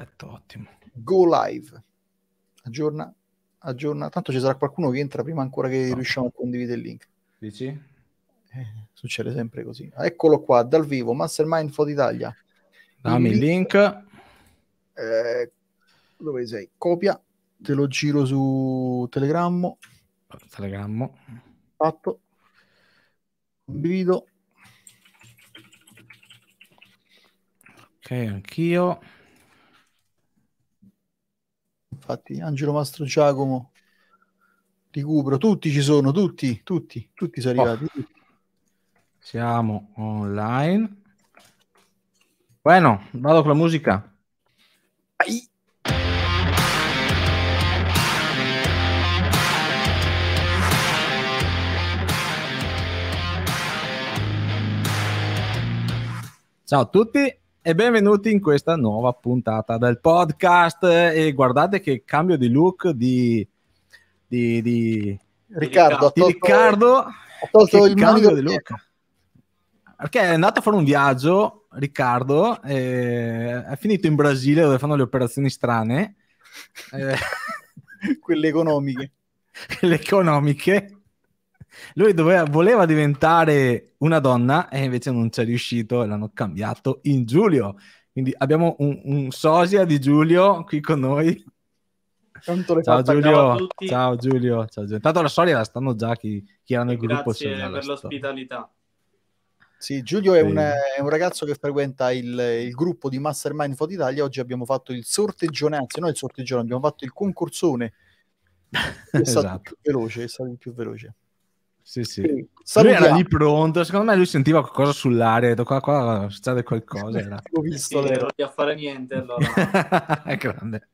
perfetto, ottimo. Go live. Aggiorna, aggiorna. Tanto ci sarà qualcuno che entra prima ancora che no. Ah. riusciamo a condividere il link. Dici? Eh, succede sempre così. Eccolo qua, dal vivo, Mastermind for Italia. Dammi il link. link. Eh, dove sei? Copia, te lo giro su Telegram. Telegrammo. Fatto. Condivido. Ok, anch'io infatti Angelo Mastro Giacomo, Ricubro, tutti ci sono, tutti, tutti, tutti sono oh. arrivati. Oh. Siamo online. Bueno, vado con la musica. Ai. Ciao a tutti, e benvenuti in questa nuova puntata del podcast. E guardate che cambio di look di, di, di Riccardo. Di Riccardo ho tolto il cambio di look. Perché è andato a fare un viaggio, Riccardo, è finito in Brasile dove fanno le operazioni strane. Eh. quelle economiche. quelle economiche. Lui doveva, voleva diventare una donna e invece non ci è riuscito e l'hanno cambiato in Giulio. Quindi abbiamo un, un sosia di Giulio qui con noi. Ciao Giulio. Ciao, Giulio. ciao Giulio, Intanto la storia la stanno già chi, chi era nel gruppo. Grazie per l'ospitalità. Sì, Giulio è un, è un, ragazzo che frequenta il, il gruppo di Mastermind Fot Italia. Oggi abbiamo fatto il sorteggione, anzi, no, il sorteggione, abbiamo fatto il concorsone. È stato esatto. più veloce, è stato il più veloce. Sì, sì. Quindi, lui era lì pronto, secondo me lui sentiva qualcosa sull'aria, ha detto qua, qua succede qualcosa. Era. Ho visto sì, ero a fare niente allora. È grande.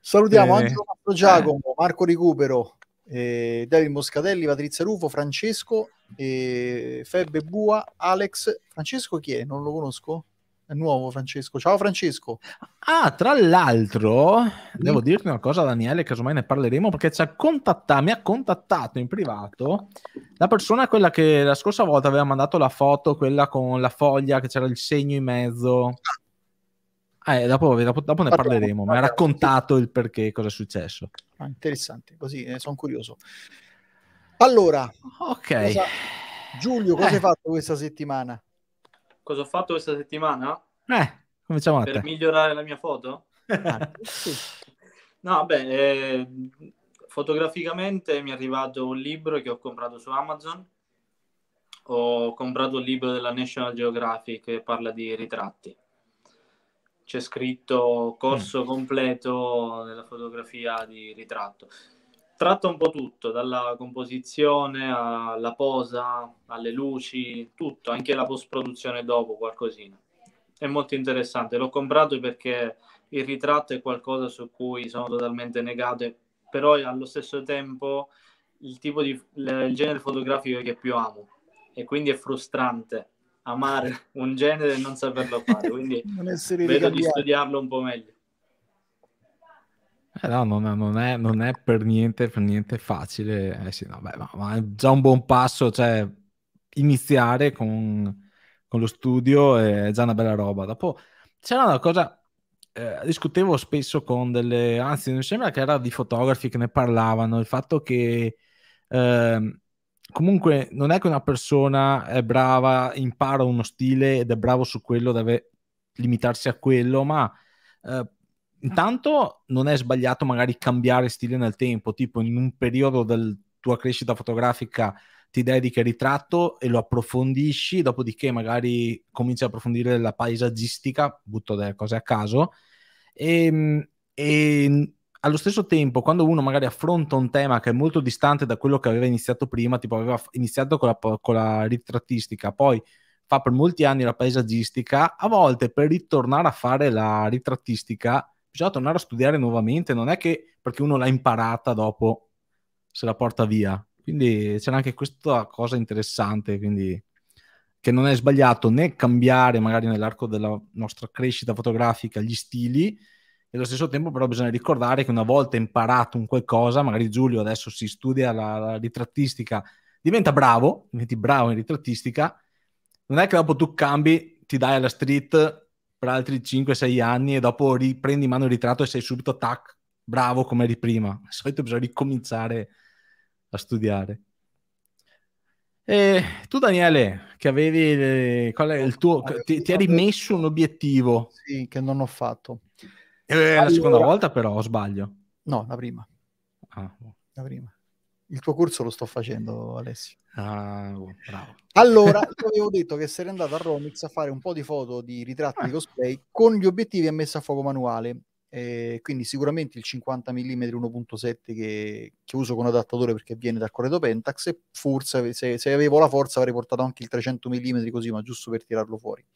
Salutiamo eh. Angelo Giacomo, Marco Ricupero, eh, David Moscatelli, Patrizia Rufo, Francesco, eh, Febbe Bua, Alex. Francesco chi è? Non lo conosco? nuovo Francesco. Ciao Francesco. Ah, tra l'altro, mm. devo dirti una cosa Daniele, casomai ne parleremo, perché ha contatta- mi ha contattato in privato la persona quella che la scorsa volta aveva mandato la foto, quella con la foglia che c'era il segno in mezzo. Ah. Eh, dopo, dopo, dopo ne parleremo, mi ha raccontato il perché, cosa è successo. Ah, interessante, così eh, sono curioso. Allora, ok. Cosa... Giulio, cosa eh. hai fatto questa settimana? Cosa ho fatto questa settimana? Eh, cominciamo Per migliorare la mia foto? Ah, no, beh, eh, fotograficamente mi è arrivato un libro che ho comprato su Amazon. Ho comprato il libro della National Geographic che parla di ritratti c'è scritto corso mm. completo della fotografia di ritratto tratta un po' tutto, dalla composizione alla posa, alle luci, tutto, anche la post-produzione dopo, qualcosina. È molto interessante, l'ho comprato perché il ritratto è qualcosa su cui sono totalmente negato, però allo stesso tempo il, tipo di, il genere fotografico che più amo e quindi è frustrante amare un genere e non saperlo fare, quindi vedo di studiarlo un po' meglio. Eh no, non, non, è, non è per, niente, per niente, facile, eh sì, no, beh, ma, ma, è già un buon passo, cioè iniziare con, con, lo studio è già una bella roba. Dopo c'era una cosa, eh, discutevo spesso con delle, anzi mi sembra che era di fotografi che ne parlavano, il fatto che eh, comunque non è che una persona è brava, impara uno stile ed è bravo su quello, deve limitarsi a quello, ma... Eh, intanto non è sbagliato magari cambiare stile nel tempo, tipo in un periodo della tua crescita fotografica ti dedichi al ritratto e lo approfondisci, dopodiché magari cominci ad approfondire la paesaggistica, butto delle cose a caso, ehm, e, e allo stesso tempo, quando uno magari affronta un tema che è molto distante da quello che aveva iniziato prima, tipo aveva iniziato con la, con la, ritrattistica, poi fa per molti anni la paesaggistica, a volte per ritornare a fare la ritrattistica bisogna tornare a studiare nuovamente, non è che perché uno l'ha imparata dopo se la porta via. Quindi c'era anche questa cosa interessante, quindi che non è sbagliato né cambiare magari nell'arco della nostra crescita fotografica gli stili, e allo stesso tempo però bisogna ricordare che una volta imparato un qualcosa, magari Giulio adesso si studia la, la ritrattistica, diventa bravo, diventi bravo in ritrattistica, non è che dopo tu cambi, ti dai alla street per altri 5-6 anni e dopo riprendi in mano il ritratto e sei subito tac, bravo come eri prima. Al solito bisogna ricominciare a studiare. E tu Daniele, che avevi qual è il tuo ah, ti, ti eri messo un obiettivo? Sì, che non ho fatto. Eh, allora... La seconda volta però, o sbaglio? No, la prima. Ah. Boh. La prima il tuo corso lo sto facendo, Alessio. Ah, oh, bravo. Allora, io avevo detto che sarei andato a Romix a fare un po' di foto di ritratti ah. di cosplay con gli obiettivi a messa a fuoco manuale. Eh, quindi sicuramente il 50 mm 1.7 che, che, uso con adattatore perché viene dal corredo Pentax e forse se, se avevo la forza avrei portato anche il 300 mm così ma giusto per tirarlo fuori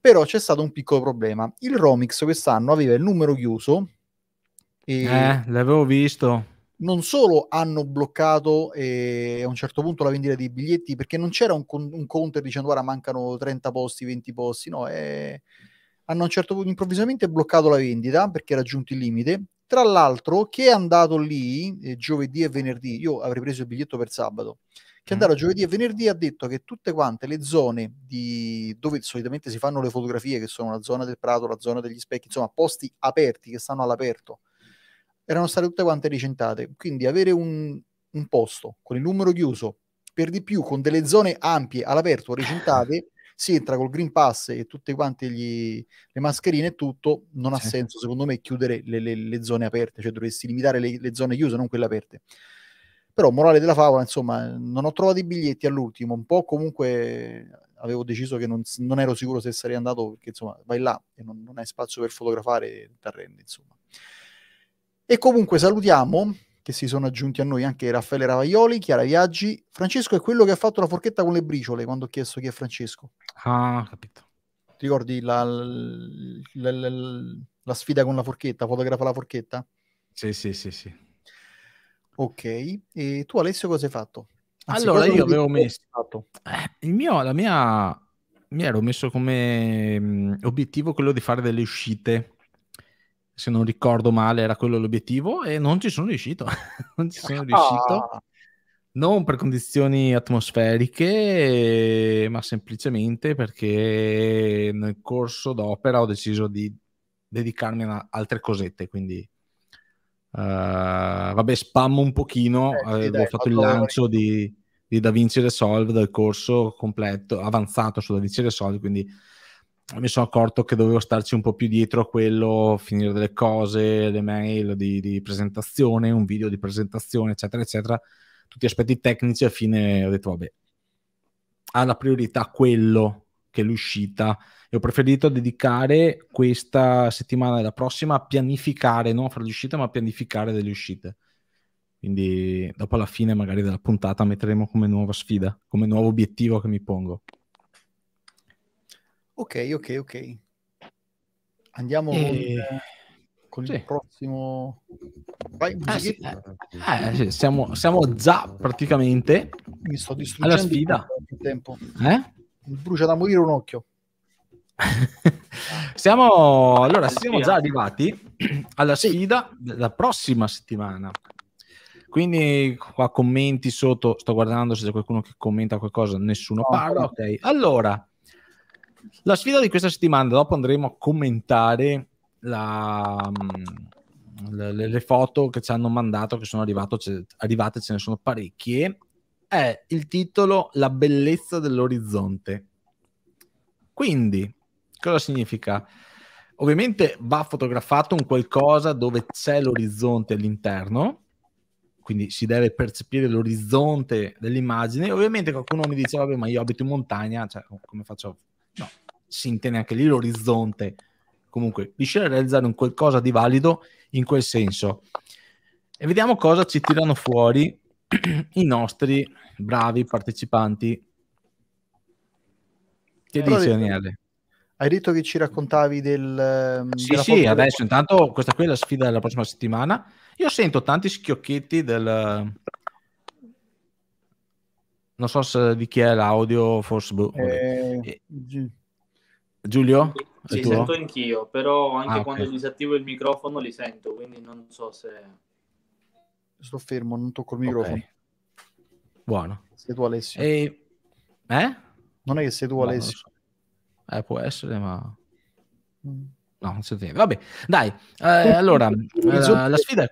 però c'è stato un piccolo problema il Romix quest'anno aveva il numero chiuso e... eh, l'avevo visto non solo hanno bloccato eh, a un certo punto la vendita dei biglietti perché non c'era un, un counter dicendo guarda mancano 30 posti, 20 posti, no, eh, hanno a un certo punto improvvisamente bloccato la vendita perché era giunto il limite. Tra l'altro, chi è andato lì eh, giovedì e venerdì, io avrei preso il biglietto per sabato, chi è mm. andato giovedì e venerdì ha detto che tutte quante le zone di, dove solitamente si fanno le fotografie, che sono la zona del prato, la zona degli specchi, insomma posti aperti che stanno all'aperto, erano state tutte quante recintate. Quindi avere un, un posto con il numero chiuso, per di più con delle zone ampie all'aperto recintate, si entra col Green Pass e tutte quante gli, le mascherine e tutto, non ha senso secondo me chiudere le, le, le, zone aperte, cioè dovresti limitare le, le, zone chiuse, non quelle aperte. Però morale della favola, insomma, non ho trovato i biglietti all'ultimo, un po' comunque avevo deciso che non, non ero sicuro se sarei andato perché insomma vai là e non, non hai spazio per fotografare, ti arrendi insomma. E comunque salutiamo che si sono aggiunti a noi anche Raffaele Ravaioli, Chiara Viaggi. Francesco è quello che ha fatto la forchetta con le briciole quando ho chiesto chi è Francesco. Ah, capito. Ti ricordi la, la, la, la sfida con la forchetta? Fotografa la forchetta? Sì, sì, sì, sì. Ok, e tu Alessio cosa hai fatto? Anzi, allora io avevo messo eh, mio, la mia mi ero messo come mm, obiettivo quello di fare delle uscite se non ricordo male era quello l'obiettivo e non ci sono riuscito. non ci sono riuscito. Oh. Non per condizioni atmosferiche, ma semplicemente perché nel corso d'opera ho deciso di dedicarmi a altre cosette, quindi uh, vabbè, spammo un pochino, eh, sì, avevo eh, dai, fatto il lancio di, di Da Vinci Resolve del corso completo, avanzato su Da Vinci Resolve, quindi mi sono accorto che dovevo starci un po' più dietro a quello, finire delle cose, le mail di, di presentazione, un video di presentazione, eccetera, eccetera, tutti aspetti tecnici. Alla fine ho detto, vabbè, ha la priorità quello che l'uscita e ho preferito dedicare questa settimana e la prossima a pianificare, non a fare le uscite, ma a pianificare delle uscite. Quindi dopo la fine magari della puntata metteremo come nuova sfida, come nuovo obiettivo che mi pongo. Ok, ok, ok. Andiamo e... con sì. il prossimo. Vai, ah, sì. Eh, eh, sì. Siamo, siamo, già praticamente Mi sto alla sfida. Il tempo. Eh? Mi brucia da morire un occhio. siamo, allora, siamo già arrivati alla sfida della prossima settimana. Quindi qua commenti sotto, sto guardando se c'è qualcuno che commenta qualcosa, nessuno no, parla. No. Ok, allora la sfida di questa settimana, dopo andremo a commentare la, mm, le, le, foto che ci hanno mandato, che sono arrivato, arrivate, ce ne sono parecchie, è il titolo La bellezza dell'orizzonte. Quindi, cosa significa? Ovviamente va fotografato un qualcosa dove c'è l'orizzonte all'interno, quindi si deve percepire l'orizzonte dell'immagine. Ovviamente qualcuno mi dice, vabbè, ma io abito in montagna, cioè, come faccio a no, si intende anche lì l'orizzonte. Comunque, riuscire a realizzare un qualcosa di valido in quel senso. E vediamo cosa ci tirano fuori i nostri bravi partecipanti. Che eh, dice Daniele? Hai detto che ci raccontavi del... Ehm, sì, sì, adesso intanto questa qui è la sfida della prossima settimana. Io sento tanti schiocchetti del... Non so se, di chi è l'audio, forse... Boh, eh, Giulio? Sì, sento anch'io, però anche ah, quando okay. disattivo il microfono li sento, quindi non so se... Sto fermo, non tocco il microfono. Okay. Buono. Sei tu Alessio. E... Eh? Non è che sei tu no, Alessio. So. Eh, può essere, ma... Mm. No, non si sentivo. Vabbè, dai. Eh, allora, la, eh, la sfida è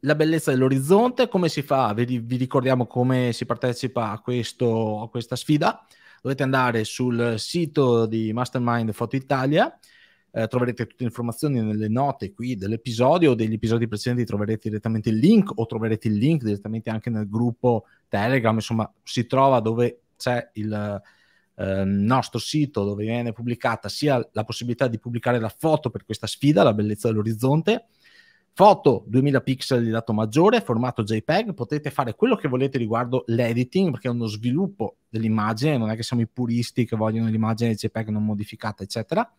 la bellezza dell'orizzonte, come si fa, vi, vi ricordiamo come si partecipa a, questo, a, questa sfida, dovete andare sul sito di Mastermind Foto Italia, eh, troverete tutte le informazioni nelle note qui dell'episodio o degli episodi precedenti, troverete direttamente il link o troverete il link direttamente anche nel gruppo Telegram, insomma si trova dove c'è il eh, nostro sito dove viene pubblicata sia la possibilità di pubblicare la foto per questa sfida, la bellezza dell'orizzonte, foto 2000 pixel di lato maggiore, formato JPEG, potete fare quello che volete riguardo l'editing, perché è uno sviluppo dell'immagine, non è che siamo i puristi che vogliono l'immagine JPEG non modificata, eccetera.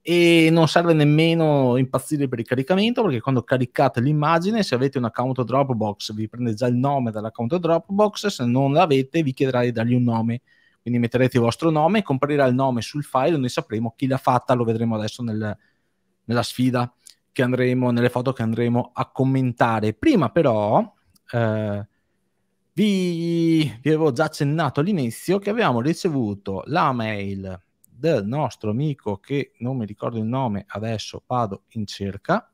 E non serve nemmeno impazzire per il caricamento, perché quando caricate l'immagine, se avete un account Dropbox, vi prende già il nome dall'account Dropbox, se non l'avete vi chiederà di dargli un nome. Quindi metterete il vostro nome, comparirà il nome sul file, noi sapremo chi l'ha fatta, lo vedremo adesso nel, nella sfida che andremo, nelle foto che andremo a commentare. Prima però eh, vi, vi, avevo già accennato all'inizio che abbiamo ricevuto la mail del nostro amico che non mi ricordo il nome, adesso vado in cerca.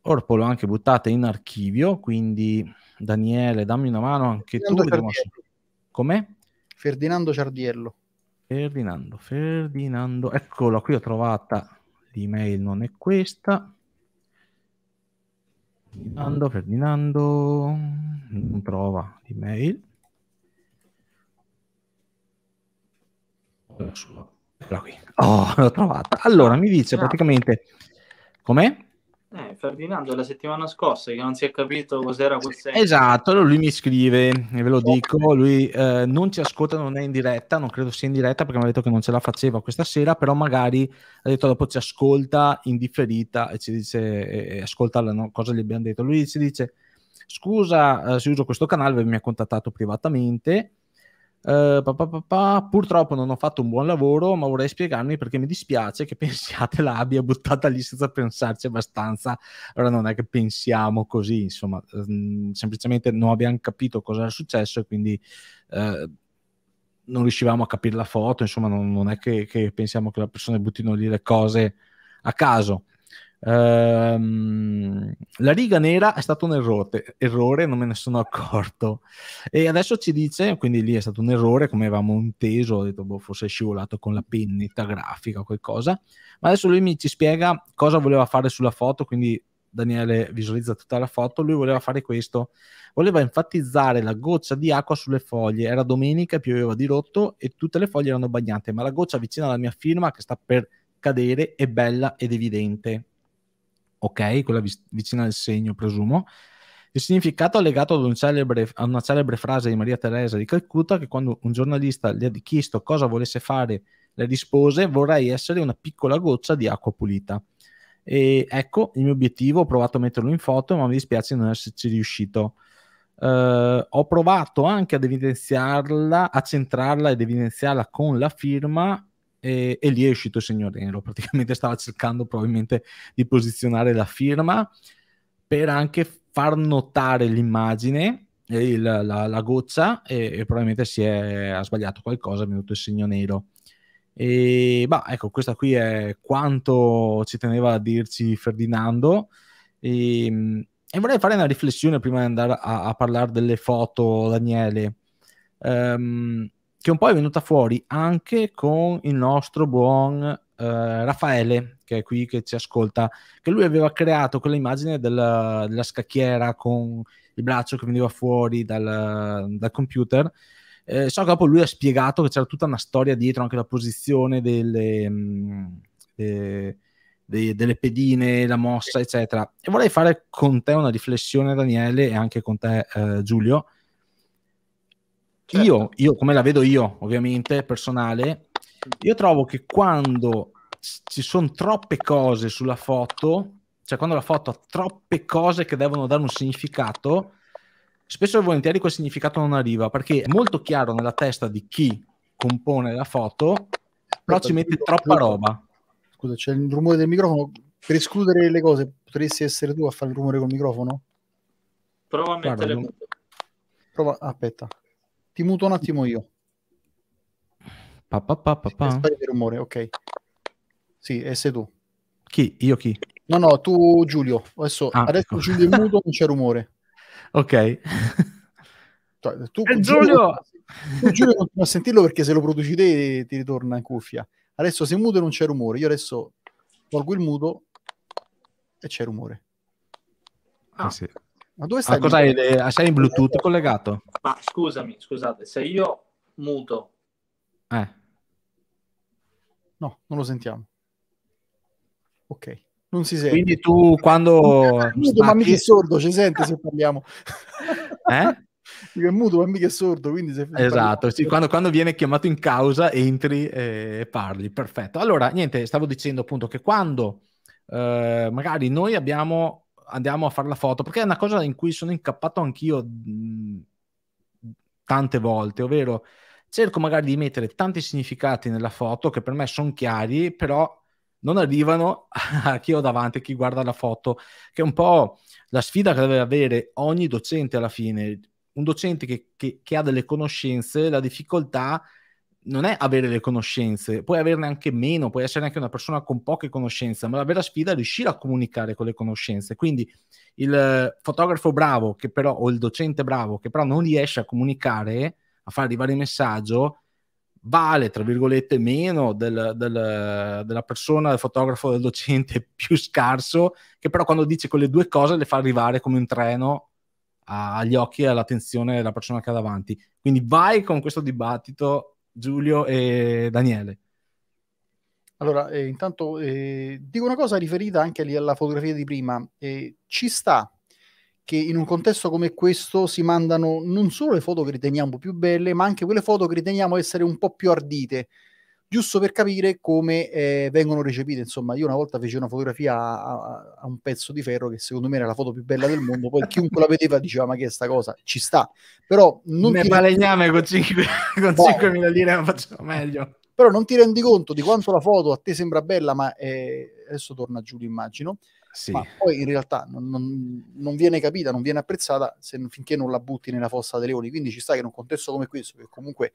Orpo l'ho anche buttata in archivio, quindi Daniele dammi una mano anche Ferdinando tu. Come? Ferdinando Ciardiello. Ferdinando, Ferdinando, eccola qui ho trovata L'email non è questa. Ferdinando, Ferdinando, non trova l'email. Eccola qui. Oh, l'ho trovata. Allora, mi dice praticamente... Com'è? Eh, Ferdinando la settimana scorsa che non si è capito cos'era quel senso. Esatto, lui mi scrive, e ve lo dico, lui eh, non ci ascolta, non è in diretta, non credo sia in diretta perché mi ha detto che non ce la faceva questa sera, però magari ha detto dopo ci ascolta in differita e ci dice, e, e ascolta la, no, cosa gli abbiamo detto. Lui ci dice, scusa eh, se uso questo canale, mi ha contattato privatamente, Uh, pa, pa, pa, Purtroppo non ho fatto un buon lavoro, ma vorrei spiegarmi perché mi dispiace che pensiate l'abbia buttata lì senza pensarci abbastanza. Allora non è che pensiamo così, insomma, ehm, semplicemente non abbiamo capito cosa era successo e quindi uh, non riuscivamo a capire la foto, insomma non, non è che, che, pensiamo che la persona buttino lì le cose a caso. Ehm, la riga nera è stato un errore, errore, non me ne sono accorto. E adesso ci dice, quindi lì è stato un errore, come avevamo inteso, ho detto, boh, forse è scivolato con la pennetta grafica o qualcosa. Ma adesso lui mi ci spiega cosa voleva fare sulla foto, quindi Daniele visualizza tutta la foto, lui voleva fare questo. Voleva enfatizzare la goccia di acqua sulle foglie. Era domenica, pioveva di rotto e tutte le foglie erano bagnate, ma la goccia vicino alla mia firma, che sta per cadere, è bella ed evidente ok, quella vic- vicina al segno, presumo. Il significato è legato ad, un celebre, ad una celebre frase di Maria Teresa di Calcutta che quando un giornalista gli ha chiesto cosa volesse fare, le rispose vorrei essere una piccola goccia di acqua pulita. E ecco il mio obiettivo, ho provato a metterlo in foto, ma mi dispiace non esserci riuscito. Uh, ho provato anche ad evidenziarla, a centrarla ed evidenziarla con la firma e, e lì è uscito il signor Enro, praticamente stava cercando probabilmente di posizionare la firma per anche far notare l'immagine eh, il, la, la, goccia e, e probabilmente si è, ha sbagliato qualcosa, è venuto il segno nero. E bah, ecco, questa qui è quanto ci teneva a dirci Ferdinando. E, ehm, e vorrei fare una riflessione prima di andare a, a parlare delle foto, Daniele. Um, che un po' è venuta fuori anche con il nostro buon eh, Raffaele, che è qui che ci ascolta, che lui aveva creato quell'immagine della, della scacchiera con il braccio che veniva fuori dal, dal computer. Eh, so che dopo lui ha spiegato che c'era tutta una storia dietro, anche la posizione delle, mh, mm, de, de, delle pedine, la mossa, eccetera. E vorrei fare con te una riflessione, Daniele, e anche con te, eh, Giulio Certo. Io, io, come la vedo io, ovviamente, personale, io trovo che quando ci sono troppe cose sulla foto, cioè quando la foto ha troppe cose che devono dare un significato, spesso e volentieri quel significato non arriva, perché è molto chiaro nella testa di chi compone la foto, però ci mette troppa roba. Scusa, c'è il rumore del microfono. Per escludere le cose, potresti essere tu a fare il rumore col microfono? Prova a mettere... Guarda, prova, aspetta. Ti muto un attimo io. Pa, pa, pa, pa, pa. Spari rumore, ok. Sì, e sei tu. Chi? Io chi? No, no, tu Giulio. Adesso, ah, adesso ecco. Giulio è muto, non c'è rumore. Ok. Cioè, tu, Giulio, eh, Giulio! Tu Giulio continua a sentirlo perché se lo produci te ti ritorna in cuffia. Adesso sei muto e non c'è rumore. Io adesso tolgo il muto e c'è rumore. Ah, eh sì. Ma dove stai? Ma in... hai, eh, Sei in Bluetooth collegato? Ma scusami, scusate, se io muto. Eh. No, non lo sentiamo. Ok. Non si sente. Quindi tu quando... È muto, ma mica è sordo, ci sente se parliamo. Eh? Dico, è muto, ma mica è sordo, quindi se Esatto, sì, quando, quando, viene chiamato in causa entri e parli, perfetto. Allora, niente, stavo dicendo appunto che quando eh, magari noi abbiamo andiamo a fare la foto, perché è una cosa in cui sono incappato anch'io mm, tante volte, ovvero cerco magari di mettere tanti significati nella foto che per me sono chiari, però non arrivano a chi ho davanti, a chi guarda la foto, che è un po' la sfida che deve avere ogni docente alla fine. Un docente che, che, che ha delle conoscenze, la difficoltà non è avere le conoscenze, puoi averne anche meno, puoi essere anche una persona con poche conoscenze, ma la vera sfida è riuscire a comunicare con le conoscenze. Quindi il eh, fotografo bravo, che però, o il docente bravo, che però non riesce a comunicare, a far arrivare il messaggio, vale, tra virgolette, meno del, del, della persona, del fotografo, del docente più scarso, che però quando dice quelle due cose le fa arrivare come un treno agli occhi e all'attenzione della persona che ha davanti. Quindi vai con questo dibattito Giulio e Daniele. Allora, eh, intanto eh, dico una cosa riferita anche alla fotografia di prima. Eh, ci sta che in un contesto come questo si mandano non solo le foto che riteniamo più belle, ma anche quelle foto che riteniamo essere un po' più ardite giusto per capire come eh, vengono recepite. Insomma, io una volta feci una fotografia a, a, un pezzo di ferro che secondo me era la foto più bella del mondo, poi chiunque la vedeva diceva ma che è sta cosa, ci sta. Però non... Ne ti... palegname con 5, con no. 5.000 lire ma facciamo meglio però non ti rendi conto di quanto la foto a te sembra bella, ma è... Eh, adesso torna giù l'immagino, sì. Ma poi in realtà non, non, non, viene capita, non viene apprezzata se, finché non la butti nella fossa dei leoni. Quindi ci sta che in un contesto come questo, che comunque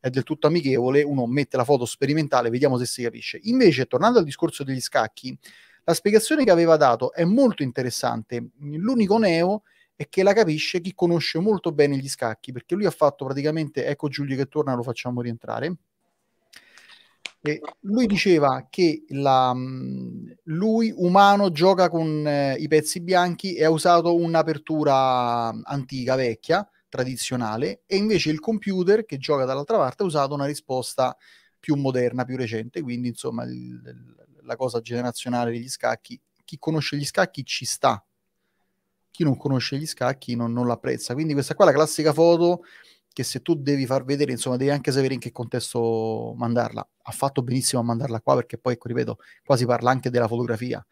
è del tutto amichevole, uno mette la foto sperimentale, vediamo se si capisce. Invece, tornando al discorso degli scacchi, la spiegazione che aveva dato è molto interessante. L'unico neo è che la capisce chi conosce molto bene gli scacchi, perché lui ha fatto praticamente, ecco Giulio che torna, lo facciamo rientrare eh, lui diceva che la, mm, lui umano gioca con eh, i pezzi bianchi e ha usato un'apertura mm, antica, vecchia, tradizionale, e invece il computer che gioca dall'altra parte ha usato una risposta più moderna, più recente, quindi insomma il, la cosa generazionale degli scacchi, chi conosce gli scacchi ci sta, chi non conosce gli scacchi non, non l'apprezza, quindi questa qua è la classica foto che se tu devi far vedere, insomma, devi anche sapere in che contesto mandarla. Ha fatto benissimo a mandarla qua perché poi, ecco, ripeto, quasi parla anche della fotografia.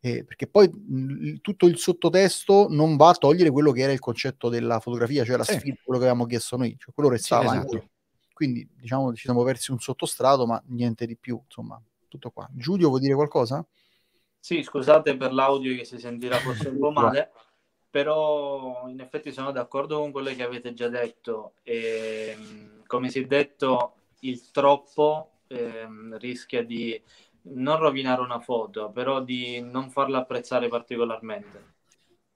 Eh, perché poi mh, tutto il sottotesto non va a togliere quello che era il concetto della fotografia, cioè la sì. sfida, quello che avevamo chiesto noi, cioè quello restava. Sì, esatto. Quindi diciamo ci siamo persi un sottostrato, ma niente di più, insomma, tutto qua. Giulio vuol dire qualcosa? Sì, scusate per l'audio che si sentirà forse un po' male però in effetti sono d'accordo con quello che avete già detto. E, ehm, come si è detto, il troppo eh, rischia di non rovinare una foto, però di non farla apprezzare particolarmente.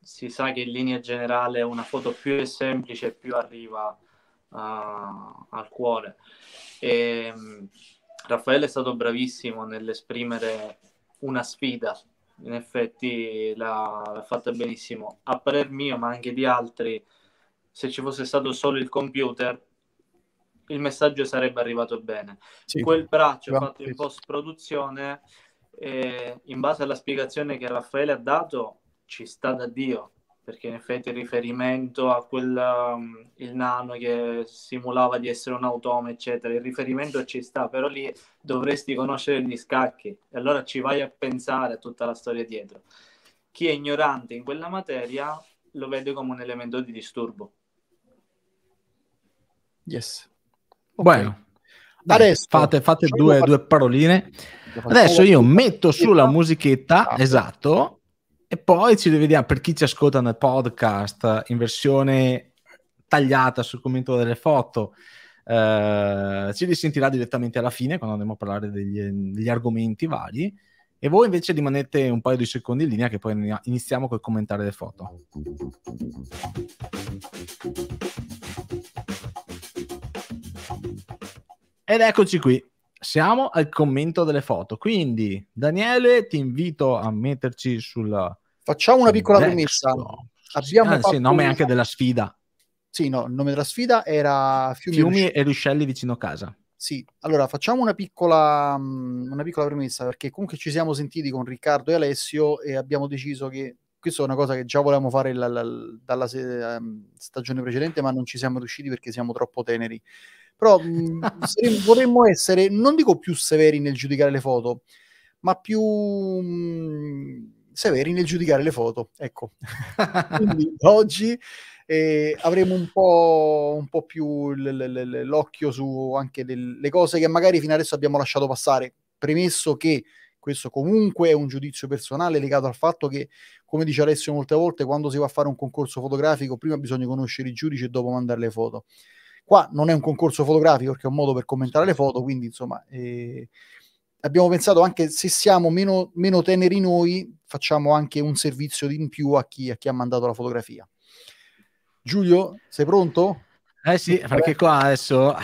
Si sa che in linea generale una foto più è semplice, più arriva a, al cuore. E, ehm, Raffaele è stato bravissimo nell'esprimere una sfida in effetti l'ha, l'ha fatta benissimo. A parer mio, ma anche di altri, se ci fosse stato solo il computer, il messaggio sarebbe arrivato bene. Sì. Quel braccio Va, fatto sì. in post-produzione, eh, in base alla spiegazione che Raffaele ha dato, ci sta da Dio perché in effetti il riferimento a quel um, il nano che simulava di essere un automa, eccetera, il riferimento ci sta, però lì dovresti conoscere gli scacchi e allora ci vai a pensare a tutta la storia dietro. Chi è ignorante in quella materia lo vede come un elemento di disturbo. Yes. Okay. Bueno. Adesso fate, fate due, due paroline. Adesso io metto sulla musichetta, ah. esatto, e poi ci rivediamo per chi ci ascolta nel podcast in versione tagliata sul commento delle foto. Eh, ci risentirà direttamente alla fine quando andremo a parlare degli, degli argomenti vari. E voi invece rimanete un paio di secondi in linea che poi iniziamo col commentare le foto. Ed eccoci qui, siamo al commento delle foto. Quindi Daniele ti invito a metterci sulla Facciamo una piccola Dextro. premessa. Abbiamo ah, fatto sì, nome una... anche della sfida. Sì, no, il nome della sfida era Fiumi, Fiumi e Ruscelli vicino a casa. Sì, allora facciamo una piccola, mm, una piccola premessa perché comunque ci siamo sentiti con Riccardo e Alessio e abbiamo deciso che questa è una cosa che già volevamo fare la, la, dalla se, ehm, stagione precedente ma non ci siamo riusciti perché siamo troppo teneri. Però mh, mm, vorremmo essere, non dico più severi nel giudicare le foto, ma più... Mh, mm, severi nel giudicare le foto. Ecco, quindi oggi eh, avremo un po', un po più l- l- l- l'occhio su anche delle cose che magari fino adesso abbiamo lasciato passare, premesso che questo comunque è un giudizio personale legato al fatto che, come dice Alessio molte volte, quando si va a fare un concorso fotografico, prima bisogna conoscere i giudici e dopo mandare le foto. Qua non è un concorso fotografico perché è un modo per commentare le foto, quindi insomma... Eh, abbiamo pensato anche se siamo meno, meno teneri noi, facciamo anche un servizio in più a chi, a chi ha mandato la fotografia. Giulio, sei pronto? Eh sì, perché qua adesso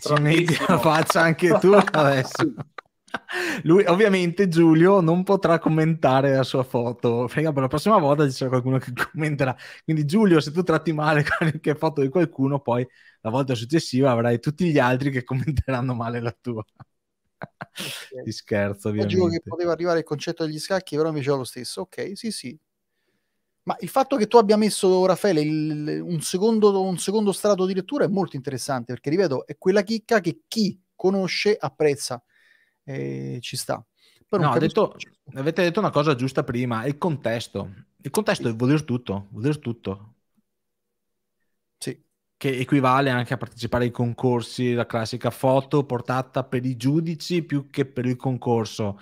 ci metti la faccia anche tu adesso. Lui, ovviamente, Giulio non potrà commentare la sua foto. Perché per la prossima volta ci sarà qualcuno che commenterà. Quindi, Giulio, se tu tratti male qualche foto di qualcuno, poi la volta successiva avrai tutti gli altri che commenteranno male la tua di scherzo ovviamente. Logico che poteva arrivare il concetto degli scacchi, però mi diceva lo stesso. Ok, sì, sì. Ma il fatto che tu abbia messo, Raffaele, il, un, secondo, un secondo strato di lettura è molto interessante, perché, ripeto, è quella chicca che chi conosce apprezza. Eh, ci sta. Però no, capisco... detto, avete detto una cosa giusta prima, il contesto. Il contesto sì. vuol dire tutto, vuol dire tutto che equivale anche a partecipare ai concorsi, la classica foto portata per i giudici più che per il concorso.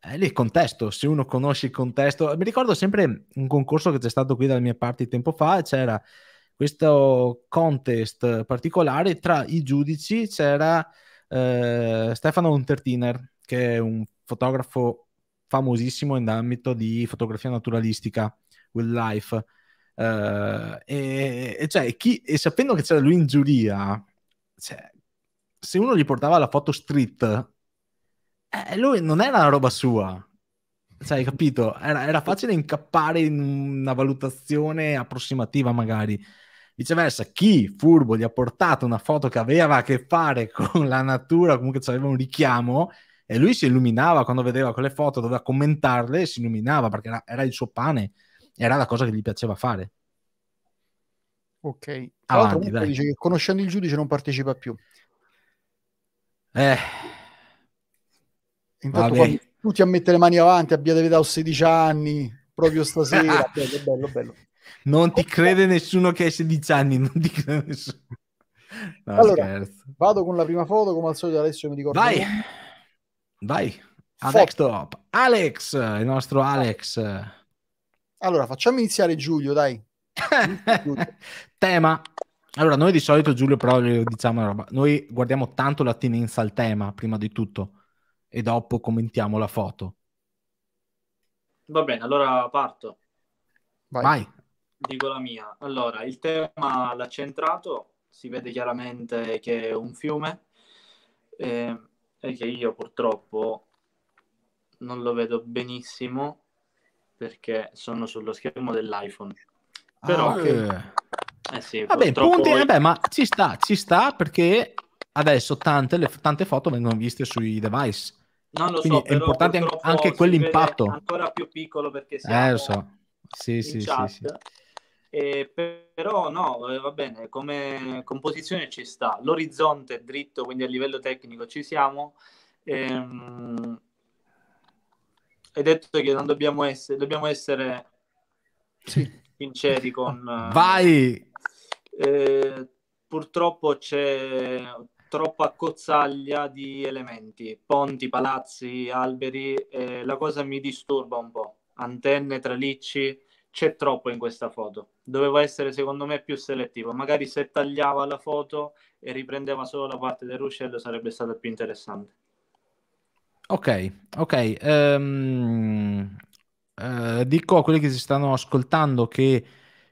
Eh, lì il contesto, se uno conosce il contesto, mi ricordo sempre un concorso che c'è stato qui dalle mie parti tempo fa, c'era questo contest particolare tra i giudici, c'era eh, Stefano Untertiner, che è un fotografo famosissimo in ambito di fotografia naturalistica, wildlife. life Uh, e, e, cioè, chi, e, sapendo che c'era lui in giuria, cioè, se uno gli portava la foto street, eh, lui non era una roba sua. Cioè, hai capito? Era, era, facile incappare in una valutazione approssimativa, magari. Viceversa, chi furbo gli ha portato una foto che aveva a che fare con la natura, comunque c'aveva un richiamo, e lui si illuminava quando vedeva quelle foto, doveva commentarle si illuminava perché era, era il suo pane era la cosa che gli piaceva fare. Ok. Tra dice che conoscendo il giudice non partecipa più. Eh. Intanto tutti a mettere le mani avanti, abbia David 16 anni, proprio stasera. bello, bello, bello. Non ti crede nessuno che hai 16 anni, non ti crede nessuno. No, allora, scherzo. vado con la prima foto, come al solito adesso mi ricorda. Vai, vai, a desktop. Alex, il nostro Alex. Allora, facciamo iniziare Giulio, dai. tema. Allora, noi di solito, Giulio, però, diciamo una roba. Noi guardiamo tanto l'attinenza al tema, prima di tutto, e dopo commentiamo la foto. Va bene, allora parto. Vai. Vai. Dico la mia. Allora, il tema l'ha centrato, si vede chiaramente che è un fiume eh, e che io purtroppo non lo vedo benissimo perché sono sullo schermo dell'iPhone. Ah, però... Ah, che... Eh sì, vabbè, punti, poi... vabbè, ma ci sta, ci sta perché adesso tante, le, tante foto vengono viste sui device. No, lo Quindi so, è importante anche, anche quell'impatto. Ancora più piccolo perché siamo eh, lo so. sì, sì, chat, sì, sì. Eh, però no, eh, va bene, come composizione ci sta. L'orizzonte è dritto, quindi a livello tecnico ci siamo. Ehm, hai detto che non dobbiamo essere, dobbiamo essere sì. sinceri con... Vai! Eh, purtroppo c'è troppa cozzaglia di elementi, ponti, palazzi, alberi, eh, la cosa mi disturba un po', antenne, tralicci, c'è troppo in questa foto, doveva essere secondo me più selettivo, magari se tagliava la foto e riprendeva solo la parte del ruscello sarebbe stato più interessante. Ok, ok. Um, uh, dico a quelli che si stanno ascoltando che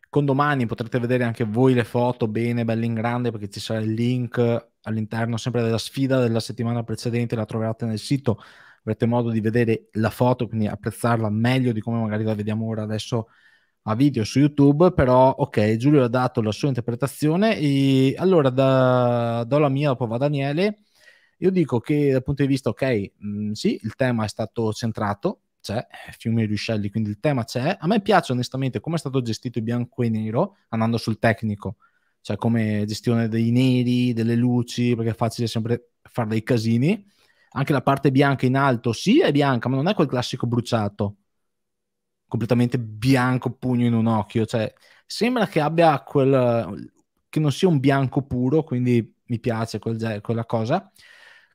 con domani potrete vedere anche voi le foto bene, belle in grande, perché ci sarà il link all'interno sempre della sfida della settimana precedente, la troverete nel sito, avrete modo di vedere la foto, quindi apprezzarla meglio di come magari la vediamo ora adesso a video su YouTube, però ok, Giulio ha dato la sua interpretazione e allora da, do la mia, dopo va Daniele. Io dico che dal punto di vista, ok, mh, mm, sì, il tema è stato centrato, c'è, fiumi e Uscelli, quindi il tema c'è. A me piace onestamente come è stato gestito il bianco e nero, andando sul tecnico, cioè come gestione dei neri, delle luci, perché è facile sempre fare dei casini. Anche la parte bianca in alto, sì, è bianca, ma non è quel classico bruciato, completamente bianco, pugno in un occhio. Cioè, sembra che abbia quel... che non sia un bianco puro, quindi mi piace quel, quella cosa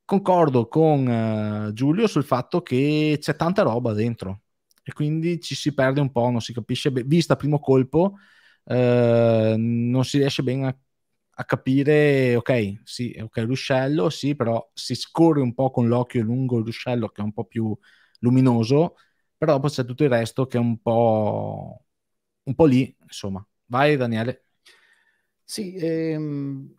Concordo con eh, Giulio sul fatto che c'è tanta roba dentro e quindi ci si perde un po', non si capisce, be- vista primo colpo, eh, non si riesce bene a, a, capire, ok, sì, ok, ruscello, sì, però si scorre un po' con l'occhio lungo il ruscello che è un po' più luminoso, però poi c'è tutto il resto che è un po', un po lì, insomma. Vai Daniele. Sì, ehm,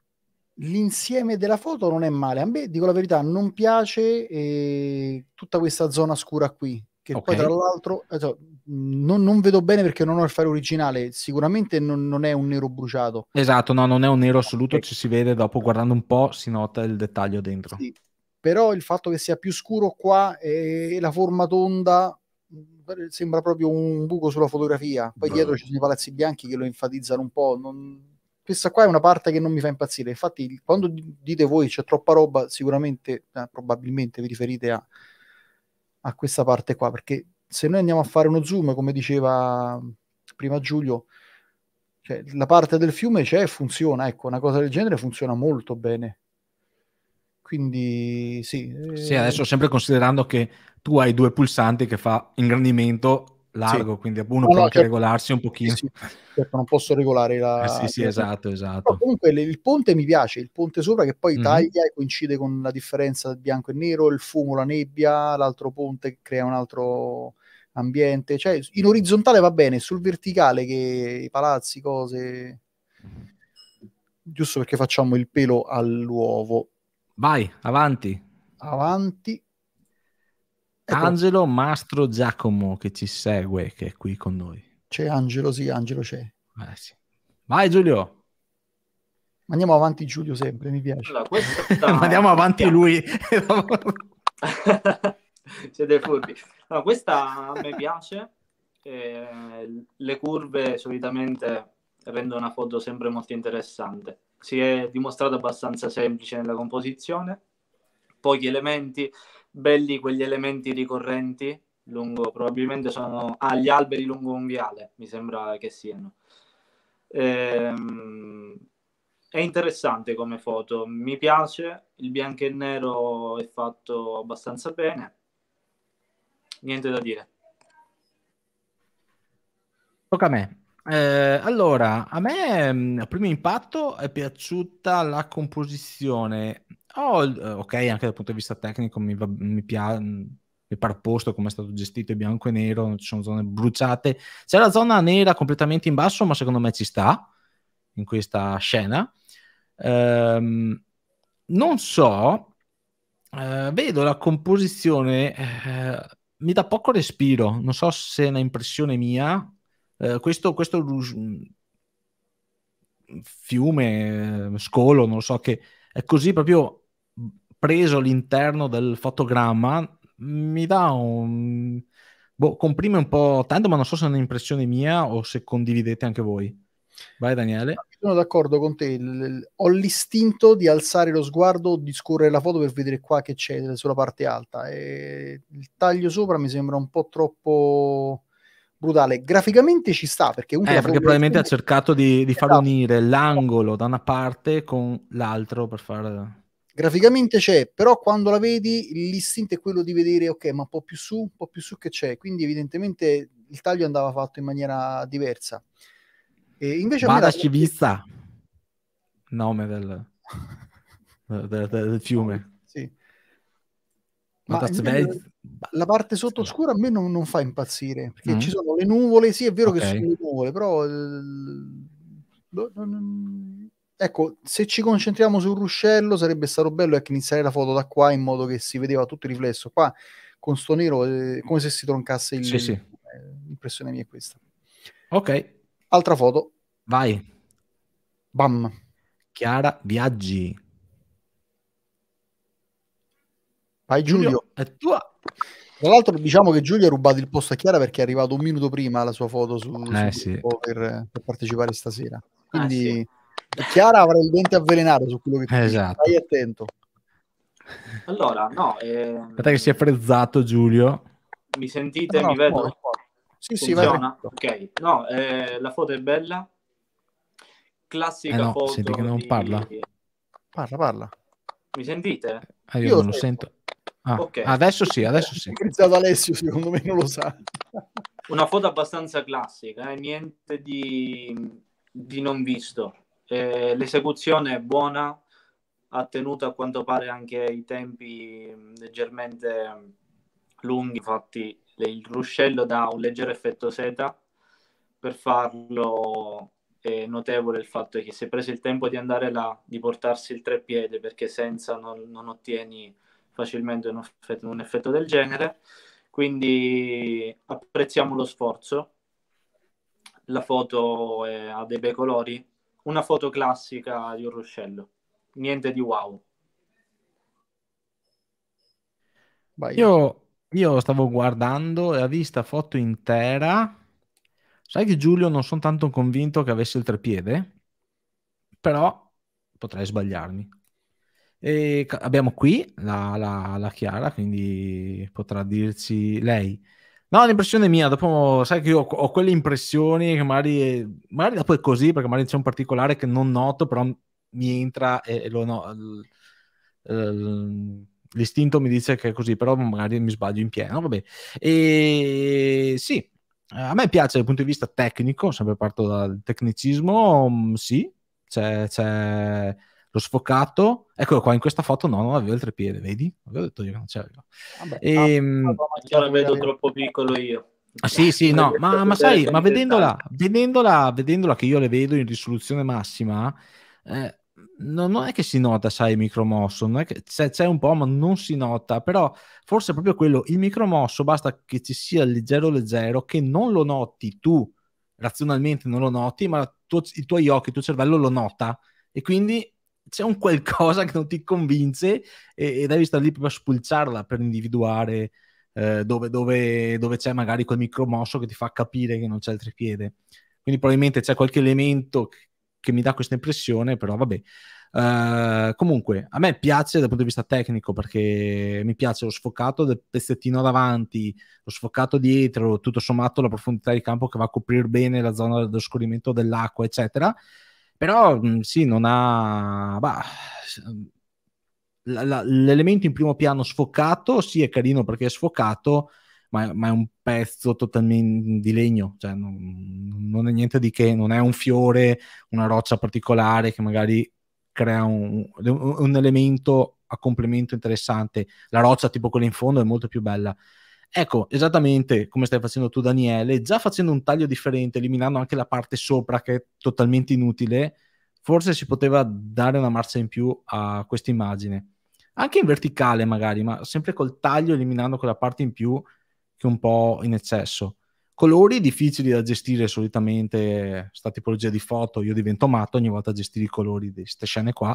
l'insieme della foto non è male. A me, dico la verità, non piace eh, tutta questa zona scura qui. Che okay. poi, tra l'altro, eh, non, non, vedo bene perché non ho il fare originale. Sicuramente non, non, è un nero bruciato. Esatto, no, non è un nero assoluto. Okay. Eh. Ci si vede dopo, guardando un po', si nota il dettaglio dentro. Sì. Però il fatto che sia più scuro qua e la forma tonda sembra proprio un buco sulla fotografia. Poi Beh. dietro ci sono i palazzi bianchi che lo enfatizzano un po'. Non questa qua è una parte che non mi fa impazzire. Infatti, quando dite voi c'è troppa roba, sicuramente, eh, probabilmente vi riferite a, a, questa parte qua, perché se noi andiamo a fare uno zoom, come diceva mm, prima Giulio, cioè, la parte del fiume c'è e funziona, ecco, una cosa del genere funziona molto bene. Quindi sì. Sì, adesso eh, sempre considerando che tu hai due pulsanti che fa ingrandimento largo, sì. quindi uno no, può no, anche certo. regolarsi un pochino. Sì, certo, non posso regolare la... Eh sì, sì, esatto, esatto. Però comunque il ponte mi piace, il ponte sopra che poi mm-hmm. taglia e coincide con la differenza del bianco e nero, il fumo, la nebbia, l'altro ponte crea un altro ambiente. Cioè, in orizzontale va bene, sul verticale che i palazzi, cose... Giusto perché facciamo il pelo all'uovo. Vai, avanti. Avanti. Ecco. Angelo Mastro Giacomo che ci segue, che è qui con noi. C'è Angelo, sì, Angelo c'è. Eh, sì. Vai Giulio! Andiamo avanti Giulio sempre, mi piace. Allora, Andiamo avanti lui. Siete furbi. No, questa a me piace. Eh, le curve solitamente rendono una foto sempre molto interessante. Si è dimostrato abbastanza semplice nella composizione. Pochi elementi, belli quegli elementi ricorrenti lungo, probabilmente sono ah, gli alberi lungo un viale, mi sembra che siano. Ehm, è interessante come foto, mi piace, il bianco e nero è fatto abbastanza bene, niente da dire. Tocca a me. Eh, allora, a me mm, a primo impatto è piaciuta la composizione Oh, ok, anche dal punto di vista tecnico mi, va, mi piace, mi pare posto come è stato gestito il bianco e nero, ci sono zone bruciate. C'è la zona nera completamente in basso, ma secondo me ci sta in questa scena. Ehm, non so, eh, vedo la composizione, eh, mi dà poco respiro, non so se è un'impressione mia. Eh, questo, questo fiume, eh, scolo, non so che è così proprio preso all'interno del fotogramma mi dà un... Boh, comprime un po' tanto, ma non so se è un'impressione mia o se condividete anche voi. Vai Daniele. Ah, sono d'accordo con te, ho l'istinto di alzare lo sguardo, di scorrere la foto per vedere qua che c'è sulla parte alta. E il taglio sopra mi sembra un po' troppo brutale. Graficamente ci sta perché, eh, perché probabilmente ha cercato di, di eh, far esatto. unire l'angolo da una parte con l'altro per fare graficamente c'è, però quando la vedi l'istinto è quello di vedere, ok, ma un po' più su, un po' più su che c'è, quindi evidentemente il taglio andava fatto in maniera diversa. E invece Vada Civista, la... nome del, del, del, del fiume. Sì. Ma ma la parte sotto scura a me non, non fa impazzire, perché mm ci sono le nuvole, sì è vero okay. che sono le nuvole, però... Eh, ecco, se ci concentriamo sul ruscello sarebbe stato bello ecco, iniziare la foto da qua in modo che si vedeva tutto il riflesso. Qua con sto nero eh, come se si troncasse il... Sì, sì. l'impressione eh, mia è questa. Ok. Altra foto. Vai. Bam. Chiara Viaggi. Vai Giulio. è tua. Tra l'altro diciamo che Giulio ha rubato il posto a Chiara perché è arrivato un minuto prima la sua foto su, eh, su sì. per, per, partecipare stasera. Quindi ah, sì. Chiara avrà il dente avvelenato su quello che ti esatto. stai attento. Allora, no. Eh... Aspetta che si è frezzato Giulio. Mi sentite? No, mi no, vedo? Sì, sì, vai. Ok, no, eh, la foto è bella. Classica eh no, foto. Senti che non di... parla. Parla, parla. Mi sentite? Ah, io, io, non lo sento. Ah, okay. Adesso sì, adesso sì. Alessio, secondo me non lo sa. Una foto abbastanza classica, eh? niente di... di non visto. Eh, l'esecuzione è buona, ha tenuto a quanto pare anche i tempi mm, leggermente mm, lunghi, infatti il ruscello dà un leggero effetto seta, per farlo è notevole il fatto che si è preso il tempo di andare là, di portarsi il treppiede, perché senza non, non ottieni facilmente un effetto, un effetto del genere, quindi apprezziamo lo sforzo, la foto è, ha dei bei colori, una foto classica di un ruscello, niente di wow. Io, io, stavo guardando e a vista foto intera, sai che Giulio non sono tanto convinto che avesse il trepiede, però potrei sbagliarmi. E abbiamo qui la, la, la Chiara, quindi potrà dirci lei No, l'impressione mia, dopo sai che io ho, ho quelle impressioni che magari, magari dopo è così, perché magari c'è un particolare che non noto, però mi entra e, e lo no, l, l, l'istinto mi dice che è così, però magari mi sbaglio in pieno, vabbè. E sì, a me piace dal punto di vista tecnico, sempre parto dal tecnicismo, mm, sì, c'è, c'è l'ho sfocato, eccolo qua in questa foto no, non aveva il trepiede, vedi? Avevo detto io che non c'era. Vabbè, e, ehm, ah, ma la vedo troppo piccolo io. Ah, sì, sì, no, ma, ma sai, ma vedendola, vedendola, vedendola che io le vedo in risoluzione massima, eh, non, non, è che si nota, sai, il micromosso, non è che, c'è, c'è, un po', ma non si nota, però forse è proprio quello, il micromosso basta che ci sia leggero leggero, che non lo noti tu, razionalmente non lo noti, ma tuo, i tuoi occhi, il tuo cervello lo nota, e quindi c'è un qualcosa che non ti convince e, e devi stare lì proprio a spulciarla per individuare eh, dove, dove, dove, c'è magari quel micromosso che ti fa capire che non c'è il tripiede. Quindi probabilmente c'è qualche elemento che, che mi dà questa impressione, però vabbè. Uh, comunque, a me piace dal punto di vista tecnico perché mi piace lo sfocato del pezzettino davanti, lo sfocato dietro, tutto sommato la profondità di campo che va a coprire bene la zona dello scorrimento dell'acqua, eccetera. Però sì, non ha... Bah, l'elemento in primo piano sfocato, sì è carino perché è sfocato, ma, ma è un pezzo totalmente di legno, cioè non, non, è niente di che, non è un fiore, una roccia particolare che magari crea un, un elemento a complemento interessante. La roccia tipo quella in fondo è molto più bella, Ecco, esattamente come stai facendo tu Daniele, già facendo un taglio differente, eliminando anche la parte sopra che è totalmente inutile, forse si poteva dare una marcia in più a questa immagine. Anche in verticale magari, ma sempre col taglio eliminando quella parte in più che è un po' in eccesso. Colori difficili da gestire solitamente, sta tipologia di foto, io divento matto ogni volta a gestire i colori di queste scene qua,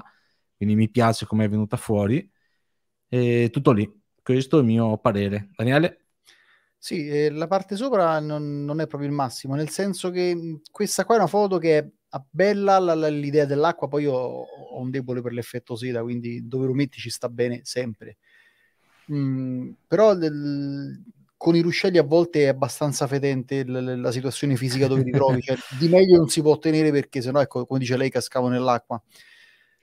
quindi mi piace come è venuta fuori. E tutto lì, questo è il mio parere. Daniele? Sì, eh, la parte sopra non, non, è proprio il massimo, nel senso che mhmm, questa qua è una foto che è ah, bella l'idea dell'acqua, poi io ho un debole per l'effetto seta, quindi dove lo metti ci sta bene sempre. Mm, però del, con i ruscelli a volte è abbastanza fedente l, la situazione fisica dove ti trovi, cioè, di meglio non si può ottenere perché sennò, ecco, come dice lei, cascavo nell'acqua.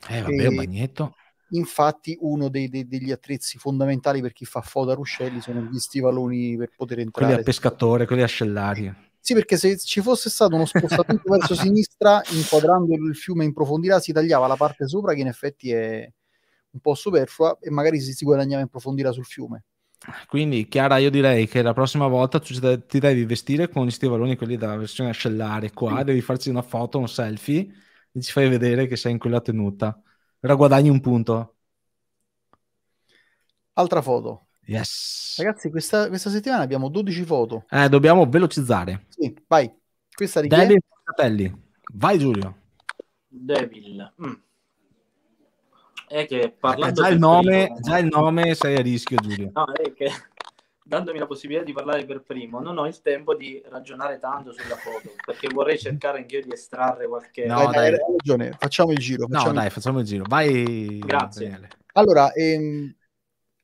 Eh, vabbè, e... un bagnetto. Infatti, uno dei, dei, degli attrezzi fondamentali per chi fa foto a ruscelli sono gli stivaloni per poter entrare. Quelli a pescatore, quelli a scellari. Sì, perché se ci fosse stato uno spostamento verso sinistra, inquadrando il fiume in profondità, si tagliava la parte sopra, che in effetti è un po' superflua, e magari si, si guadagnava in profondità sul fiume. Quindi, Chiara, io direi che la prossima volta tu ti devi vestire con gli stivaloni, quelli della versione ascellare. Qua sì. devi farci una foto, un selfie, e ci fai vedere che sei in quella tenuta raguadagni un punto. Altra foto. Yes. Ragazzi, questa, questa settimana abbiamo 12 foto. Eh, dobbiamo velocizzare. Sì, vai. Questa richiede... Devil Fratelli. Vai Giulio. Devil. Mm. È che eh, parlando... Eh, già, il nome, già il nome sei a rischio Giulio. No, è che dandomi la possibilità di parlare per primo, non ho il tempo di ragionare tanto sulla foto, perché vorrei cercare anche io di estrarre qualche... No, dai, dai. hai ragione, facciamo il giro. Facciamo no, il... dai, facciamo il giro. Vai, Grazie. Daniele. Allora, ehm,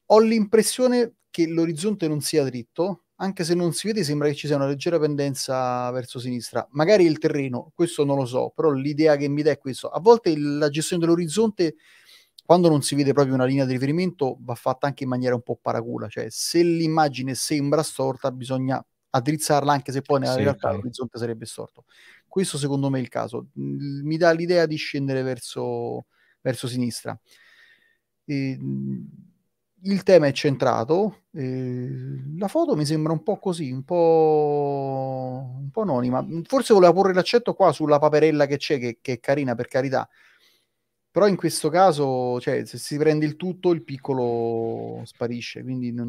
ho l'impressione che l'orizzonte non sia dritto, anche se non si vede sembra che ci sia una leggera pendenza verso sinistra. Magari il terreno, questo non lo so, però l'idea che mi dà è questo. A volte il, la gestione dell'orizzonte quando non si vede proprio una linea di riferimento va fatta anche in maniera un po' paracula, cioè se l'immagine sembra storta bisogna addrizzarla anche se poi nella sì, realtà okay. l'orizzonte sarebbe storto. Questo secondo me è il caso, mi dà l'idea di scendere verso, verso sinistra. E, mhmm, il tema è centrato, eh, la foto mi sembra un po' così, un po', un po', anonima. Forse voleva porre l'accetto qua sulla paperella che c'è, che, che è carina per carità, però in questo caso, cioè, se si prende il tutto, il piccolo sparisce, quindi non,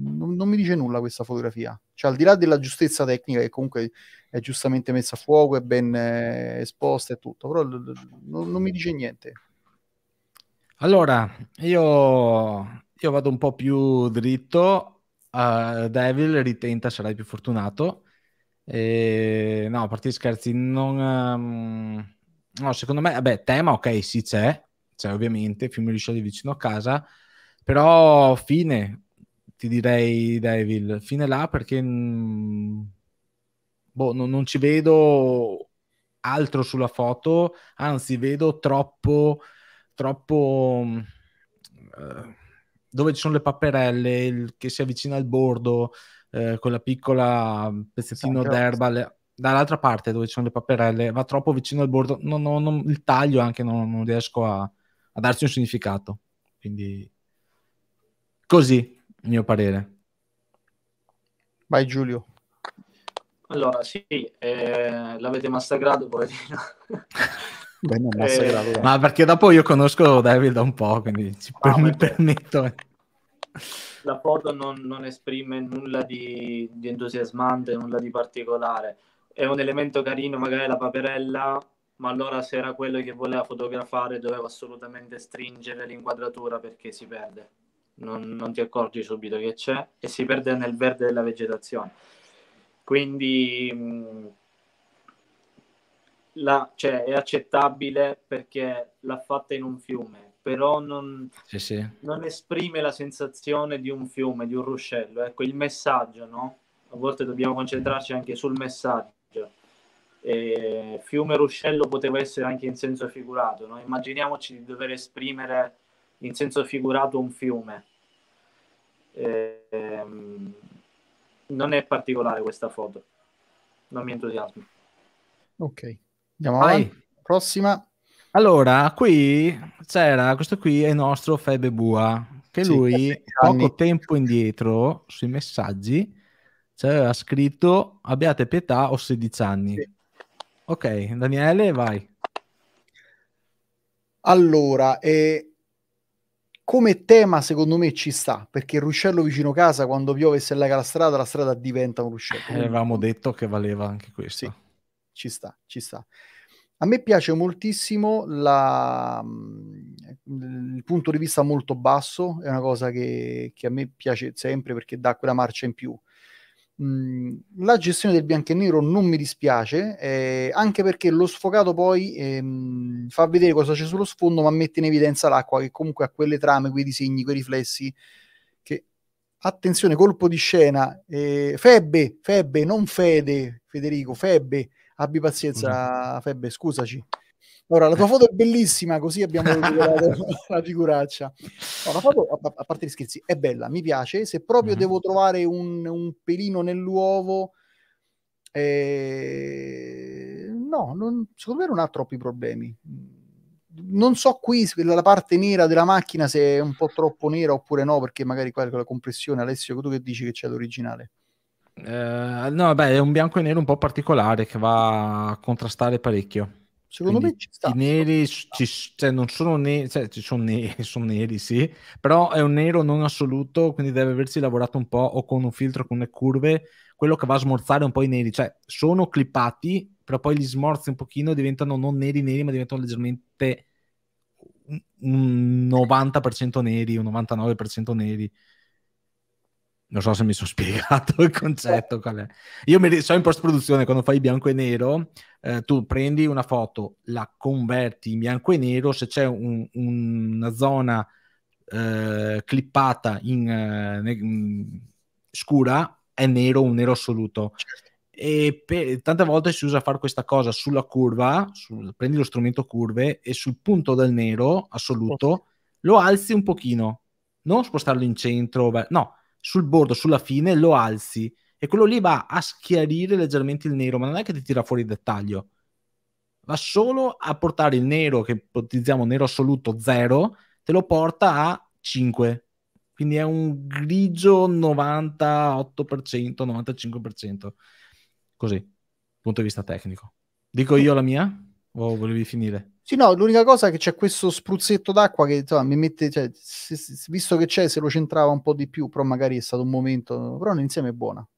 non, non mi dice nulla questa fotografia. Cioè, al di là della giustezza tecnica, che comunque è giustamente messa a fuoco, è ben eh, esposta e tutto, però l- l- non mi dice niente. Allora, io, io, vado un po' più dritto. Uh, Devil ritenta, sarai più fortunato. E, eh, no, a parte scherzi, non, um, No, secondo me, vabbè, tema ok, sì c'è, c'è ovviamente, film di vicino a casa, però fine, ti direi Devil, fine là perché mh, mm, boh, non, non ci vedo altro sulla foto, anzi vedo troppo, troppo uh, dove ci sono le papperelle, il, che si avvicina al bordo, eh, quella piccola mm, pezzettino esatto. d'erba, le, dall'altra parte dove ci sono le paperelle va troppo vicino al bordo, non, non, non, il taglio anche non, riesco a, a darci un significato. Quindi così, il mio parere. Vai Giulio. Allora, sì, eh, l'avete massacrato, poverino. Bene, eh, massacrato. Eh, ma perché dopo io conosco David da un po', quindi ci ah, mi permetto. Eh. La foto non, non esprime nulla di, di, entusiasmante, nulla di particolare è un elemento carino, magari la paperella, ma allora se era quello che voleva fotografare doveva assolutamente stringere l'inquadratura perché si perde. Non, non ti accorgi subito che c'è e si perde nel verde della vegetazione. Quindi mh, mm, la, cioè, è accettabile perché l'ha fatta in un fiume, però non, sì, sì. non, esprime la sensazione di un fiume, di un ruscello. Ecco, il messaggio, no? A volte dobbiamo concentrarci anche sul messaggio eh, fiume ruscello poteva essere anche in senso figurato, no? immaginiamoci di dover esprimere in senso figurato un fiume. Eh, non è particolare questa foto, non mi entusiasmo. Ok, andiamo Vai. avanti. Prossima. Allora, qui c'era, questo qui è il nostro Febe Bua, che sì, lui poco tempo indietro sui messaggi c'era scritto abbiate pietà ho 16 anni. Sì. Ok, Daniele, vai. Allora, eh, come tema secondo me ci sta, perché il ruscello vicino casa, quando piove e si allega la strada, la strada diventa un ruscello. Eh, avevamo detto che valeva anche questo. Sì, ci sta, ci sta. A me piace moltissimo la, mm, il punto di vista molto basso, è una cosa che, che, a me piace sempre perché dà quella marcia in più la gestione del bianco e nero non mi dispiace, eh, anche perché lo sfocato poi ehm, fa vedere cosa c'è sullo sfondo, ma mette in evidenza l'acqua che comunque ha quelle trame, quei disegni, quei riflessi che attenzione, colpo di scena, eh, Febbe, Febbe, non Fede, Federico, Febbe, abbi pazienza, mm. Febbe, scusaci. Allora, la tua foto è bellissima, così abbiamo la figuraccia. No, la foto, a, a, parte gli scherzi, è bella, mi piace. Se proprio mm-hmm. devo trovare un, un pelino nell'uovo, eh, no, non, secondo me non ha troppi problemi. Non so qui la parte nera della macchina se è un po' troppo nera oppure no, perché magari qua con la compressione, Alessio, tu che dici che c'è l'originale? Eh, no, beh, è un bianco e nero un po' particolare che va a contrastare parecchio. Secondo Quindi me ci sta. I neri ci, cioè, non sono neri, cioè, ci sono neri, sono neri, sì, però è un nero non assoluto, quindi deve averci lavorato un po' o con un filtro, con le curve, quello che va a smorzare un po' i neri, cioè sono clippati, però poi li smorzi un pochino e diventano non neri neri, ma diventano leggermente un 90% neri, un 99% neri. Non so se mi sono spiegato il concetto qual è. Io mi so in post-produzione, quando fai bianco e nero, eh, tu prendi una foto, la converti in bianco e nero, se c'è un, un, una zona eh, clippata in, in, eh, mm, scura, è nero, un nero assoluto. Certo. E per, tante volte si usa fare questa cosa sulla curva, sul, prendi lo strumento curve e sul punto del nero assoluto lo alzi un pochino, non spostarlo in centro, no, sul bordo, sulla fine, lo alzi e quello lì va a schiarire leggermente il nero, ma non è che ti tira fuori il dettaglio, va solo a portare il nero, che ipotizziamo nero assoluto 0, te lo porta a 5. Quindi è un grigio 98%, 95%. Così, punto di vista tecnico. Dico io la mia o volevi finire? Sì, no, l'unica cosa è che c'è questo spruzzetto d'acqua che insomma, mi mette, cioè, se, se, visto che c'è, se lo centrava un po' di più, però magari è stato un momento, però l'insieme è buona.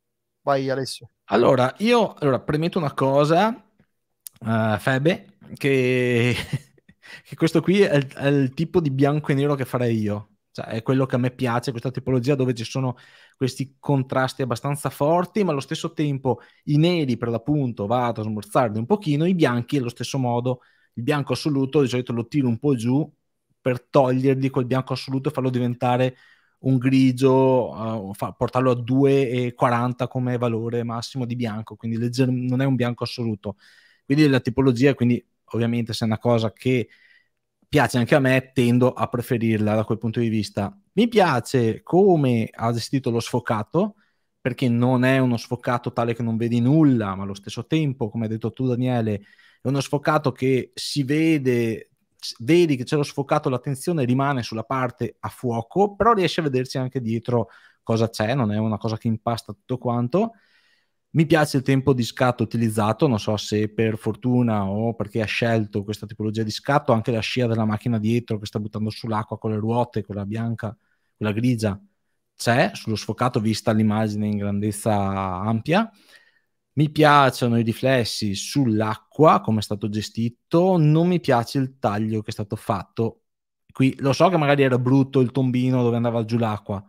Vai Alessio. Allora, io allora, premetto una cosa, uh, Febe, che, che, questo qui è il, è il, tipo di bianco e nero che farei io. Cioè, è quello che a me piace, questa tipologia dove ci sono questi contrasti abbastanza forti, ma allo stesso tempo i neri per l'appunto vado a smorzarli un pochino, i bianchi allo stesso modo il bianco assoluto di solito lo tiro un po' giù per togliergli quel bianco assoluto e farlo diventare un grigio, uh, fa, portarlo a 2,40 come valore massimo di bianco, quindi legger- non è un bianco assoluto. Quindi la tipologia, quindi ovviamente se è una cosa che piace anche a me, tendo a preferirla da quel punto di vista. Mi piace come ha gestito lo sfocato, perché non è uno sfocato tale che non vedi nulla, ma allo stesso tempo, come hai detto tu Daniele, è uno sfocato che si vede, vedi che c'è lo sfocato, l'attenzione rimane sulla parte a fuoco, però riesci a vederci anche dietro cosa c'è, non è una cosa che impasta tutto quanto. Mi piace il tempo di scatto utilizzato, non so se per fortuna o perché ha scelto questa tipologia di scatto, anche la scia della macchina dietro che sta buttando sull'acqua con le ruote, quella bianca, quella grigia, c'è sullo sfocato vista l'immagine in grandezza ampia mi piacciono i riflessi sull'acqua, come è stato gestito, non mi piace il taglio che è stato fatto. Qui lo so che magari era brutto il tombino dove andava giù l'acqua,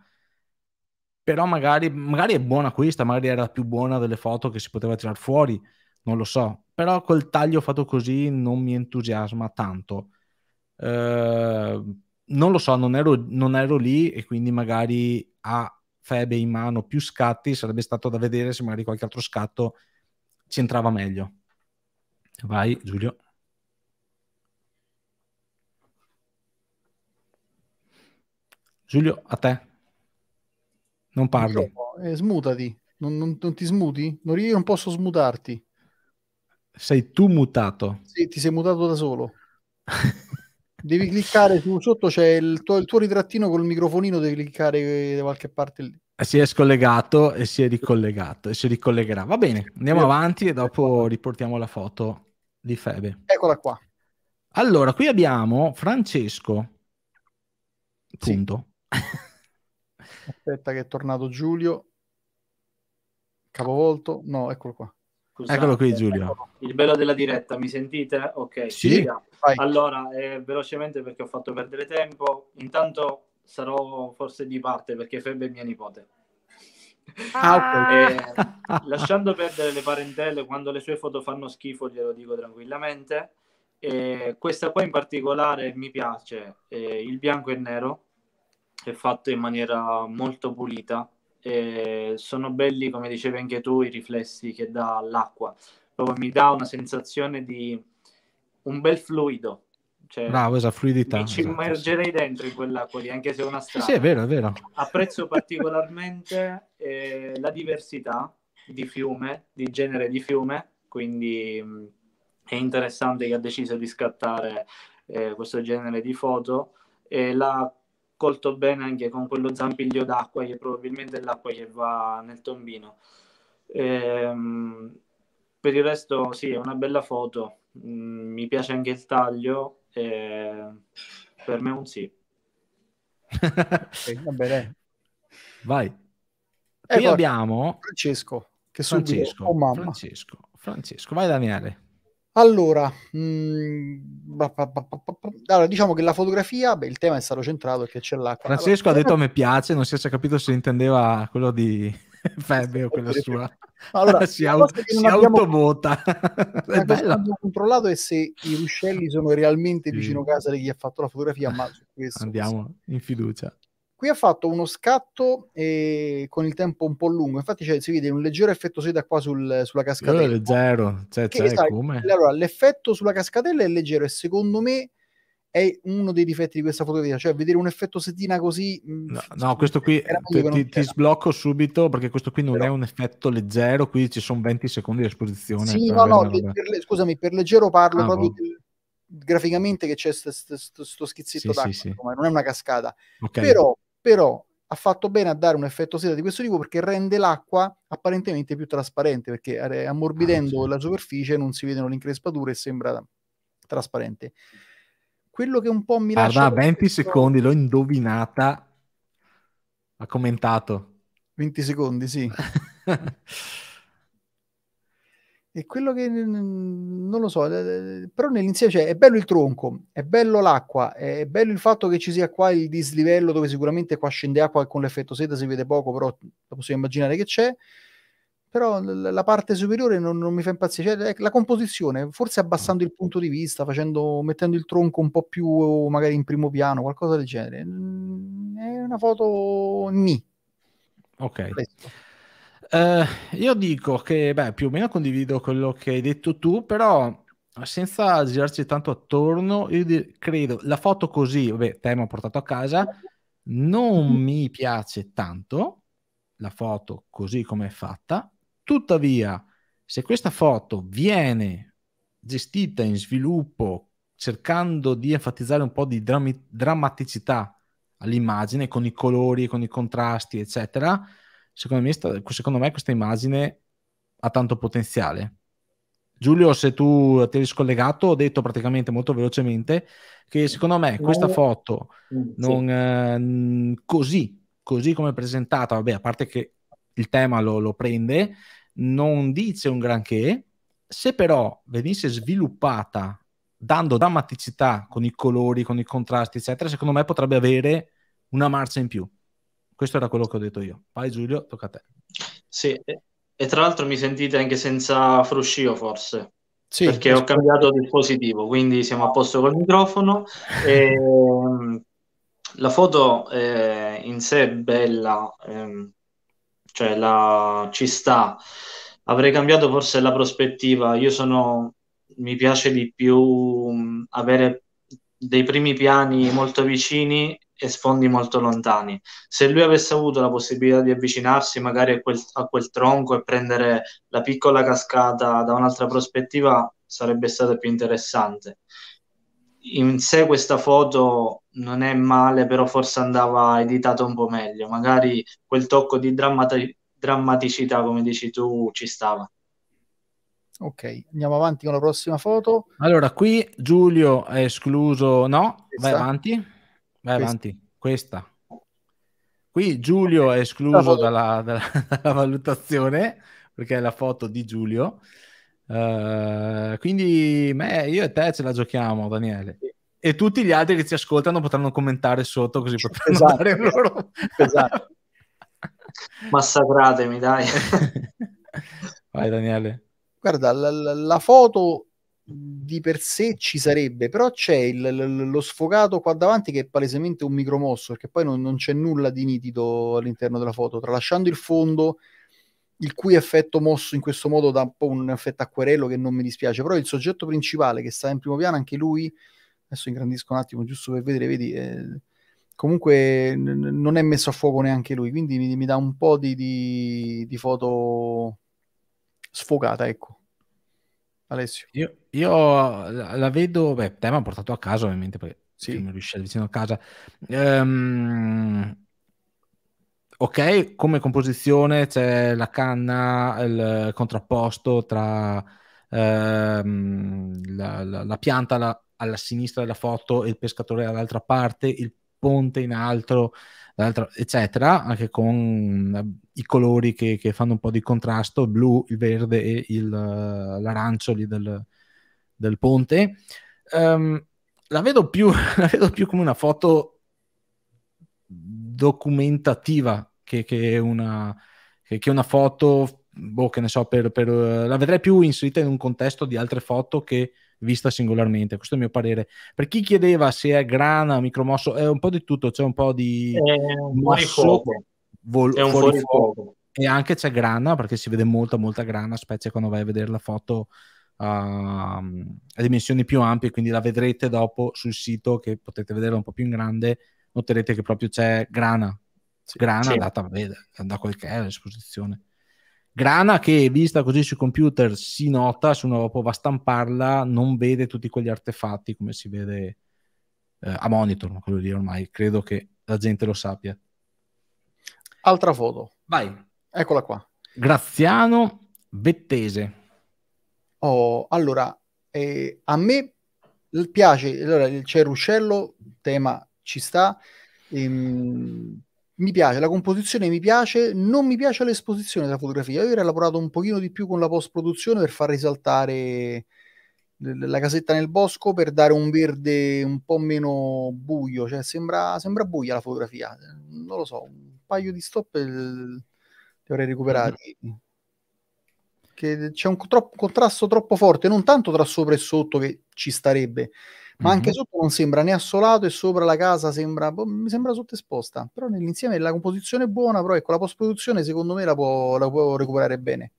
però magari, magari è buona questa, magari era più buona delle foto che si poteva tirare fuori, non lo so. Però quel taglio fatto così non mi entusiasma tanto. Eh, non lo so, non ero, non ero lì e quindi magari ha Febe in mano, più scatti, sarebbe stato da vedere se magari qualche altro scatto c'entrava meglio. Vai Giulio. Giulio, a te. Non parlo. Eh, smutati. Non, non, non, ti smuti? Non, io non posso smutarti. Sei tu mutato. Sì, ti sei mutato da solo. Devi cliccare su sotto c'è il tuo, il tuo ritrattino col microfonino, devi cliccare eh, da qualche parte lì. Eh si è scollegato e si è ricollegato e si ricollegherà. Va bene, andiamo avanti e dopo riportiamo la foto di Febe. Eccola qua. Allora, qui abbiamo Francesco. Punto. Sì. Aspetta che è tornato Giulio. Capovolto. No, eccolo qua. Scusate, Eccolo qui Giulio. Il bello della diretta, mi sentite? Ok, sì. Allora, eh, velocemente perché ho fatto perdere tempo, intanto sarò forse di parte perché Febbe è mia nipote. Ah, e, eh, lasciando perdere le parentelle, quando le sue foto fanno schifo, glielo dico tranquillamente. E eh, questa qua in particolare mi piace, eh, il bianco e nero, è fatto in maniera molto pulita, eh, sono belli, come dicevi anche tu, i riflessi che dà l'acqua. Proprio mi dà una sensazione di un bel fluido. Cioè, Bravo, esa fluidità. Mi ci esatto. dentro in quell'acqua lì, anche se è una strada. sì è vero, è vero. Apprezzo particolarmente eh, la diversità di fiume, di genere di fiume, quindi mh, è interessante che ha deciso di scattare eh, questo genere di foto. E la colto bene anche con quello zampiglio d'acqua che probabilmente è l'acqua che va nel tombino. Ehm, per il resto sì, è una bella foto, mm, mi piace anche il taglio, eh, per me un sì. Va bene. Vai. E eh, abbiamo Francesco, che Francesco, oh Francesco, Francesco, vai Daniele. Allora, mh, mm, ba, ba, ba, allora, diciamo che la fotografia, beh, il tema è stato centrato perché c'è l'acqua. Francesco allora, ha detto a me piace, non si è capito se intendeva quello di Febbre o quella sua. Allora, si, si autobota. è bella. Abbiamo controllato è se i ruscelli sono realmente vicino casa di chi ha fatto la fotografia, ma su questo... Andiamo in fiducia. Qui ha fatto uno scatto eh, con il tempo un po' lungo, infatti cioè, si vede un leggero effetto seta qua sul, sulla cascatella. Allora, zero, zero, cioè, zero, sai, esatto. come? Allora, l'effetto sulla cascatella è leggero e secondo me è uno dei difetti di questa fotografia, cioè vedere un effetto setina così... Mm, no, no questo qui ti, ti, ti, sblocco subito perché questo qui non Però... è un effetto leggero, qui ci sono 20 secondi di esposizione. Sì, no, no, per scusami, per leggero parlo ah, proprio... Boh. Graficamente che c'è questo schizzetto sì, d'acqua, sì, sì. non è una cascata. Okay. Però però ha fatto bene a dare un effetto seta di questo tipo perché rende l'acqua apparentemente più trasparente, perché eh, ammorbidendo ah, sì. la superficie non si vedono le increspature e sembra trasparente. Quello che un po' mi Guarda, lascia... Guarda, 20 questo... secondi, l'ho indovinata, ha commentato. 20 secondi, sì. è quello che non lo so, però nell'insieme cioè, è bello il tronco, è bello l'acqua, è bello il fatto che ci sia qua il dislivello dove sicuramente qua scende acqua e con l'effetto seta si vede poco, però possiamo immaginare che c'è. Però la parte superiore non, non mi fa impazzire, cioè, ecco, la composizione, forse abbassando il punto di vista, facendo, mettendo il tronco un po' più magari in primo piano, qualcosa del genere. È una foto ni. Ok. Questo. Eh, io dico che, beh, più o meno condivido quello che hai detto tu, però senza girarci tanto attorno, io di- credo la foto così, vabbè, te mi portato a casa, non mm-hmm. mi piace tanto la foto così come è fatta. Tuttavia, se questa foto viene gestita in sviluppo cercando di enfatizzare un po' di drammi- drammaticità all'immagine con i colori, con i contrasti, eccetera, secondo me, sta, secondo me questa immagine ha tanto potenziale. Giulio, se tu ti eri scollegato, ho detto praticamente molto velocemente che secondo me questa foto mm, non, eh, così, così come presentata, vabbè, a parte che il tema lo, lo prende, non dice un granché, se però venisse sviluppata dando drammaticità con i colori, con i contrasti, eccetera, secondo me potrebbe avere una marcia in più. Questo era quello che ho detto io. Vai Giulio, tocca a te. Sì, e tra l'altro mi sentite anche senza fruscio forse. Sì, perché ho cambiato dispositivo, quindi siamo a posto col microfono. E, ehm, la foto eh, in sé è bella, ehm, cioè la, ci sta. Avrei cambiato forse la prospettiva. Io sono, mi piace di più avere dei primi piani molto vicini e sfondi molto lontani. Se lui avesse avuto la possibilità di avvicinarsi magari a quel, a quel tronco e prendere la piccola cascata da un'altra prospettiva, sarebbe stato più interessante. In sé questa foto non è male, però forse andava editata un po' meglio. Magari quel tocco di drammati- drammaticità, come dici tu, ci stava. Ok, andiamo avanti con la prossima foto. Allora, qui Giulio è escluso, no? Vai avanti. Vai Questa. avanti. Questa. Qui Giulio è escluso dalla, dalla, dalla, valutazione perché è la foto di Giulio. Uh, quindi beh, io e te ce la giochiamo, Daniele. Sì. E tutti gli altri che ci ascoltano potranno commentare sotto così esatto. potranno esatto, dare esatto. loro... esatto. Massacratemi, dai. Vai Daniele. Guarda, la, la foto di per sé ci sarebbe, però c'è il, lo sfogato qua davanti che è palesemente un micromosso, perché poi non, non, c'è nulla di nitido all'interno della foto, tralasciando il fondo, il cui effetto mosso in questo modo dà un po' un effetto acquerello che non mi dispiace, però il soggetto principale che sta in primo piano, anche lui, adesso ingrandisco un attimo giusto per vedere, vedi, eh, comunque n- non è messo a fuoco neanche lui, quindi mi, mi dà un po' di, di, di foto sfogata, ecco. Alessio. Io, io la vedo, beh, te mi ha portato a casa ovviamente perché sì. mi riuscì vicino a casa. Um, ok, come composizione c'è la canna, il contrapposto tra ehm, la, la, la, pianta alla, alla, sinistra della foto e il pescatore dall'altra parte, il ponte in alto, eccetera, anche con eh, i colori che, che, fanno un po' di contrasto, il blu, il verde e il, eh, l'arancio lì del, del ponte, um, la, vedo più, la, vedo più, come una foto documentativa che, che, una, che, che una, foto, boh, che ne so, per, per, eh, la vedrei più inserita in un contesto di altre foto che vista singolarmente. Questo è il mio parere. Per chi chiedeva se è grana, micromosso, è un po' di tutto, c'è un po' di eh, mosso, vol- è un fuori fuoco. fuoco. E anche c'è grana perché si vede molta, molta grana, specie quando vai a vedere la foto a, ehm, dimensioni più ampie, quindi la vedrete dopo sul sito che potete vedere un po' più in grande, noterete che proprio c'è grana, grana sì. data a da quel che è l'esposizione. Grana che vista così sul computer si nota, se uno dopo va a stamparla non vede tutti quegli artefatti come si vede eh, a monitor, ma quello lì ormai credo che la gente lo sappia. Altra foto. Vai. Eccola qua. Graziano Bettese. Oh, allora, eh, a me piace, allora, c'è il Ruscello, tema ci sta, ehm, mi piace, la composizione mi piace, non mi piace l'esposizione della fotografia, io avrei lavorato un pochino di più con la post-produzione per far risaltare la casetta nel bosco per dare un verde un po' meno buio, cioè sembra, sembra buia la fotografia, non lo so, un paio di stop eh, li avrei recuperati. Mm-hmm che c'è un troppo, contrasto troppo forte, non tanto tra sopra e sotto che ci starebbe, ma mm-hmm. anche sotto non sembra né assolato e sopra la casa sembra, boh, mi sembra sottoesposta, però nell'insieme la composizione è buona, però ecco la post-produzione secondo me la può, la può recuperare bene,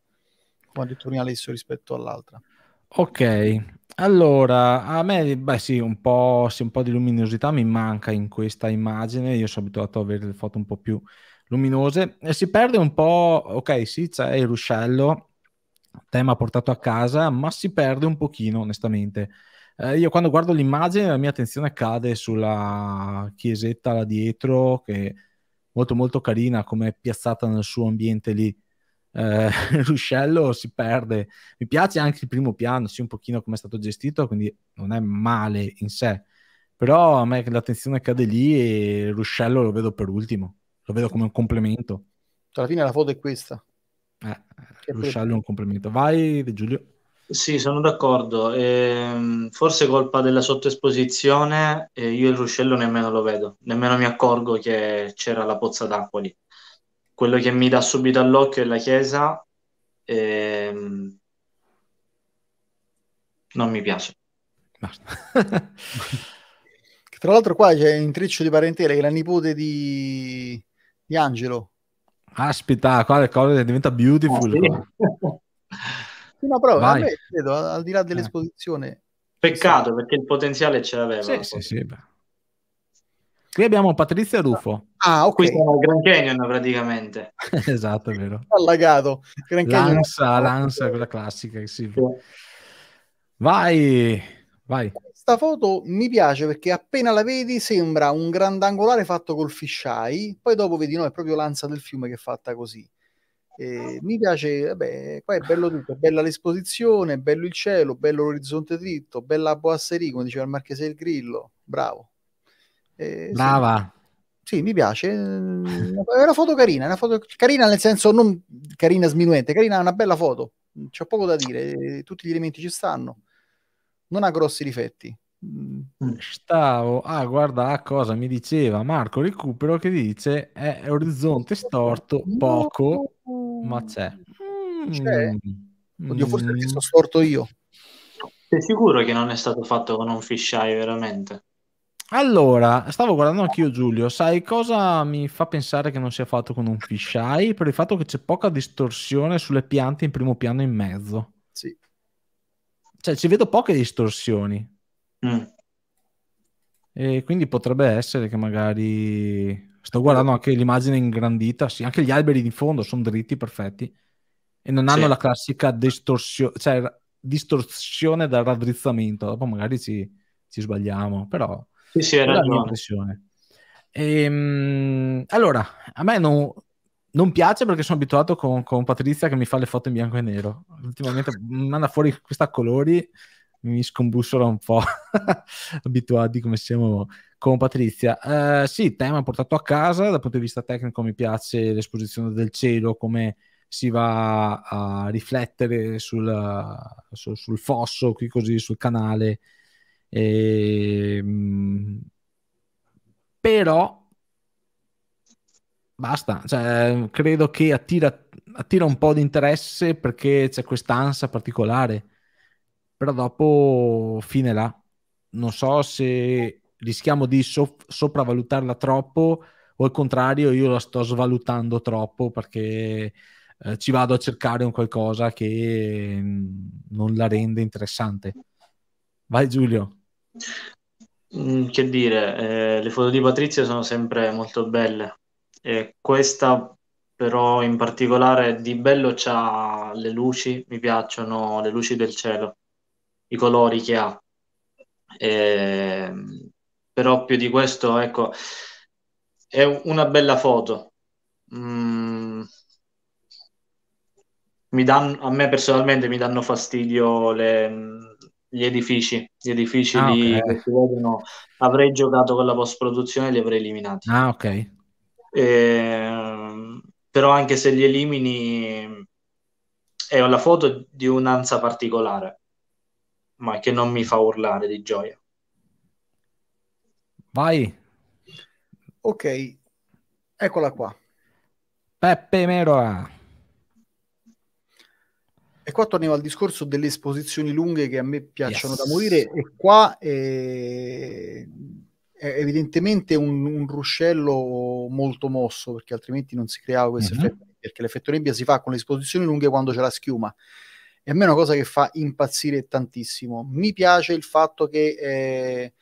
come ha detto prima Alessio rispetto all'altra. Ok, allora, a me beh, sì, un po', sì, un po' di luminosità mi manca in questa immagine. Io sono abituato a avere le foto un po' più luminose. E si perde un po', ok, sì, c'è il ruscello, tema portato a casa, ma si perde un pochino, onestamente. Eh, io quando guardo l'immagine la mia attenzione cade sulla chiesetta là dietro, che è molto molto carina come è piazzata nel suo ambiente lì. Eh, il ruscello si perde. Mi piace anche il primo piano, sì, un pochino come è stato gestito, quindi non è male in sé. Però a me l'attenzione cade lì e il ruscello lo vedo per ultimo, lo vedo come un complemento. Alla fine la foto è questa. Eh, Rusciallo è un complimento. Vai Giulio. Sì, sono d'accordo. Eh, forse colpa della sottoesposizione, eh, io il ruscello nemmeno lo vedo, nemmeno mi accorgo che c'era la pozza d'acqua lì. Quello che mi dà subito all'occhio è la chiesa. Ehm... Non mi piace. Tra l'altro qua c'è un intreccio di parentele, che è la nipote di, di Angelo, Aspita, qua le cose diventa beautiful. Ah, sì. no, però a me credo, al di là dell'esposizione. Peccato, sì. perché il potenziale ce l'aveva. Sì, sì, sì. Qui abbiamo Patrizia Rufo. Ah, ok. Qui siamo al Grand Canyon praticamente. esatto, è vero. Allagato. Grand Canyon. Lanza, lanza, quella classica. Sì. Vai, vai questa foto mi piace perché appena la vedi sembra un grandangolare fatto col fisheye, poi dopo vedi no, è proprio l'ansa del fiume che è fatta così. Eh, mi piace, vabbè, qua è bello tutto, è bella l'esposizione, bello il cielo, bello l'orizzonte dritto, bella Boasserie, come diceva il Marchese del Grillo, bravo. Eh, Brava. Sì. sì. mi piace. È una foto carina, una foto carina nel senso non carina sminuente, carina è una bella foto, c'è poco da dire, tutti gli elementi ci stanno non ha grossi difetti. Mm. Mm. stavo a ah, guardare cosa mi diceva Marco Recupero che dice è orizzonte storto poco ma c'è, mm. c'è. oddio forse mm. sono storto io sei sicuro che non è stato fatto con un fisheye veramente? Allora, stavo guardando anch'io Giulio, sai cosa mi fa pensare che non sia fatto con un fisheye? Per il fatto che c'è poca distorsione sulle piante in primo piano in mezzo. Sì. Cioè, ci vedo poche distorsioni Mm. E quindi potrebbe essere che magari... Sto guardando anche l'immagine ingrandita, sì, anche gli alberi di fondo sono dritti, perfetti, e non hanno sì. la classica distorsio... cioè, distorsione dal raddrizzamento. Dopo magari ci, ci sbagliamo, però... Sì, sì, è la mia impressione. Ehm, allora, a me non, non piace perché sono abituato con, con, Patrizia che mi fa le foto in bianco e nero. Ultimamente manda fuori questa colori mi scombussola un po' abituati come siamo con Patrizia. Uh, sì, tema portato a casa, dal punto di vista tecnico mi piace l'esposizione del cielo, come si va a riflettere sul, sul, sul fosso, qui così, sul canale. E, ehm, però basta, cioè, credo che attira, attira un po' di interesse perché c'è quest'ansia particolare però dopo fine là. Non so se rischiamo di so- sopravvalutarla troppo o al contrario io la sto svalutando troppo perché eh, ci vado a cercare un qualcosa che mm, non la rende interessante. Vai Giulio. Mm, che dire, eh, le foto di Patrizia sono sempre molto belle. E questa però in particolare di bello c'ha le luci, mi piacciono le luci del cielo i colori che ha. Eh, però più di questo, ecco, è una bella foto. Mm, mi danno, a me personalmente mi danno fastidio le, mm, gli edifici, gli edifici ah, okay. che si vedono. Avrei giocato con la post-produzione e li avrei eliminati. Ah, ok. Eh, però anche se li elimini è la foto di un'ansia particolare ma che non mi fa urlare di gioia. Vai. Ok, eccola qua. Peppe Meroa. E qua torniamo al discorso delle esposizioni lunghe che a me piacciono yes. da morire e qua è, eh, è evidentemente un, un, ruscello molto mosso perché altrimenti non si creava questo mm-hmm. effetto perché l'effetto nebbia si fa con le esposizioni lunghe quando c'è la schiuma e a me è una cosa che fa impazzire tantissimo. Mi piace il fatto che eh,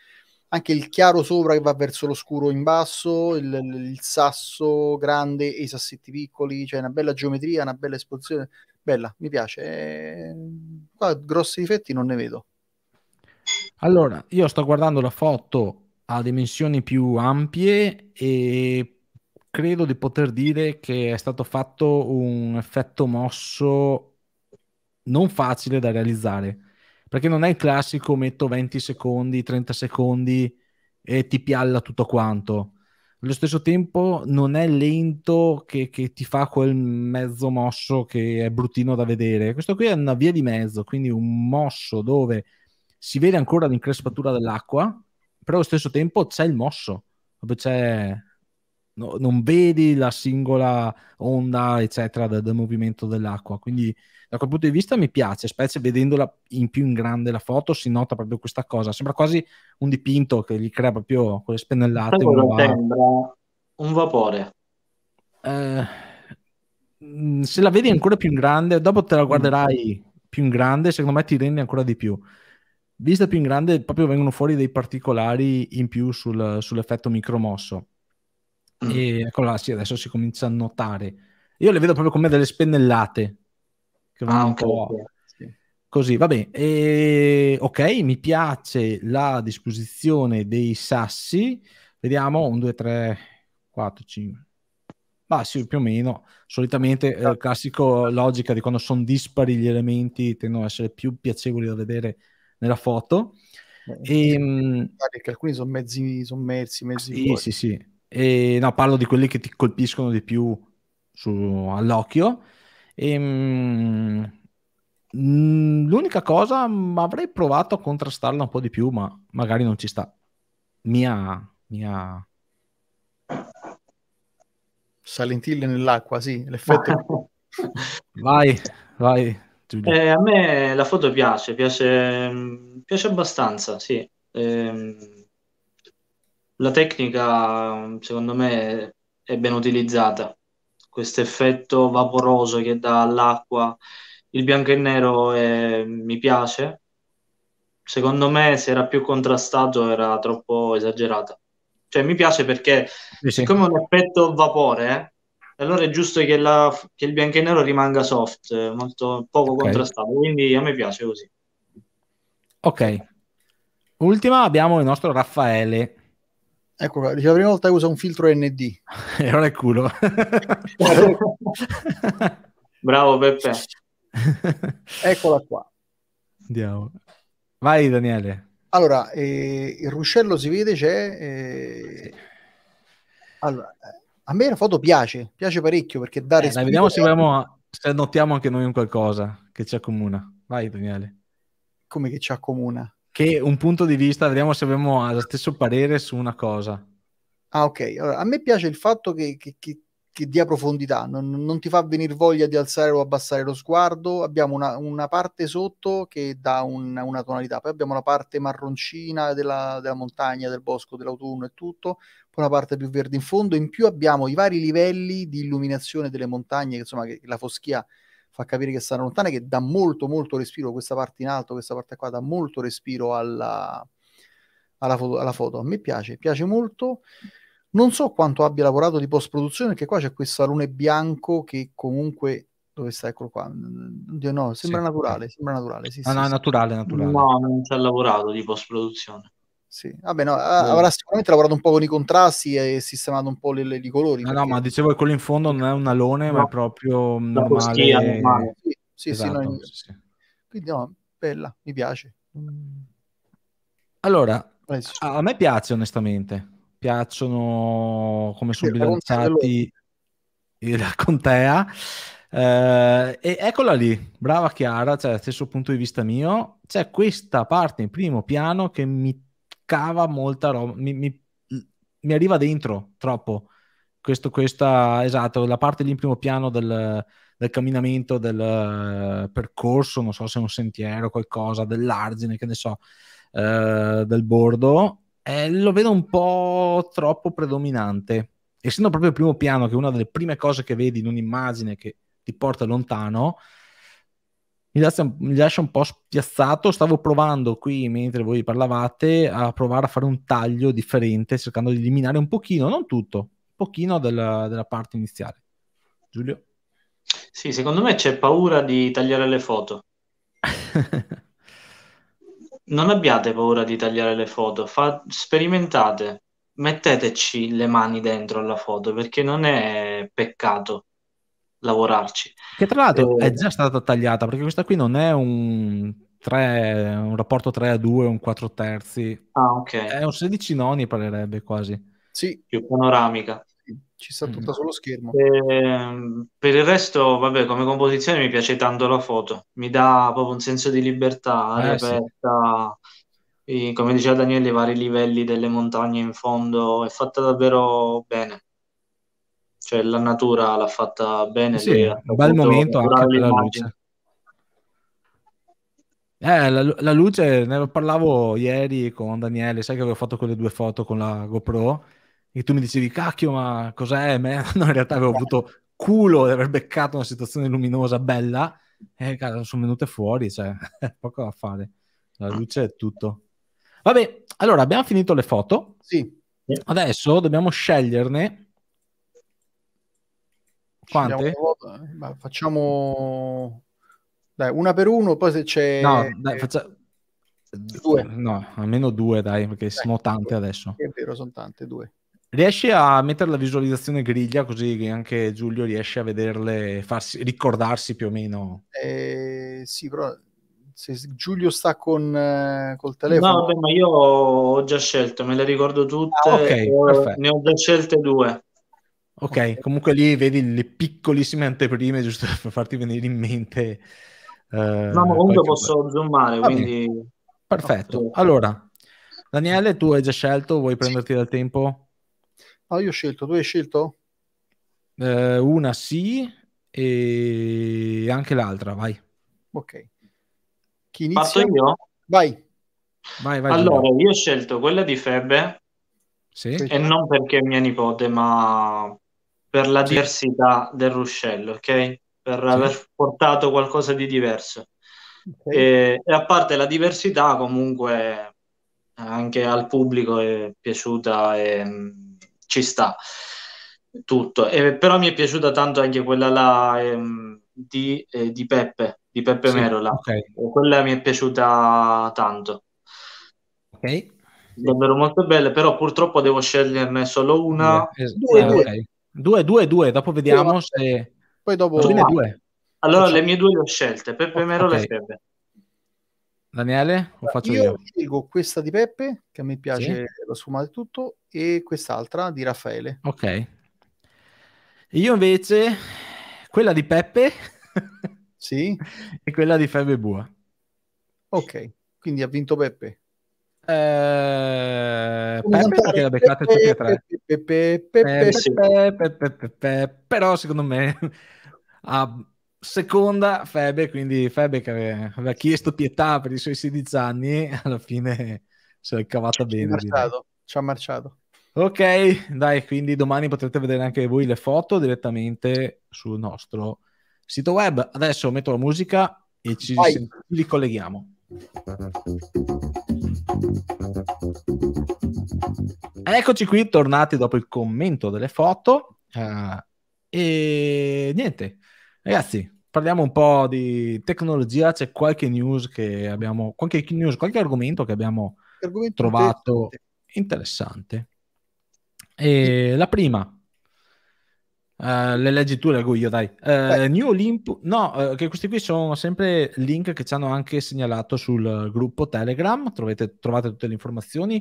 anche il chiaro sopra che va verso lo scuro in basso, il, il, sasso grande e i sassetti piccoli, cioè una bella geometria, una bella esposizione. Bella, mi piace. Eh, qua grossi difetti non ne vedo. Allora, io sto guardando la foto a dimensioni più ampie e credo di poter dire che è stato fatto un effetto mosso non facile da realizzare, perché non è il classico metto 20 secondi, 30 secondi e ti pialla tutto quanto. Allo stesso tempo non è lento che, che ti fa quel mezzo mosso che è bruttino da vedere. Questo qui è una via di mezzo, quindi un mosso dove si vede ancora l'increspatura dell'acqua, però allo stesso tempo c'è il mosso, c'è non vedi la singola onda, eccetera, del, del, movimento dell'acqua. Quindi da quel punto di vista mi piace, specie vedendola in più in grande la foto, si nota proprio questa cosa. Sembra quasi un dipinto che gli crea proprio quelle spennellate. Allora, sembra un vapore. Eh, se la vedi ancora più in grande, dopo te la guarderai più in grande, secondo me ti rende ancora di più. Vista più in grande, proprio vengono fuori dei particolari in più sul, sull'effetto micromosso. Mm. E eccola, là, sì, adesso si comincia a notare. Io le vedo proprio come delle spennellate, che vanno ah, un po'... Okay. Così, vabbè. E, ehm, ok, mi piace la disposizione dei sassi. Vediamo, 1, 2, 3, 4, 5. Ma sì, più o meno. Solitamente è eh, esatto. classico logica di quando sono dispari gli elementi tendono ad essere più piacevoli da vedere nella foto. Eh, e, ehm, che alcuni sono mezzi sommersi, ah, mezzi... Sì, fuori. sì, sì. E, ehm, no, parlo di quelli che ti colpiscono di più su, all'occhio Ehm, mm, l'unica cosa, mm, avrei provato a contrastarla un po' di più, ma magari non ci sta. Mia... mia... Silent nell'acqua, sì, l'effetto. vai, vai. Eh, a me la foto piace, piace, mm, piace abbastanza, sì. Eh, la tecnica, secondo me, è ben utilizzata questo effetto vaporoso che dà all'acqua. Il bianco e nero è, eh, mi piace. Secondo me, se era più contrastato, era troppo esagerata. Cioè, mi piace perché, sì, sì. siccome è un effetto vapore, eh, allora è giusto che, la, che, il bianco e nero rimanga soft, molto poco okay. contrastato. Quindi a me piace così. Ok. Ultima abbiamo il nostro Raffaele Ecco qua, dice la prima volta che uso un filtro ND. E non è culo. Bravo Peppe. Eccola qua. Andiamo. Vai Daniele. Allora, eh, il ruscello si vede, c'è... Eh... Allora, eh, a me la foto piace, piace parecchio perché dare... Eh, vediamo se, abbiamo, se notiamo anche noi un qualcosa che ci accomuna. Vai Daniele. Come che ci accomuna? Che un punto di vista, vediamo se abbiamo lo stesso parere su una cosa. Ah, ok. Allora, a me piace il fatto che, che, che, che dia profondità, non, non, ti fa venire voglia di alzare o abbassare lo sguardo. Abbiamo una, una parte sotto che dà un, una tonalità, poi abbiamo la parte marroncina della, della montagna, del bosco, dell'autunno e tutto, poi una parte più verde in fondo. In più abbiamo i vari livelli di illuminazione delle montagne, che, insomma, che la foschia fa capire che sarà lontana, che dà molto molto respiro, questa parte in alto, questa parte qua, dà molto respiro alla, alla, foto, alla foto. A me piace, piace molto. Non so quanto abbia lavorato di post-produzione, perché qua c'è questo salone bianco che comunque dove sta, eccolo qua. Oddio, no, sembra sì. naturale, sembra naturale. Sì, no, ah, sì, no, sì. naturale, naturale. No, non ci ha lavorato di post-produzione sì. Vabbè, no, boh. avrà sicuramente lavorato un po' con i contrasti e sistemato un po' le, le, i colori. No, perché... no, ma dicevo che quello in fondo non è un alone, no. ma è proprio normale. Schia, Sì, sì, esatto, sì, no, esatto, sì, Quindi no, bella, mi piace. Allora, Adesso. a me piace onestamente, piacciono come sono sì, bilanciati la contea. Eh, e eccola lì, brava Chiara, cioè stesso punto di vista mio, c'è questa parte in primo piano che mi cava molta roba, mi, mi, mi arriva dentro troppo. Questo, questa, esatto, la parte lì in primo piano del, del camminamento, del uh, percorso, non so se è un sentiero, qualcosa, dell'argine, che ne so, uh, del bordo, eh, lo vedo un po' troppo predominante. Essendo proprio il primo piano, che è una delle prime cose che vedi in un'immagine che ti porta lontano, mi lascia, mi lascia, un po' spiazzato. Stavo provando qui, mentre voi parlavate, a provare a fare un taglio differente, cercando di eliminare un pochino, non tutto, un pochino della, della parte iniziale. Giulio? Sì, secondo me c'è paura di tagliare le foto. non abbiate paura di tagliare le foto, fa, sperimentate, metteteci le mani dentro alla foto perché non è peccato lavorarci. Che tra l'altro eh, è già stata tagliata, perché questa qui non è un, 3, un rapporto 3 a 2, un 4 terzi. Ah, ok. È un 16 noni, parlerebbe quasi. Sì. Più panoramica. Ci sta tutta mm. sullo schermo. E, ehm, per il resto, vabbè, come composizione mi piace tanto la foto. Mi dà proprio un senso di libertà, eh, aperta. Sì. E, come diceva Daniele, i vari livelli delle montagne in fondo. È fatta davvero bene cioè la natura l'ha fatta bene. Sì, un bel momento anche per la luce. Eh, la, la, luce, ne parlavo ieri con Daniele, sai che avevo fatto quelle due foto con la GoPro e tu mi dicevi, cacchio, ma cos'è? Ma No, in realtà avevo avuto culo di aver beccato una situazione luminosa bella e eh, sono venute fuori, cioè, poco da fare. La luce è tutto. Vabbè, allora abbiamo finito le foto. Sì. Adesso dobbiamo sceglierne quante? Facciamo, eh, facciamo dai, una per uno, poi se c'è... No, dai, faccia... Due. No, almeno due, dai, perché dai, sono tante due. adesso. È vero, sono tante, due. Riesci a mettere la visualizzazione griglia così che anche Giulio riesce a vederle, farsi, ricordarsi più o meno? Eh, sì, però se Giulio sta con eh, col telefono. No, vabbè, ma io ho già scelto, me le ricordo tutte. Ah, okay, ne ho già scelte due. Okay, ok, comunque lì vedi le piccolissime anteprime giusto per farti venire in mente. Eh, no, ma comunque posso cosa. zoomare, quindi... Perfetto. Allora, Daniele, tu hai già scelto, vuoi prenderti del tempo? Ah, io ho scelto, tu hai scelto? Eh, una sì e anche l'altra, vai. Ok. Chi inizia? Parto io? Vai. Vai, vai. Allora, io ho scelto quella di Febbe. Sì. E non perché è mia nipote, ma per la diversità del ruscello, ok? Per aver portato qualcosa di diverso. Okay. E, e, a parte la diversità, comunque anche al pubblico è piaciuta e mm, ci sta tutto. E, però mi è piaciuta tanto anche quella là, ehm, di, eh, di, Peppe, di Peppe sì, Merola. Okay. Quella mi è piaciuta tanto. Ok. Davvero molto belle, però purtroppo devo sceglierne solo una. Eh, due, eh, due. Okay. Due, due, due. Dopo vediamo poi, se... Poi dopo... No, due. Allora, faccio... le mie due le ho scelte. Peppe Mero okay. le Peppe. Daniele, lo faccio io. Io scelgo questa di Peppe, che a me piace sì. la sfuma di tutto, e quest'altra di Raffaele. Ok. Io invece, quella di Peppe... sì. e quella di Febbe Bua. Ok, quindi ha vinto Peppe. Eh, perché l'ha beccata tutti e tre. Però secondo me a seconda Febe, quindi Febe che aveva, chiesto pietà per i suoi 16 anni, alla fine si è cavata bene. Ci ha marciato. Ok, dai, quindi domani potrete vedere anche voi le foto direttamente sul nostro sito web. Adesso metto la musica e ci, ci ricolleghiamo. Eccoci qui, tornati dopo il commento delle foto. Uh, e niente, ragazzi, parliamo un po' di tecnologia. C'è qualche news che abbiamo, qualche news, qualche argomento che abbiamo argomento trovato interessante. interessante. E sì. La prima, Uh, le leggi tu, leggo io, dai. Uh, New Olympus, no, uh, che questi qui sono sempre link che ci hanno anche segnalato sul gruppo Telegram. Trovate, trovate tutte le informazioni.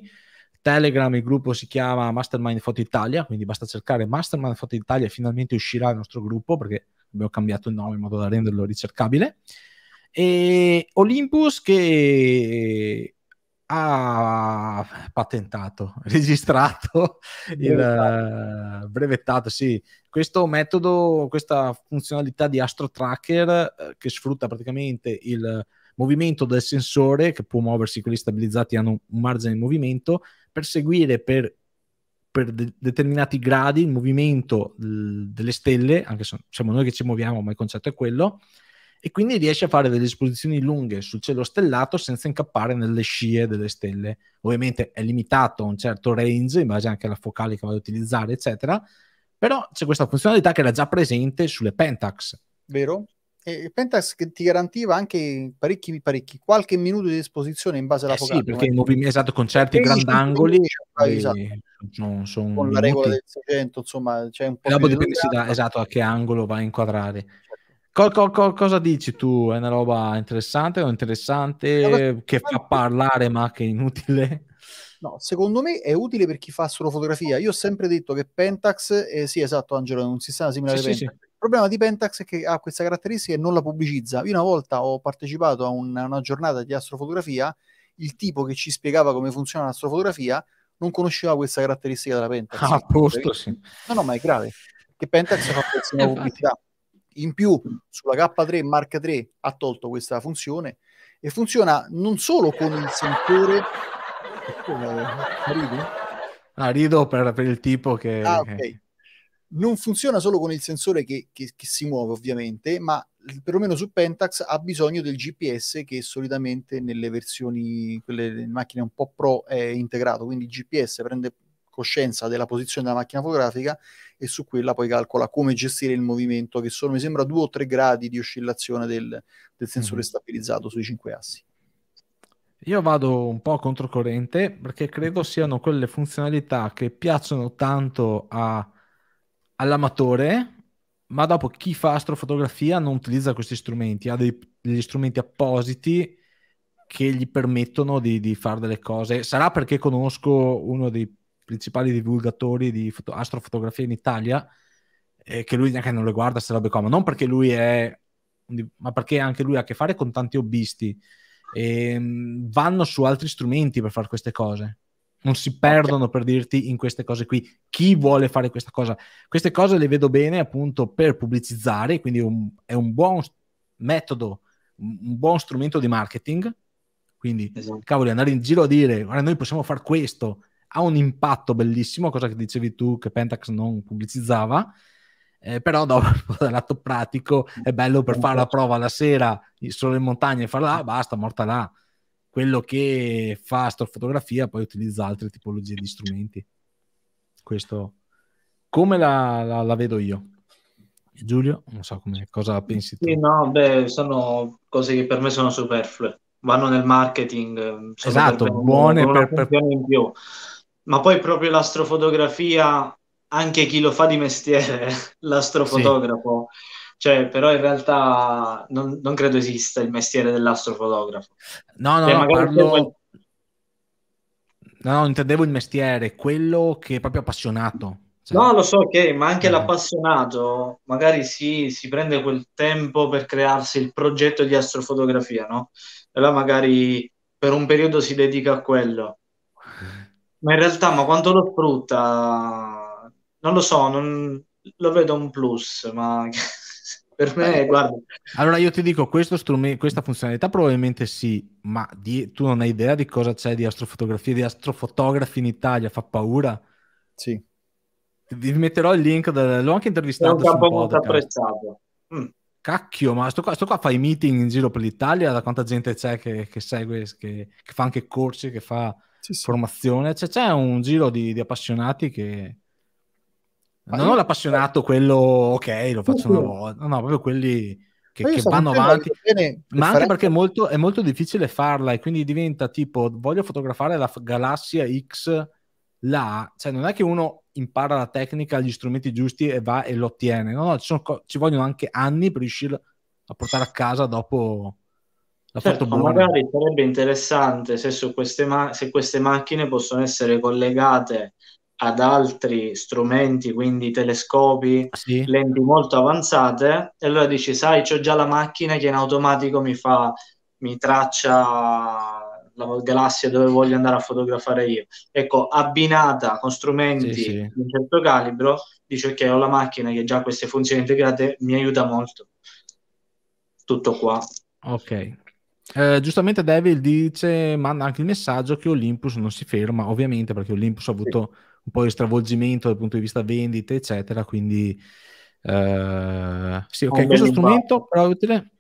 Telegram, il gruppo si chiama Mastermind Foto Italia, quindi basta cercare Mastermind Foto Italia e finalmente uscirà il nostro gruppo perché abbiamo cambiato il nome in modo da renderlo ricercabile. E Olympus che ha patentato, registrato, brevettato. Il, brevettato sì. questo metodo, questa funzionalità di Astro Tracker eh, che sfrutta praticamente il movimento del sensore che può muoversi, quelli stabilizzati hanno un margine di movimento, per seguire per, per de- determinati gradi il movimento l- delle stelle, anche se siamo noi che ci muoviamo, ma il concetto è quello, e quindi riesce a fare delle esposizioni lunghe sul cielo stellato senza incappare nelle scie delle stelle. Ovviamente è limitato a un certo range in base anche alla focale che vado a utilizzare, eccetera, però c'è questa funzionalità che era già presente sulle Pentax. Vero? E Pentax ti garantiva anche parecchi, parecchi, qualche minuto di esposizione in base alla eh focale. Sì, perché i movimenti, esatto, con certi grandangoli eh, esatto. non sono con la minuti. regola del 600, insomma, c'è un po' e dopo dipende da, esatto, a che angolo va a inquadrare. Co- co- cosa dici tu? È una roba interessante o interessante che fa parlare ma che è inutile? No, secondo me è utile per chi fa solo fotografia. Io ho sempre detto che Pentax, eh, sì esatto Angelo, è un sistema simile sì, a sì, Pentax. Sì. Il problema di Pentax è che ha questa caratteristica e non la pubblicizza. Io una volta ho partecipato a un, una giornata di astrofotografia, il tipo che ci spiegava come funziona l'astrofotografia non conosceva questa caratteristica della Pentax. Ah, a posto, sì. No, no, ma è grave. Che Pentax fa pessima pubblicità. In più sulla K3 Mark 3 ha tolto questa funzione e funziona non solo con il sensore... Ridi? Ah, rido per, per, il tipo che... Ah, okay. Non funziona solo con il sensore che, che, che si muove ovviamente, ma perlomeno su Pentax ha bisogno del GPS che solitamente nelle versioni, quelle macchine un po' pro è integrato, quindi il GPS prende coscienza della posizione della macchina fotografica e su quella poi calcola come gestire il movimento, che sono mi sembra due o tre gradi di oscillazione del, del sensore mm. stabilizzato sui cinque assi. Io vado un po' controcorrente perché credo siano quelle funzionalità che piacciono tanto a, all'amatore, ma dopo chi fa astrofotografia non utilizza questi strumenti, ha dei, degli strumenti appositi che gli permettono di, di fare delle cose. Sarà perché conosco uno dei principali divulgatori di foto- astrofotografia in Italia, eh, che lui neanche non le guarda queste robe qua, non perché lui è, ma perché anche lui ha a che fare con tanti hobbisti e ehm, vanno su altri strumenti per fare queste cose. Non si perdono per dirti in queste cose qui. Chi vuole fare questa cosa? Queste cose le vedo bene appunto per pubblicizzare, quindi un, è un buon metodo, un buon strumento di marketing. Quindi, esatto. cavoli, andare in giro a dire, guarda, noi possiamo fare questo, ha un impatto bellissimo, cosa che dicevi tu che Pentax non pubblicizzava, eh, però dopo dal pratico è bello per fare la prova la sera solo in montagna e farla, basta, morta là. Quello che fa astrofotografia poi utilizza altre tipologie di strumenti. Questo come la, la, la vedo io. Giulio, non so come, cosa pensi tu. Sì, no, beh, sono cose che per me sono superflue. Vanno nel marketing. Eh, sono esatto, per buone per, per... in più ma poi proprio l'astrofotografia, anche chi lo fa di mestiere, l'astrofotografo. Sì. Cioè, però in realtà non, non, credo esista il mestiere dell'astrofotografo. No, no, cioè, no, parlo... poi... no, no, intendevo il mestiere, quello che è proprio appassionato. Cioè... No, lo so che, ma anche eh. l'appassionato magari si, si, prende quel tempo per crearsi il progetto di astrofotografia, no? E là magari per un periodo si dedica a quello ma in realtà, ma quando lo sfrutta, non lo so, non, lo vedo un plus, ma per me, guarda. Allora io ti dico, strume- questa funzionalità probabilmente sì, ma di- tu non hai idea di cosa c'è di astrofotografia, di astrofotografi in Italia, fa paura. Sì. Vi metterò il link, del- l'ho anche intervistato. È un campo molto apprezzato. Mm. Cacchio, ma sto qua, sto qua, fa i meeting in giro per l'Italia, da quanta gente c'è che, che segue, che, che fa anche corsi, che fa sì, sì. formazione. Cioè, c'è un giro di, di appassionati che... Ma non io... l'appassionato quello, ok, lo faccio una volta. No, proprio quelli che, che vanno avanti. Ma anche perché è molto, è molto difficile farla e quindi diventa tipo, voglio fotografare la galassia X là. Cioè, non è che uno impara la tecnica, gli strumenti giusti e va e lo ottiene. No, no, ci, sono, ci vogliono anche anni per riuscire a portare a casa dopo L'ha certo, fatto magari sarebbe interessante se, su queste, ma- se queste macchine possono essere collegate ad altri strumenti, quindi telescopi, ah, sì. lenti molto avanzate, e allora dici, sai, ho già la macchina che in automatico mi fa, mi traccia la galassia dove voglio andare a fotografare io. Ecco, abbinata con strumenti sì, sì. di un certo calibro, dice ok, ho la macchina che già queste funzioni integrate mi aiuta molto. Tutto qua. Ok, eh, giustamente Devil dice, manda anche il messaggio che Olympus non si ferma, ovviamente perché Olympus ha avuto sì. un po' di stravolgimento dal punto di vista vendite, eccetera, quindi eh, sì, ok, questo strumento però utile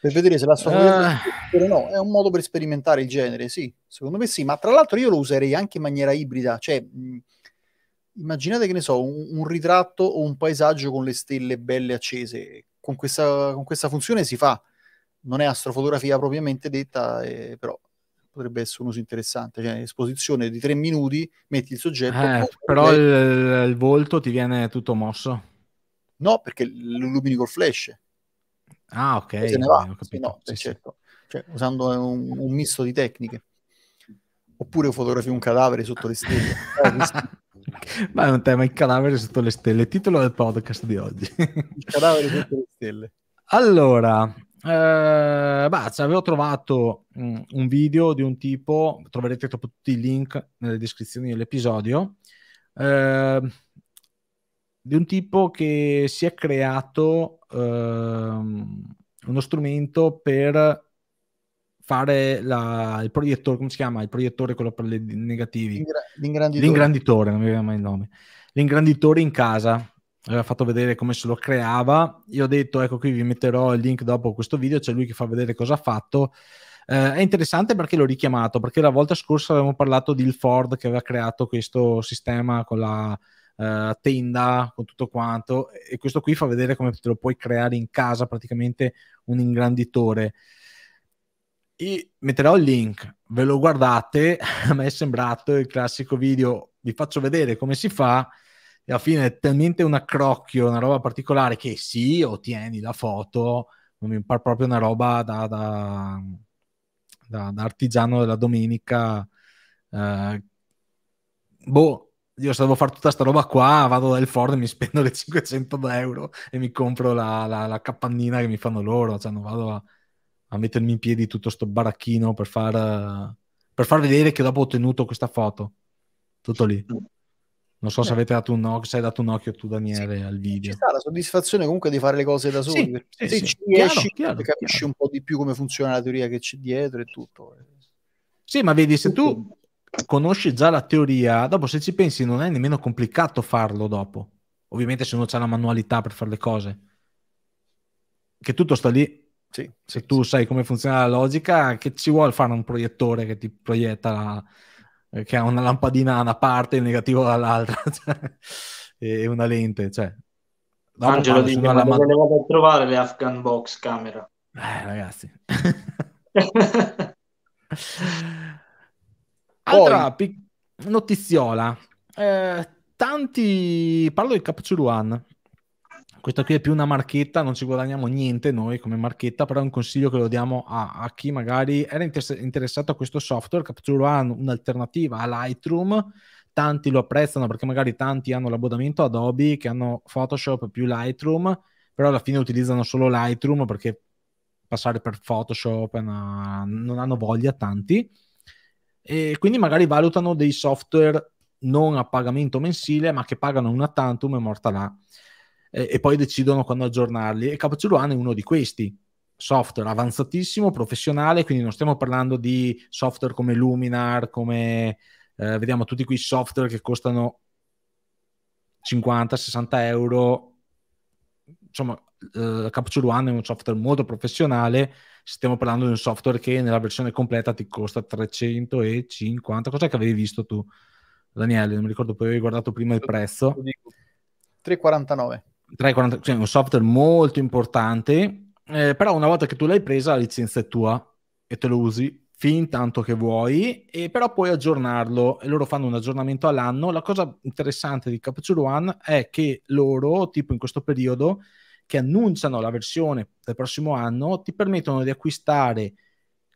per vedere se la sua uh... Eh. oppure no, è un modo per sperimentare il genere, sì, secondo me sì, ma tra l'altro io lo userei anche in maniera ibrida, cioè mh, immaginate che ne so, un, un ritratto o un paesaggio con le stelle belle accese, con questa, con questa funzione si fa, non è astrofotografia propriamente detta, eh, però potrebbe essere un uso interessante. Cioè, esposizione di tre minuti, metti il soggetto. Eh, oh, però il, il, volto ti viene tutto mosso? No, perché lo illumini col flash. Ah, ok. E se ne va, se no, sì, certo. Cioè, usando un, un, misto di tecniche. Oppure fotografi un cadavere sotto le stelle. Eh, ma è un tema, il cadavere sotto le stelle, il titolo del podcast di oggi. il cadavere sotto le stelle. Allora, eh, Bazza, avevo trovato mh, mm, un video di un tipo, troverete dopo tutti i link nelle descrizioni dell'episodio, eh, di un tipo che si è creato eh, uno strumento per fare la, il proiettore, come si chiama? Il proiettore quello per i negativi. L'ingranditore. L'ingranditore, non mi viene mai il nome. L'ingranditore in casa aveva fatto vedere come se lo creava. Io ho detto, ecco qui vi metterò il link dopo questo video, c'è cioè lui che fa vedere cosa ha fatto. Eh, è interessante perché l'ho richiamato, perché la volta scorsa avevamo parlato di il Ford che aveva creato questo sistema con la eh, tenda, con tutto quanto, e questo qui fa vedere come te lo puoi creare in casa, praticamente un ingranditore. E metterò il link, ve lo guardate, a me è sembrato il classico video, vi faccio vedere come si fa, e alla fine è talmente un accrocchio, una roba particolare che sì, ottieni la foto, non mi pare proprio una roba da, da, da, da artigiano della domenica. Eh, boh, io se devo fare tutta questa roba qua, vado dal Ford e mi spendo le 500 euro e mi compro la, la, la capannina che mi fanno loro, cioè non vado a, a mettermi in piedi tutto sto baracchino per far, per far vedere che dopo ho ottenuto questa foto. Tutto lì. Non so eh. se avete dato un, occhio, se hai dato un occhio tu, Daniele, sì, al video. C'è la soddisfazione comunque di fare le cose da soli. Sì, sì, se ci riesci, chiaro, capisci chiaro. un po' di più come funziona la teoria che c'è dietro e tutto. Sì, ma vedi, se tu conosci già la teoria, dopo se ci pensi non è nemmeno complicato farlo dopo. Ovviamente se non c'è la manualità per fare le cose. Che tutto sta lì. Sì, se tu sai come funziona la logica, che ci vuole fare un proiettore che ti proietta la eh, che ha una lampadina a una parte, il negativo dall'altra, cioè, e una lente, cioè. Dopo Angelo, dice, ma man- dove le vado a trovare le Afghan Box camera? Eh, ragazzi. Altra pic- notiziola. Eh, tanti... Parlo di Capculuan. Questa qui è più una marchetta, non ci guadagniamo niente noi come marchetta, però è un consiglio che lo diamo a, a chi magari era inter- interessato a questo software, Capture One, un'alternativa a Lightroom, tanti lo apprezzano perché magari tanti hanno l'abbonamento Adobe che hanno Photoshop più Lightroom, però alla fine utilizzano solo Lightroom perché passare per Photoshop una... non hanno voglia tanti e quindi magari valutano dei software non a pagamento mensile ma che pagano una tantum e morta là eh, e poi decidono quando aggiornarli e Capaciruan è uno di questi software avanzatissimo, professionale, quindi non stiamo parlando di software come Luminar, come eh, vediamo tutti quei software che costano 50-60 euro. Insomma, eh, Capture One è un software molto professionale, stiamo parlando di un software che nella versione completa ti costa 350. Cos'è che avevi visto tu, Daniele? Non mi ricordo, poi avevi guardato prima il prezzo. 3,49 tra i cioè un software molto importante, eh, però una volta che tu l'hai presa la licenza è tua e te lo usi fin tanto che vuoi, e però puoi aggiornarlo e loro fanno un aggiornamento all'anno. La cosa interessante di Capture One è che loro, tipo in questo periodo, che annunciano la versione del prossimo anno, ti permettono di acquistare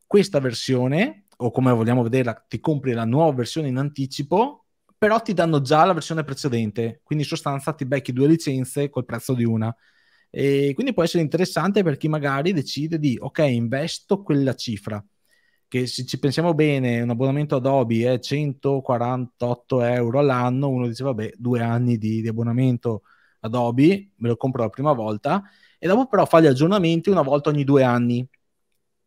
questa versione o come vogliamo vederla, ti compri la nuova versione in anticipo però ti danno già la versione precedente, quindi in sostanza ti becchi due licenze col prezzo di una. E quindi può essere interessante per chi magari decide di, ok, investo quella cifra, che se ci pensiamo bene, un abbonamento Adobe è 148 euro all'anno, uno dice, vabbè, due anni di, di abbonamento Adobe, me lo compro la prima volta, e dopo però fa gli aggiornamenti una volta ogni due anni.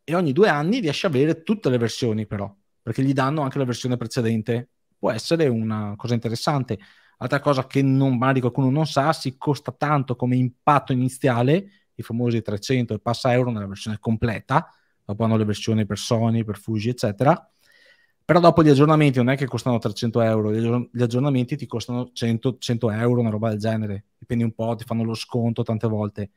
E ogni due anni riesce a avere tutte le versioni però, perché gli danno anche la versione precedente, può essere una cosa interessante. Altra cosa che non, magari qualcuno non sa, si costa tanto come impatto iniziale, i famosi 300 e passa euro nella versione completa, dopo hanno le versioni per Sony, per Fuji, eccetera. Però dopo gli aggiornamenti non è che costano 300 euro, gli aggiornamenti ti costano 100, 100 euro, una roba del genere, dipende un po', ti fanno lo sconto tante volte.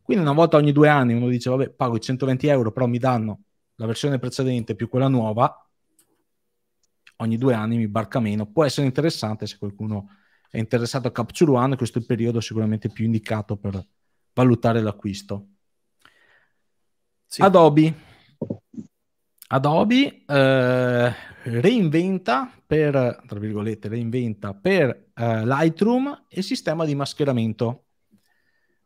Quindi una volta ogni due anni uno dice, vabbè, pago i 120 euro, però mi danno la versione precedente più quella nuova, ogni due anni mi barca meno. Può essere interessante se qualcuno è interessato a Capture One, questo è il periodo sicuramente più indicato per valutare l'acquisto. Sì. Adobe. Adobe eh, reinventa per, tra virgolette, reinventa per eh, Lightroom il sistema di mascheramento.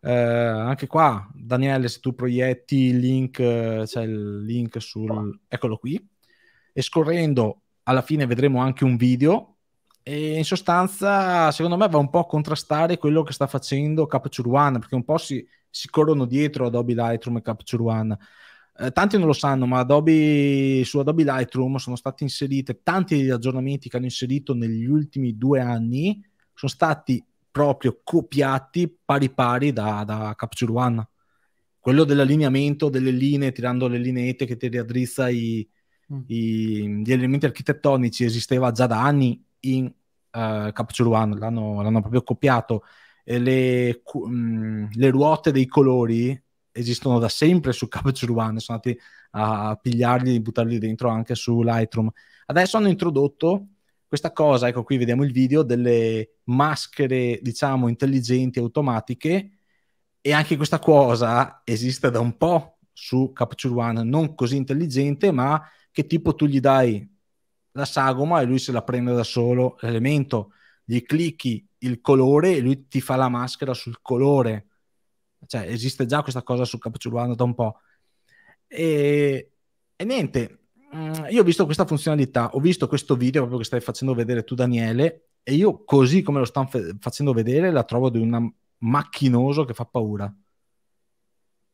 Eh, anche qua, Daniele, se tu proietti il link, eh, c'è il link sul... Eccolo qui. E scorrendo alla fine vedremo anche un video e in sostanza secondo me va un po' a contrastare quello che sta facendo Capture One perché un po' si, si corrono dietro Adobe Lightroom e Capture One eh, tanti non lo sanno ma Adobe, su Adobe Lightroom sono stati inseriti tanti degli aggiornamenti che hanno inserito negli ultimi due anni sono stati proprio copiati pari pari da, da Capture One quello dell'allineamento delle linee tirando le lineette che ti riaddrizza i, Mm. i, gli elementi architettonici esisteva già da anni in uh, Capture One, l'hanno, l'hanno proprio copiato. Le, mh, mm, le, ruote dei colori esistono da sempre su Capture One, sono andati a pigliarli e buttarli dentro anche su Lightroom. Adesso hanno introdotto questa cosa, ecco qui vediamo il video, delle maschere, diciamo, intelligenti, automatiche, e anche questa cosa esiste da un po' su Capture One, non così intelligente, ma che tipo tu gli dai la sagoma e lui se la prende da solo l'elemento, gli clicchi il colore e lui ti fa la maschera sul colore. Cioè, esiste già questa cosa su Capture da un po'. E, e niente, mm, io ho visto questa funzionalità, ho visto questo video proprio che stai facendo vedere tu Daniele e io così come lo stanno fe- facendo vedere la trovo di un macchinoso che fa paura.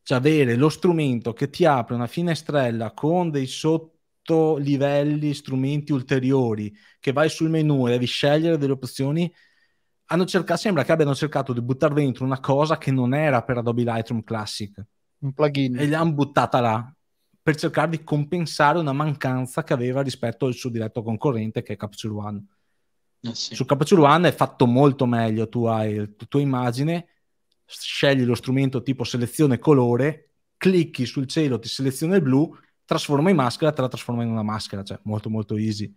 Cioè avere lo strumento che ti apre una finestrella con dei sotto 8 livelli, strumenti ulteriori, che vai sul menu e devi scegliere delle opzioni, cercato, sembra che abbiano cercato di buttare dentro una cosa che non era per Adobe Lightroom Classic. Un plugin. E l'hanno buttata là per cercare di compensare una mancanza che aveva rispetto al suo diretto concorrente che è Capture One. Eh sì. Su Capture One è fatto molto meglio, tu hai la tua immagine, scegli lo strumento tipo selezione colore, clicchi sul cielo, ti seleziona il blu trasforma in maschera, te la trasforma in una maschera, cioè molto molto easy.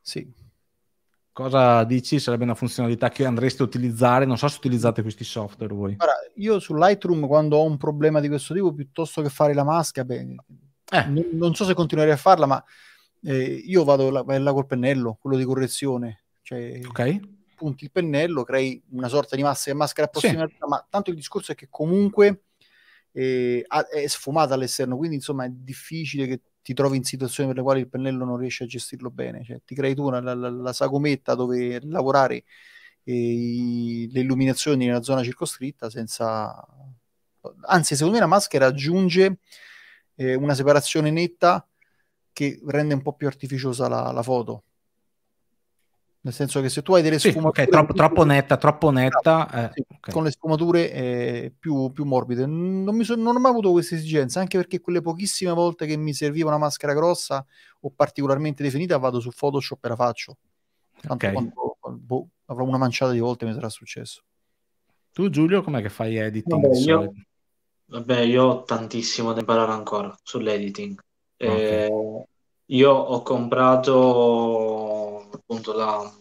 Sì. Cosa dici? Sarebbe una funzionalità che andreste a utilizzare? Non so se utilizzate questi software voi. Guarda, io su Lightroom quando ho un problema di questo tipo, piuttosto che fare la maschera, beh, eh. non, non, so se continuerei a farla, ma eh, io vado là, là col pennello, quello di correzione. Cioè, ok. Punti il pennello, crei una sorta di massa maschera approssimativa, sì. ma tanto il discorso è che comunque eh, è sfumata all'esterno, quindi insomma è difficile che ti trovi in situazioni per le quali il pennello non riesce a gestirlo bene, cioè, ti crei tu una, la, la sagometta dove lavorare eh, le illuminazioni nella zona circoscritta senza... Anzi, secondo me la maschera aggiunge eh, una separazione netta che rende un po' più artificiosa la, la foto nel senso che se tu hai delle sì, sfumature... Okay, troppo, troppo, netta, troppo netta... Eh, okay. Con le sfumature eh, più, più, morbide. Non, mi so, non ho mai avuto questa esigenza, anche perché quelle pochissime volte che mi serviva una maschera grossa o particolarmente definita vado su Photoshop e la faccio. Tanto okay. quando, boh, avrò una manciata di volte mi sarà successo. Tu Giulio, com'è che fai editing? Vabbè, io, vabbè, io ho tantissimo da imparare ancora sull'editing. Okay. Eh, io ho comprato appunto la,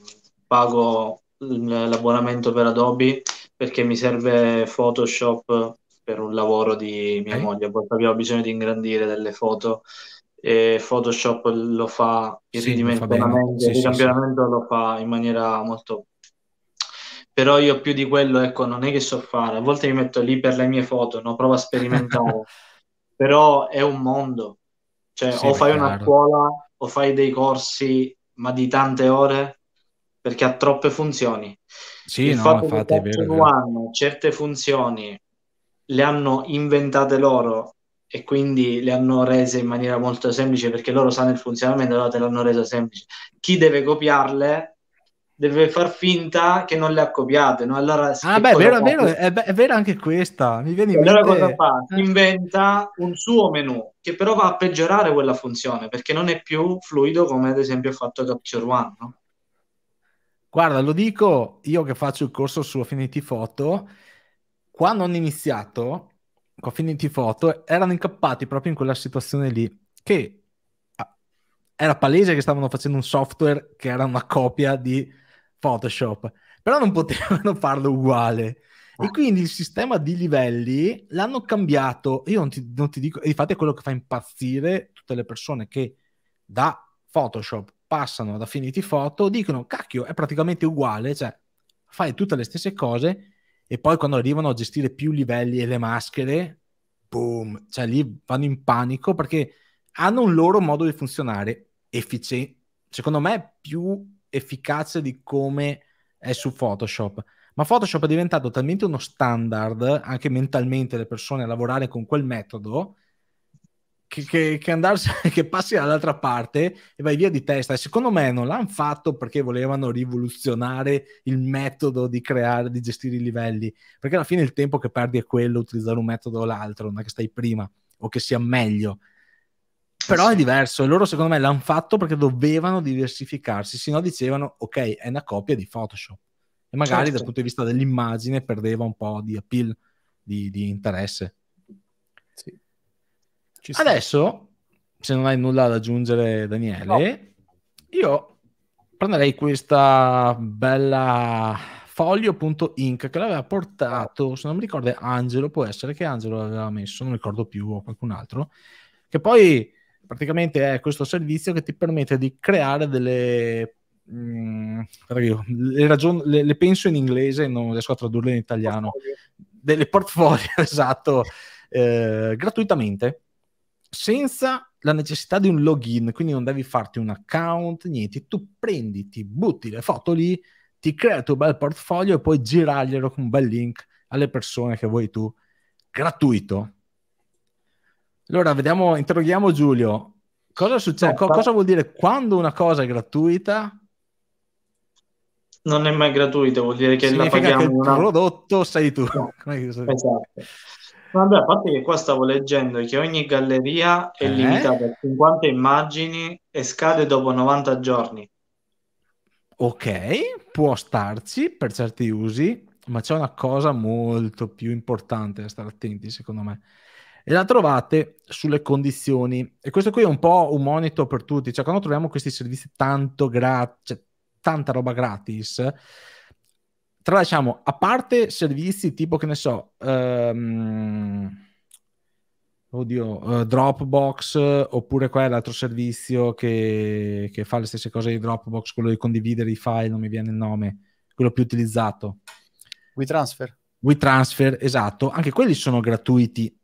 pago l'abbonamento per Adobe perché mi serve Photoshop per un lavoro di mia moglie, poi abbiamo bisogno di ingrandire delle foto e Photoshop lo fa il sì, ridimensionamento, il campionamento sì, lo fa in maniera molto però io più di quello ecco non è che so fare, a volte mi metto lì per le mie foto, no? provo a sperimentare però è un mondo cioè o fai una scuola o fai dei corsi ma di tante ore, perché ha troppe funzioni. Sì, Il no, fatto infatti, che vero, vero. hanno certe funzioni, le hanno inventate loro e quindi le hanno rese in maniera molto semplice perché loro sanno il funzionamento, allora te l'hanno resa semplice. Chi deve copiarle deve far finta che non le ha copiate. No? Allora, ah, beh, vero, vero, è, vera anche questa. Mi viene in mente... cosa fa? Eh. inventa un suo menu che però va a peggiorare quella funzione perché non è più fluido come ad esempio ha fatto Capture One. No? Guarda, lo dico io che faccio il corso su Affinity Photo. Quando hanno iniziato con Affinity Photo erano incappati proprio in quella situazione lì che ah, era palese che stavano facendo un software che era una copia di Photoshop, però non potevano farlo uguale. E ah. quindi il sistema di livelli l'hanno cambiato. Io non ti, non ti dico, e infatti è quello che fa impazzire tutte le persone che da Photoshop passano ad Affinity Photo, dicono cacchio, è praticamente uguale, cioè fai tutte le stesse cose e poi quando arrivano a gestire più livelli e le maschere, boom, cioè lì vanno in panico perché hanno un loro modo di funzionare efficiente, secondo me più efficace di come è su Photoshop. Ma Photoshop è diventato talmente uno standard, anche mentalmente, le persone a lavorare con quel metodo, che, che, che, andarsi, che passi dall'altra parte e vai via di testa. E secondo me non l'hanno fatto perché volevano rivoluzionare il metodo di creare, di gestire i livelli, perché alla fine il tempo che perdi è quello, utilizzare un metodo o l'altro, non è che stai prima o che sia meglio. Però è diverso, e loro secondo me l'hanno fatto perché dovevano diversificarsi, se no dicevano ok, è una copia di Photoshop e magari certo. dal punto di vista dell'immagine perdeva un po' di appeal, di, di interesse. Sì. Adesso, se non hai nulla da aggiungere Daniele, no. io prenderei questa bella foglio.inc che l'aveva portato, se non mi ricordo Angelo, può essere che Angelo l'aveva messo, non ricordo più o qualcun altro, che poi praticamente è questo servizio che ti permette di creare delle mh, mm, le, ragion- le, le, penso in inglese non riesco a tradurle in italiano portfolio. delle portfolio esatto eh, gratuitamente senza la necessità di un login quindi non devi farti un account niente tu prendi ti butti le foto lì ti crea il tuo bel portfolio e puoi girarglielo con un bel link alle persone che vuoi tu gratuito allora, vediamo, interroghiamo Giulio. Cosa succede? Cioè, no, Co- cosa vuol dire quando una cosa è gratuita? Non è mai gratuita, vuol dire che Significa la paghiamo. Che il una... prodotto sei tu. No. esatto. Vabbè, a parte che qua stavo leggendo che ogni galleria è eh? limitata a 50 immagini e scade dopo 90 giorni. Ok, può starci per certi usi, ma c'è una cosa molto più importante da stare attenti, secondo me e la trovate sulle condizioni. E questo qui è un po' un monito per tutti, cioè quando troviamo questi servizi tanto gratis, cioè, tanta roba gratis, tralasciamo, a parte servizi tipo, che ne so, um, oddio, uh, Dropbox oppure quell'altro servizio che, che, fa le stesse cose di Dropbox, quello di condividere i file, non mi viene il nome, quello più utilizzato. WeTransfer. WeTransfer, esatto, anche quelli sono gratuiti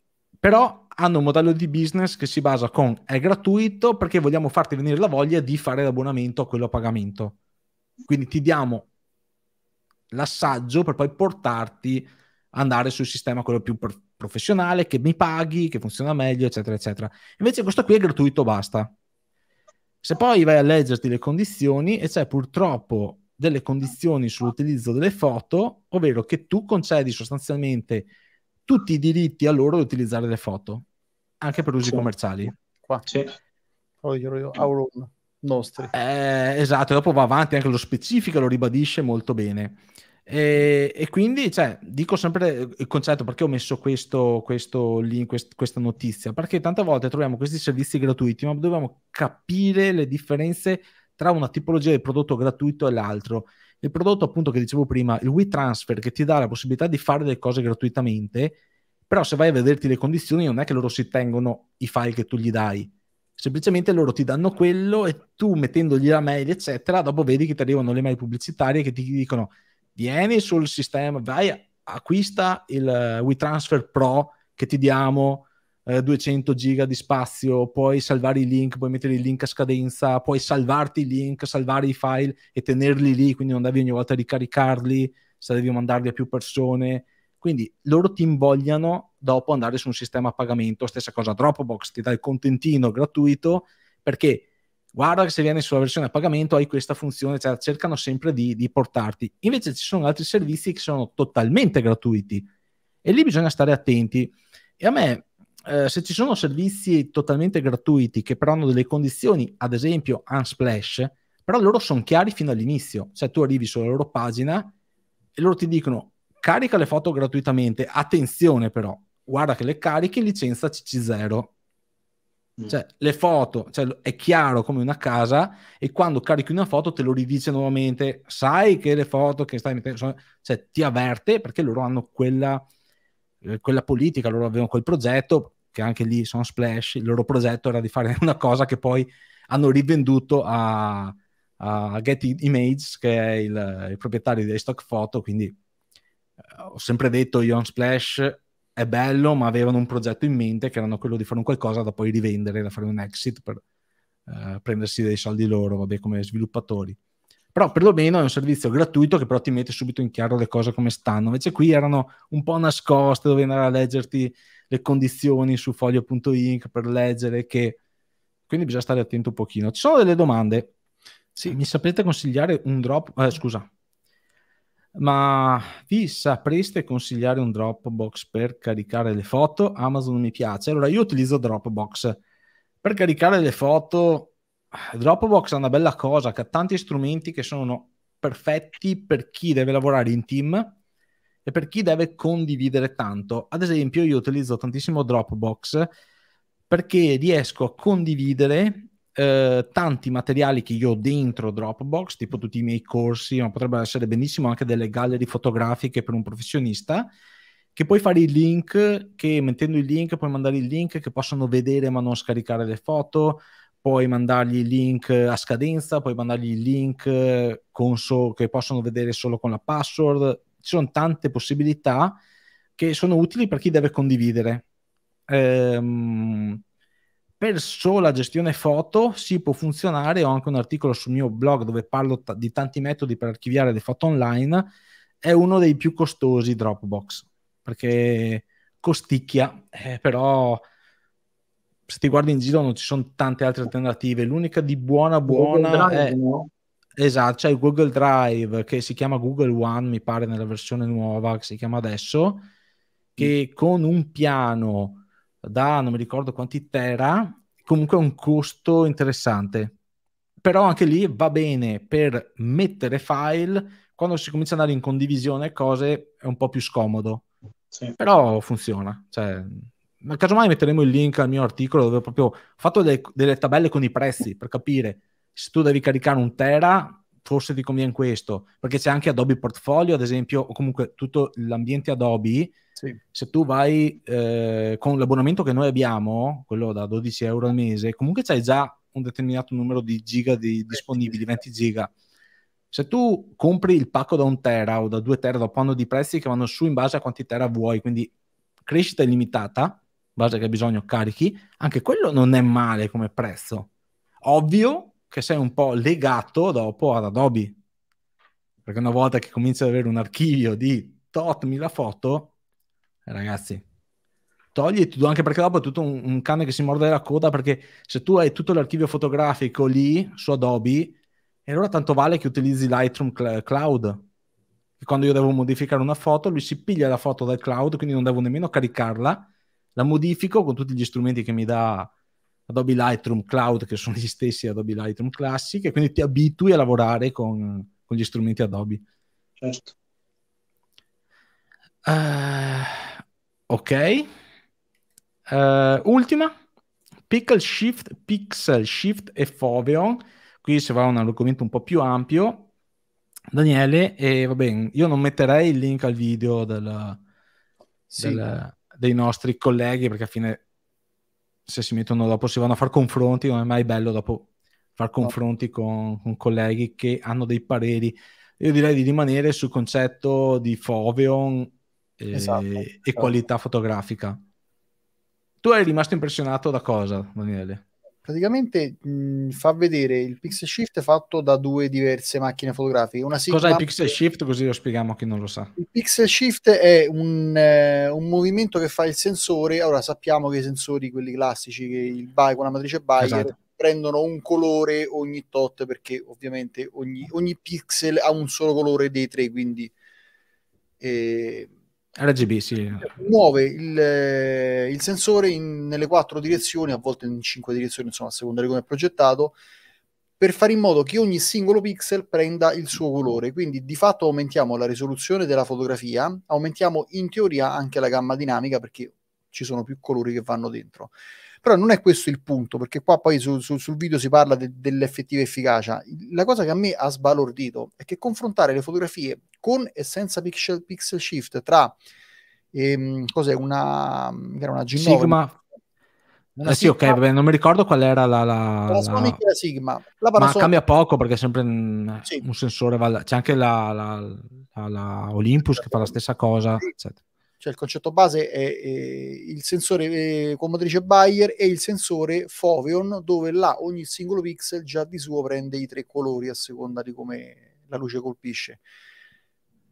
però hanno un modello di business che si basa con è gratuito perché vogliamo farti venire la voglia di fare l'abbonamento a quello a pagamento. Quindi ti diamo l'assaggio per poi portarti ad andare sul sistema quello più per- professionale, che mi paghi, che funziona meglio, eccetera, eccetera. Invece questo qui è gratuito, basta. Se poi vai a leggerti le condizioni e c'è purtroppo delle condizioni sull'utilizzo delle foto, ovvero che tu concedi sostanzialmente tutti i diritti a loro di utilizzare le foto, anche per usi sì. commerciali. Qua. Sì. Poi nostri. Eh, esatto, dopo va avanti anche lo specifica, lo ribadisce molto bene. E, e quindi cioè, dico sempre il concetto perché ho messo questo, questo link, quest, questa notizia, perché tante volte troviamo questi servizi gratuiti, ma dobbiamo capire le differenze tra una tipologia di prodotto gratuito e l'altro il prodotto appunto che dicevo prima, il WeTransfer che ti dà la possibilità di fare delle cose gratuitamente, però se vai a vederti le condizioni non è che loro si tengono i file che tu gli dai, semplicemente loro ti danno quello e tu mettendogli la mail eccetera, dopo vedi che ti arrivano le mail pubblicitarie che ti dicono vieni sul sistema, vai, acquista il eh, WeTransfer Pro che ti diamo eh, 200 giga di spazio, puoi salvare i link, puoi mettere i link a scadenza, puoi salvarti i link, salvare i file e tenerli lì, quindi non devi ogni volta ricaricarli, se devi mandarli a più persone. Quindi loro ti invogliano dopo andare su un sistema a pagamento, stessa cosa Dropbox, ti dà il contentino gratuito perché guarda che se viene sulla versione a pagamento hai questa funzione, cioè cercano sempre di, di, portarti. Invece ci sono altri servizi che sono totalmente gratuiti e lì bisogna stare attenti. E a me eh, se ci sono servizi totalmente gratuiti che però hanno delle condizioni, ad esempio Unsplash, però loro sono chiari fino all'inizio, cioè tu arrivi sulla loro pagina e loro ti dicono carica le foto gratuitamente, attenzione però, guarda che le carichi licenza CC0. Mm. Cioè, le foto, cioè, è chiaro come una casa e quando carichi una foto te lo ridice nuovamente, sai che le foto che stai mettendo, cioè ti avverte perché loro hanno quella, eh, quella politica, loro avevano quel progetto, che anche lì sono splash, il loro progetto era di fare una cosa che poi hanno rivenduto a, a Getty Images, che è il, il proprietario dei Stock Photo, quindi eh, ho sempre detto Ion Splash è bello, ma avevano un progetto in mente che erano quello di fare un qualcosa da poi rivendere, da fare un exit per eh, prendersi dei soldi loro, vabbè, come sviluppatori però perlomeno è un servizio gratuito che però ti mette subito in chiaro le cose come stanno. Invece qui erano un po' nascoste, dovevi andare a leggerti le condizioni su foglio.inc per leggere che... Quindi bisogna stare attento un pochino. Ci sono delle domande. Sì. Mi sapete consigliare un drop? Eh, scusa. Ma vi sapreste consigliare un Dropbox per caricare le foto? Amazon mi piace. Allora, io utilizzo Dropbox. Per caricare le foto Dropbox è una bella cosa che ha tanti strumenti che sono perfetti per chi deve lavorare in team e per chi deve condividere tanto. Ad esempio, io utilizzo tantissimo Dropbox perché riesco a condividere eh, tanti materiali che io ho dentro Dropbox, tipo tutti i miei corsi, ma potrebbero essere benissimo anche delle gallerie fotografiche per un professionista, che puoi fare i link, che mettendo il link puoi mandare il link che possono vedere ma non scaricare le foto, puoi mandargli il link a scadenza, puoi mandargli il link eh, console, che possono vedere solo con la password. Ci sono tante possibilità che sono utili per chi deve condividere. Ehm, per sola gestione foto si può funzionare, ho anche un articolo sul mio blog dove parlo t- di tanti metodi per archiviare le foto online, è uno dei più costosi Dropbox, perché costicchia, eh, però se ti guardi in giro non ci sono tante altre alternative. L'unica di buona buona Drive, è... No? Esatto, c'è il Google Drive che si chiama Google One, mi pare nella versione nuova che si chiama adesso, che mm. con un piano da non mi ricordo quanti tera, comunque ha un costo interessante. Però anche lì va bene per mettere file, quando si comincia ad andare in condivisione cose è un po' più scomodo. Sì. Però funziona, cioè ma casomai metteremo il link al mio articolo dove ho proprio fatto delle, delle tabelle con i prezzi per capire se tu devi caricare un tera forse ti conviene questo, perché c'è anche Adobe Portfolio, ad esempio, o comunque tutto l'ambiente Adobe. Sì. Se tu vai eh, con l'abbonamento che noi abbiamo, quello da 12 euro al mese, comunque c'hai già un determinato numero di giga di, disponibili, 20 giga. Se tu compri il pacco da un tera o da due tera, dopo hanno dei prezzi che vanno su in base a quanti tera vuoi, quindi crescita illimitata, base che hai bisogno carichi, anche quello non è male come prezzo. Ovvio che sei un po' legato dopo ad Adobe, perché una volta che cominci ad avere un archivio di tot mila foto, ragazzi, togli tutto, anche perché dopo è tutto un, un cane che si morde la coda, perché se tu hai tutto l'archivio fotografico lì su Adobe, e allora tanto vale che utilizzi Lightroom cl- Cloud, quando io devo modificare una foto, lui si piglia la foto dal cloud, quindi non devo nemmeno caricarla, la modifico con tutti gli strumenti che mi dà Adobe Lightroom Cloud, che sono gli stessi Adobe Lightroom Classic, e quindi ti abitui a lavorare con, con gli strumenti Adobe. Certo. Uh, ok. Uh, ultima. Pixel Shift, Pixel Shift e Foveon. Qui si va a un argomento un po' più ampio. Daniele, e va bene, io non metterei il link al video del, sì. del dei nostri colleghi, perché alla fine se si mettono dopo si vanno a fare confronti, non è mai bello dopo far confronti con, con, colleghi che hanno dei pareri. Io direi di rimanere sul concetto di Foveon e, esatto, e esatto. qualità fotografica. Tu eri rimasto impressionato da cosa, Daniele? praticamente mh, fa vedere il pixel shift fatto da due diverse macchine fotografiche. Una Sigma... Cos'è il pixel shift? Così lo spieghiamo a chi non lo sa. Il pixel shift è un, eh, un movimento che fa il sensore. Allora sappiamo che i sensori, quelli classici, che il bi- con la matrice Bayer, esatto. prendono un colore ogni tot perché ovviamente ogni, ogni pixel ha un solo colore dei tre, quindi... Eh, RGB, sì. Muove il, eh, il sensore in, nelle quattro direzioni, a volte in cinque direzioni, insomma, a seconda di come è progettato, per fare in modo che ogni singolo pixel prenda il suo colore. Quindi di fatto aumentiamo la risoluzione della fotografia, aumentiamo in teoria anche la gamma dinamica perché ci sono più colori che vanno dentro però non è questo il punto, perché qua poi su, su, sul video si parla de, dell'effettiva efficacia. La cosa che a me ha sbalordito è che confrontare le fotografie con e senza pixel, pixel shift tra ehm, cos'è una, era una G9, Sigma eh sì, ok, beh, non mi ricordo qual era la... La, la Sonic la Sigma. La Ma cambia poco perché sempre mh, sì. un sensore... Va... C'è anche la, la, Olympus che fa la stessa cosa. Sì. Eccetera cioè il concetto base è, è il sensore eh, con motrice Bayer e il sensore Foveon, dove là ogni singolo pixel già di suo prende i tre colori a seconda di come la luce colpisce.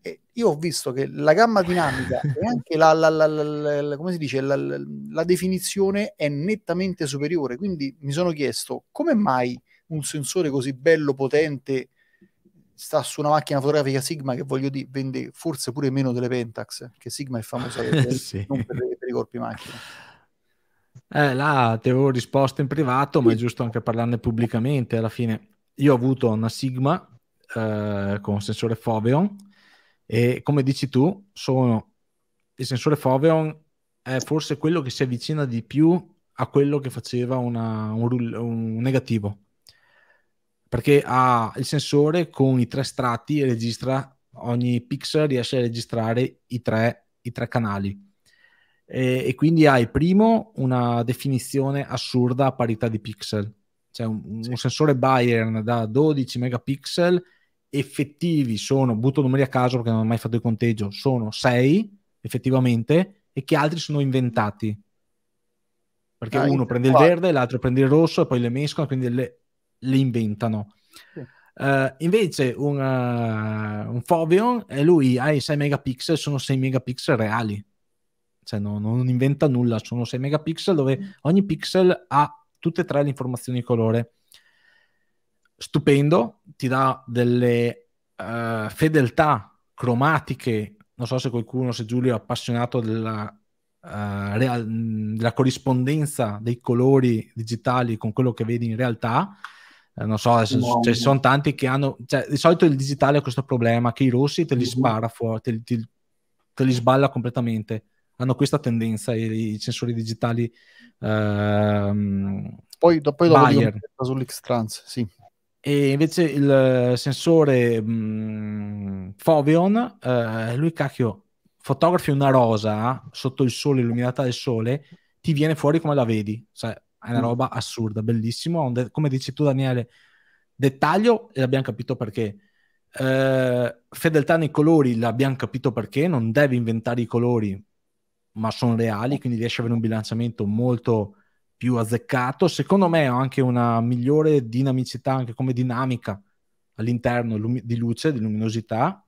E io ho visto che la gamma dinamica e anche la, la, la, la come si dice, la definizione è nettamente superiore, quindi mi sono chiesto come mai un sensore così bello, potente, sta su una macchina fotografica Sigma che voglio dire vende forse pure meno delle Pentax, che Sigma è famosa per, sì. per, per i corpi macchina. Eh, là ti avevo risposto in privato, ma è giusto anche parlarne pubblicamente. Alla fine, io ho avuto una Sigma eh, con sensore Foveon e come dici tu, sono... il sensore Foveon è forse quello che si avvicina di più a quello che faceva una, un, un negativo perché ha il sensore con i tre strati e registra ogni pixel, riesce a registrare i tre, i tre canali. E, e, quindi hai primo una definizione assurda a parità di pixel, cioè un, sì. un sensore Bayern da 12 megapixel effettivi sono, butto numeri a caso perché non ho mai fatto il conteggio, sono 6 effettivamente e che altri sono inventati. Perché Dai, uno eh, prende qua. il verde, l'altro prende il rosso e poi le mescolano, quindi le, le inventano. Uh, invece una, eh, un Foveon e eh, lui ha i 6 megapixel, sono 6 megapixel reali, cioè no, non inventa nulla, sono 6 megapixel dove mm. ogni pixel ha tutte e tre le informazioni di colore. Stupendo, ti dà delle uh, fedeltà cromatiche, non so se qualcuno, se Giulio è appassionato della Uh, real, la corrispondenza dei colori digitali con quello che vedi in realtà eh, non so, ci cioè, sono tanti che hanno, cioè, di solito il digitale ha questo problema, che i rossi te li mhm. spara fuori, te, te, te li sballa completamente. Hanno questa tendenza i, i sensori digitali. Ehm, poi, do, poi dopo dico sull'X-Trans, sì. E invece il sensore mh, mm, Foveon, eh, lui cacchio, fotografi una rosa sotto il sole, illuminata dal sole, ti viene fuori come la vedi. Cioè, è una roba assurda, bellissimo. come dici tu, Daniele, dettaglio e abbiamo capito perché. Eh, fedeltà nei colori l'abbiamo capito perché non devi inventare i colori, ma sono reali, quindi riesci ad avere un bilanciamento molto più azzeccato. Secondo me ha anche una migliore dinamicità, anche come dinamica all'interno lumi- di luce, di luminosità.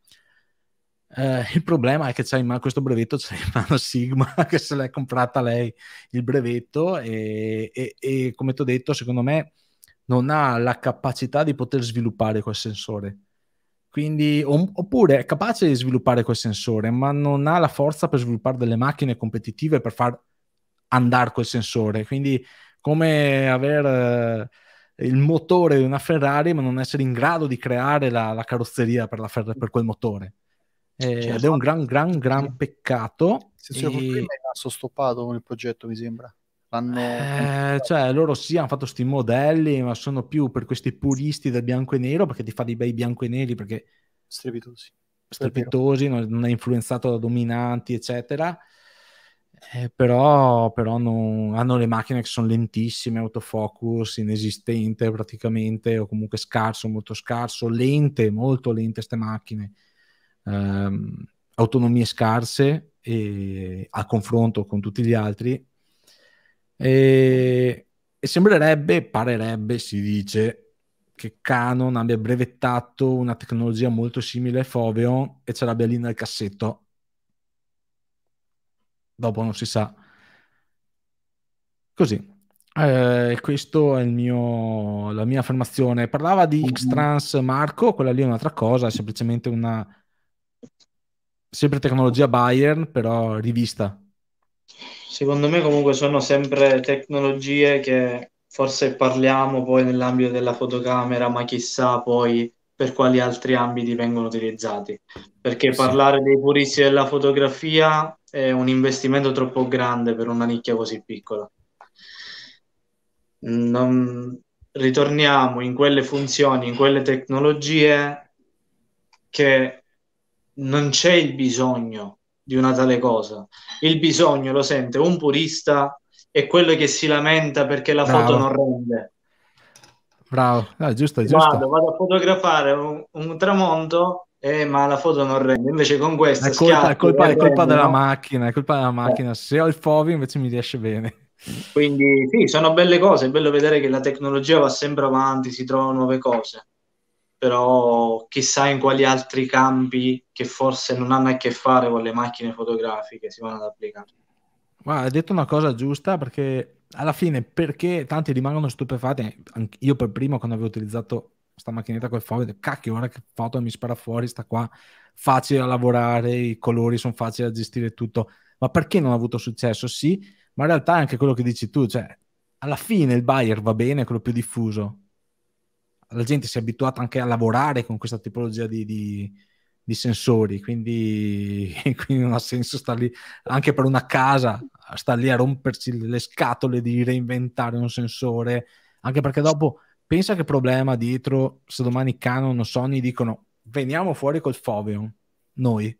Eh, il problema è che c'è in mano questo brevetto, c'è in mano Sigma che se l'è comprata lei il brevetto e, e, e come ti ho detto, secondo me non ha la capacità di poter sviluppare quel sensore. Quindi, oppure è capace di sviluppare quel sensore, ma non ha la forza per sviluppare delle macchine competitive per far andare quel sensore. Quindi, come avere eh, il motore di una Ferrari, ma non essere in grado di creare la, la carrozzeria per, la Fer- per quel motore certo. Ed è un gran, gran, gran peccato. Se e... prima è stoppato con il progetto, mi sembra. Eh, cioè, loro sì hanno fatto questi modelli, ma sono più per questi puristi del bianco e nero, perché ti fa dei bei bianco e neri, perché... Strepitosi. Strepitosi, non, non è influenzato da dominanti, eccetera. Eh, però, però non, hanno le macchine che sono lentissime, autofocus inesistente praticamente, o comunque scarso, molto scarso, lente, molto lente queste macchine ehm, autonomie scarse e, a confronto con tutti gli altri e, e sembrerebbe, parerebbe, si dice, che Canon abbia brevettato una tecnologia molto simile a Foveon e ce l'abbia lì nel cassetto. Dopo non si sa. Così. Eh, questa è mio, la mia affermazione. Parlava di mm-hmm. X-Trans Marco, quella lì è un'altra cosa, è semplicemente una sempre tecnologia Bayern, però rivista. Secondo me comunque sono sempre tecnologie che forse parliamo poi nell'ambito della fotocamera, ma chissà poi per quali altri ambiti vengono utilizzati. Perché sì. parlare dei puristi della fotografia è un investimento troppo grande per una nicchia così piccola. Non... Ritorniamo in quelle funzioni, in quelle tecnologie che non c'è il bisogno di una tale cosa. Il bisogno lo sente un purista e quello che si lamenta perché la Bravo. foto non rende. Bravo, ah, giusto, giusto. Vado, vado a fotografare un, un tramonto eh, ma la foto non rende. Invece con questa è colpa, schiatti, è colpa, è colpa rende, della no? macchina, è colpa della macchina. Eh. Se ho il FOVI invece mi riesce bene. Quindi sì, sono belle cose, è bello vedere che la tecnologia va sempre avanti, si trovano nuove cose però chissà in quali altri campi che forse non hanno a che fare con le macchine fotografiche si vanno ad applicare. Ma hai detto una cosa giusta perché alla fine perché tanti rimangono stupefatti, io per primo quando avevo utilizzato questa macchinetta con il foglio, cacchio ora che foto mi spara fuori, sta qua, facile a lavorare, i colori sono facili da gestire tutto, ma perché non ha avuto successo? Sì, ma in realtà è anche quello che dici tu, cioè alla fine il buyer va bene, è quello più diffuso, la gente si è abituata anche a lavorare con questa tipologia di, di, di sensori, quindi, quindi, non ha senso stare lì, anche per una casa, stare lì a romperci le scatole di reinventare un sensore, anche perché dopo pensa che problema dietro se domani Canon o Sony dicono veniamo fuori col Foveon, noi.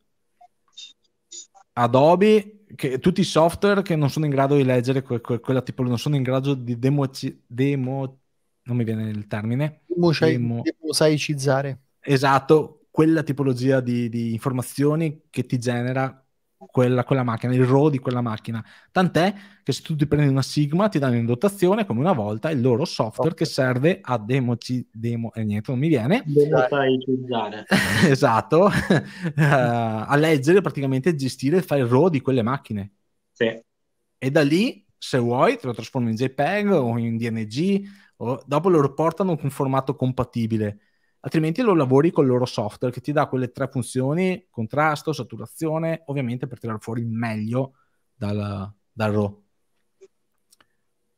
Adobe che, tutti i software che non sono in grado di leggere que, que, quella tipo non sono in grado di demo, demo non mi viene il termine mosaicizzare. Esatto, quella tipologia di, di, informazioni che ti genera quella, quella macchina, il RAW di quella macchina. Tant'è che se tu ti prendi una Sigma ti danno in dotazione, come una volta, il loro software okay. che serve a democi, demo, eh, niente, non mi viene. Demosaicizzare. Eh. esatto, uh, a leggere praticamente e gestire il file RAW di quelle macchine. Sì. E da lì, se vuoi, te lo trasformi in JPEG o in DNG o dopo lo portano con formato compatibile, altrimenti lo lavori con il loro software che ti dà quelle tre funzioni, contrasto, saturazione, ovviamente per tirare fuori il meglio dal, dal RAW.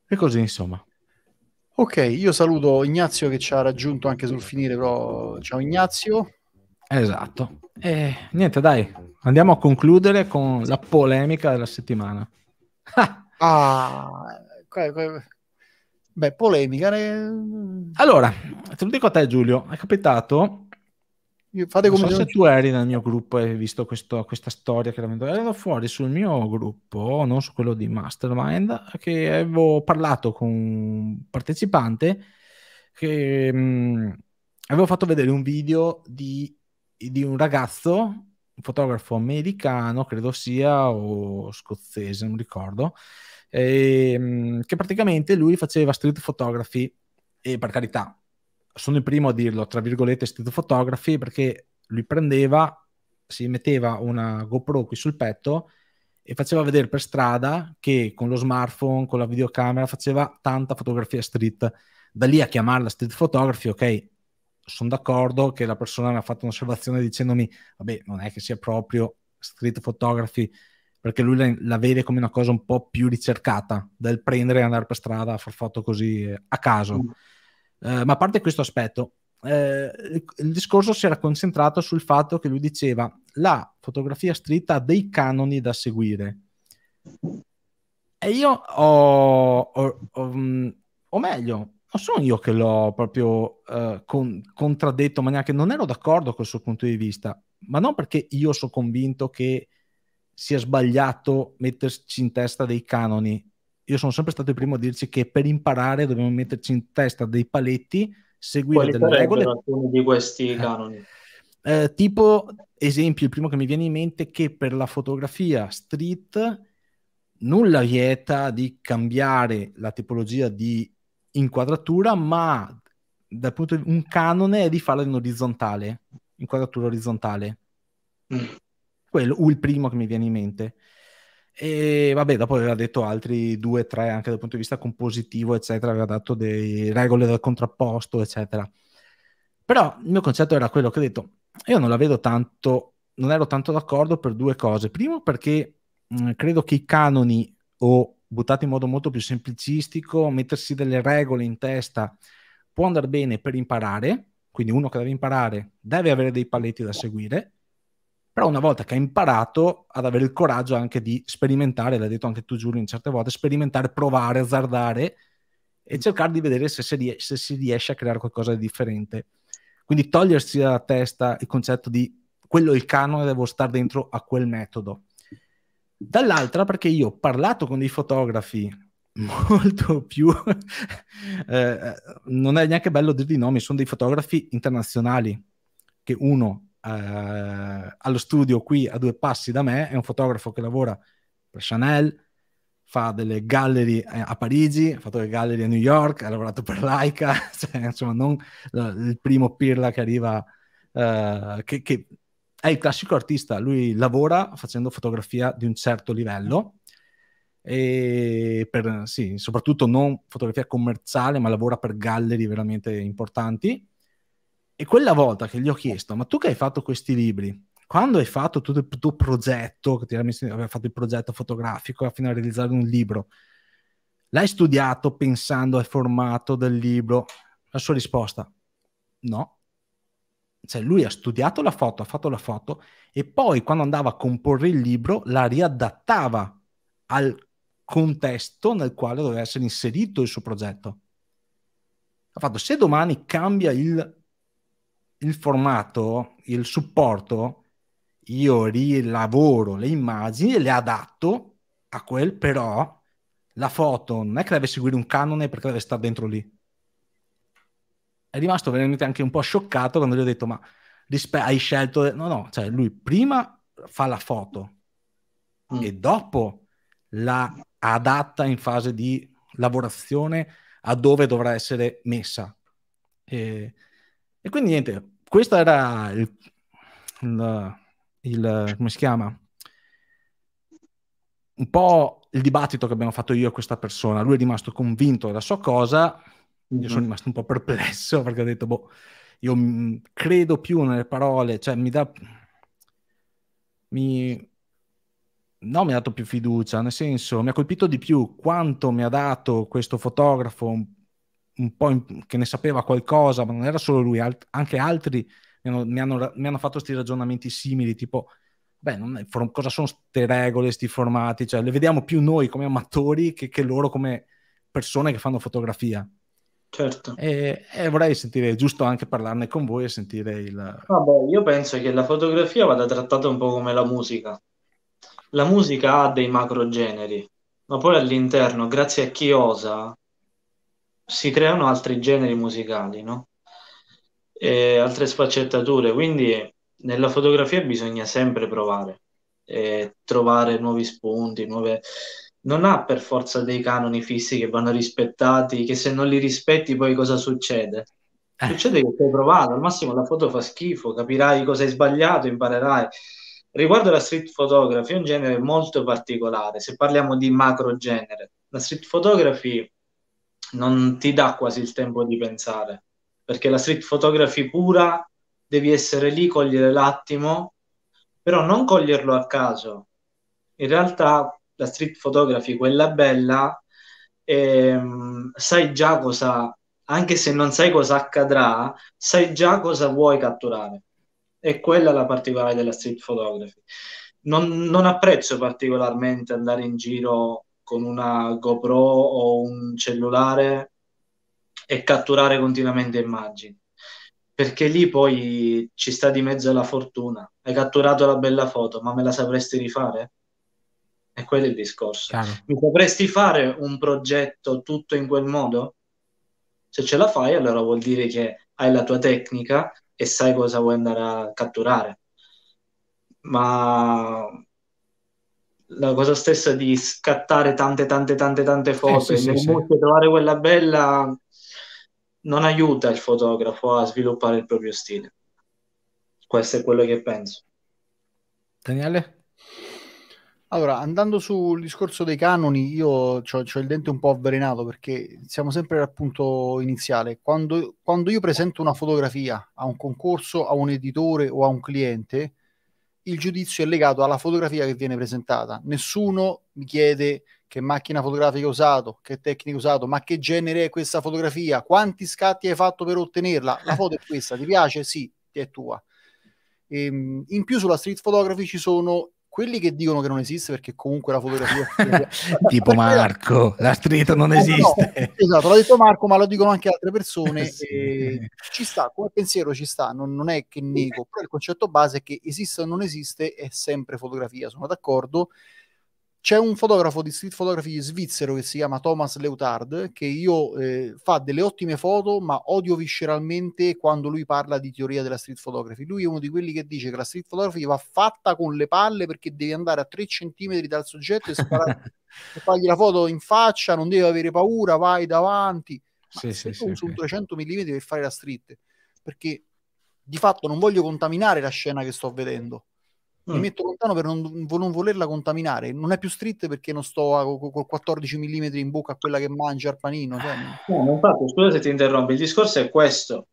E così insomma. Ok, io saluto Ignazio che ci ha raggiunto anche sul finire, però ciao Ignazio. Esatto. E niente, dai, andiamo a concludere con la polemica della settimana. ah, Beh, polemica. Ne... Allora, te lo dico a te Giulio, è capitato... Io, fate come non so se tu eri nel mio gruppo e hai visto questo, questa storia che erano fuori sul mio gruppo, non su quello di Mastermind, che avevo parlato con un partecipante che mh, mm, avevo fatto vedere un video di, di un ragazzo, un fotografo americano, credo sia, o scozzese, non ricordo, ehm, che praticamente lui faceva street photography e per carità, sono il primo a dirlo, tra virgolette, street photography perché lui prendeva, si metteva una GoPro qui sul petto e faceva vedere per strada che con lo smartphone, con la videocamera faceva tanta fotografia street. Da lì a chiamarla street photography, ok, sono d'accordo che la persona mi ha fatto un'osservazione dicendomi, vabbè, non è che sia proprio street photography, perché lui la, la, vede come una cosa un po' più ricercata del prendere e andare per strada a far foto così eh, a caso. Mm. Eh, ma a parte questo aspetto, eh, il discorso si era concentrato sul fatto che lui diceva la fotografia street ha dei canoni da seguire. E io ho, ho, ho mm, o meglio, non sono io che l'ho proprio eh, con, contraddetto, ma neanche non ero d'accordo col suo punto di vista, ma non perché io sono convinto che sia sbagliato metterci in testa dei canoni. Io sono sempre stato il primo a dirci che per imparare dobbiamo metterci in testa dei paletti, seguire Quali delle regole. alcuni di questi eh. canoni? eh, tipo, esempio, il primo che mi viene in mente è che per la fotografia street nulla vieta di cambiare la tipologia di inquadratura, ma dal punto di, un canone è di farla in orizzontale, inquadratura orizzontale. Mm quello, il primo che mi viene in mente. E vabbè, dopo aveva detto altri due, tre, anche dal punto di vista compositivo, eccetera, aveva dato delle regole del contrapposto, eccetera. Però il mio concetto era quello che ho detto, io non la vedo tanto, non ero tanto d'accordo per due cose. Primo perché mh, mm, credo che i canoni o buttati in modo molto più semplicistico, mettersi delle regole in testa può andare bene per imparare, quindi uno che deve imparare deve avere dei paletti da seguire, però una volta che hai imparato ad avere il coraggio anche di sperimentare, l'hai detto anche tu Giulio in certe volte, sperimentare, provare, azzardare e cercare di vedere se si, ries- se si riesce a creare qualcosa di differente. Quindi togliersi dalla testa il concetto di quello è il canone, devo stare dentro a quel metodo. Dall'altra perché io ho parlato con dei fotografi molto più... eh, non è neanche bello dirgli nomi, sono dei fotografi internazionali che uno eh, allo studio qui a due passi da me, è un fotografo che lavora per Chanel, fa delle gallery eh, a Parigi, ha fatto delle gallery a New York, ha lavorato per Laika, cioè, insomma non il primo pirla che arriva, eh, che, che è il classico artista, lui lavora facendo fotografia di un certo livello, e per, sì, soprattutto non fotografia commerciale, ma lavora per gallery veramente importanti. E quella volta che gli ho chiesto, ma tu che hai fatto questi libri, quando hai fatto tutto il tuo progetto, che ti era messo, aveva fatto il progetto fotografico fino a realizzare un libro, l'hai studiato pensando al formato del libro? La sua risposta, no. Cioè lui ha studiato la foto, ha fatto la foto e poi quando andava a comporre il libro la riadattava al contesto nel quale doveva essere inserito il suo progetto. Ha fatto, se domani cambia il il formato, il supporto, io rilavoro le immagini e le adatto a quel, però la foto non è che deve seguire un canone perché deve stare dentro lì. È rimasto veramente anche un po' scioccato quando gli ho detto, ma rispe- hai scelto... No, no, cioè lui prima fa la foto mm. e dopo la adatta in fase di lavorazione a dove dovrà essere messa. E e quindi niente, questo era il, il, il, come si chiama? Un po' il dibattito che abbiamo fatto io a questa persona. Lui è rimasto convinto della sua cosa, mm-hmm. io sono mhm. rimasto un po' perplesso perché ho detto, boh, io m- credo più nelle parole, cioè mi dà... Mi, no, mi ha dato più fiducia, nel senso mi ha colpito di più quanto mi ha dato questo fotografo un po' in, che ne sapeva qualcosa, ma non era solo lui, alt- anche altri mi hanno, mi hanno, mi hanno fatto questi ragionamenti simili, tipo, beh, è, for- cosa sono queste regole, questi formati? Cioè, le vediamo più noi come amatori che, che loro come persone che fanno fotografia. Certo. E, e, vorrei sentire, giusto anche parlarne con voi e sentire il... Vabbè, io penso che la fotografia vada trattata un po' come la musica. La musica ha dei macro generi, ma poi all'interno, grazie a chi osa, si creano altri generi musicali, no? E altre sfaccettature, quindi nella fotografia bisogna sempre provare, eh, trovare nuovi spunti, nuove... non ha per forza dei canoni fissi che vanno rispettati, che se non li rispetti poi cosa succede? Eh. Succede che puoi provare, al massimo la foto fa schifo, capirai cosa hai sbagliato, imparerai. Riguardo la street photography, è un genere molto particolare, se parliamo di macro genere. La street photography non ti dà quasi il tempo di pensare, perché la street photography pura devi essere lì, cogliere l'attimo, però non coglierlo a caso. In realtà la street photography, quella bella, ehm, sai già cosa, anche se non sai cosa accadrà, sai già cosa vuoi catturare. E quella è la particolare della street photography. Non, non apprezzo particolarmente andare in giro con una GoPro o un cellulare e catturare continuamente immagini. Perché lì poi ci sta di mezzo la fortuna. Hai catturato la bella foto, ma me la sapresti rifare? E quello è il discorso. Claro. Mi sapresti fare un progetto tutto in quel modo? Se ce la fai, allora vuol dire che hai la tua tecnica e sai cosa vuoi andare a catturare. Ma la cosa stessa di scattare tante, tante, tante, tante eh, foto eh, sì, e sì, sì. trovare quella bella non aiuta il fotografo a sviluppare il proprio stile. Questo è quello che penso. Daniele? Allora, andando sul discorso dei canoni, io ho il dente un po' avvelenato perché siamo sempre al punto iniziale. Quando, quando io presento una fotografia a un concorso, a un editore o a un cliente, il giudizio è legato alla fotografia che viene presentata. Nessuno mi chiede che macchina fotografica ho usato, che tecnica ho usato, ma che genere è questa fotografia, quanti scatti hai fatto per ottenerla. La eh. foto è questa, ti piace? Sì, è tua. E, ehm, in più sulla street photography ci sono quelli che dicono che non esiste perché comunque la fotografia tipo Marco la street non eh, esiste no, esatto l'ha detto Marco ma lo dicono anche altre persone sì. ci sta come pensiero ci sta non, non, è che nego però il concetto base è che esiste o non esiste è sempre fotografia sono d'accordo c'è un fotografo di street photography svizzero che si chiama Thomas Leutard, che io eh, fa delle ottime foto, ma odio visceralmente quando lui parla di teoria della street photography. Lui è uno di quelli che dice che la street photography va fatta con le palle perché devi andare a 3 cm dal soggetto e, sparare, e fargli la foto in faccia, non devi avere paura, vai davanti. Ma sì, se sì, sì, 300 mm per fare la street, perché di fatto non voglio contaminare la scena che sto vedendo mi mm. metto lontano per non, non, volerla contaminare. Non è più street perché non sto a, col, 14 mm in bocca a quella che mangia al panino. Cioè. No, infatti, scusa se ti interrompo. Il discorso è questo: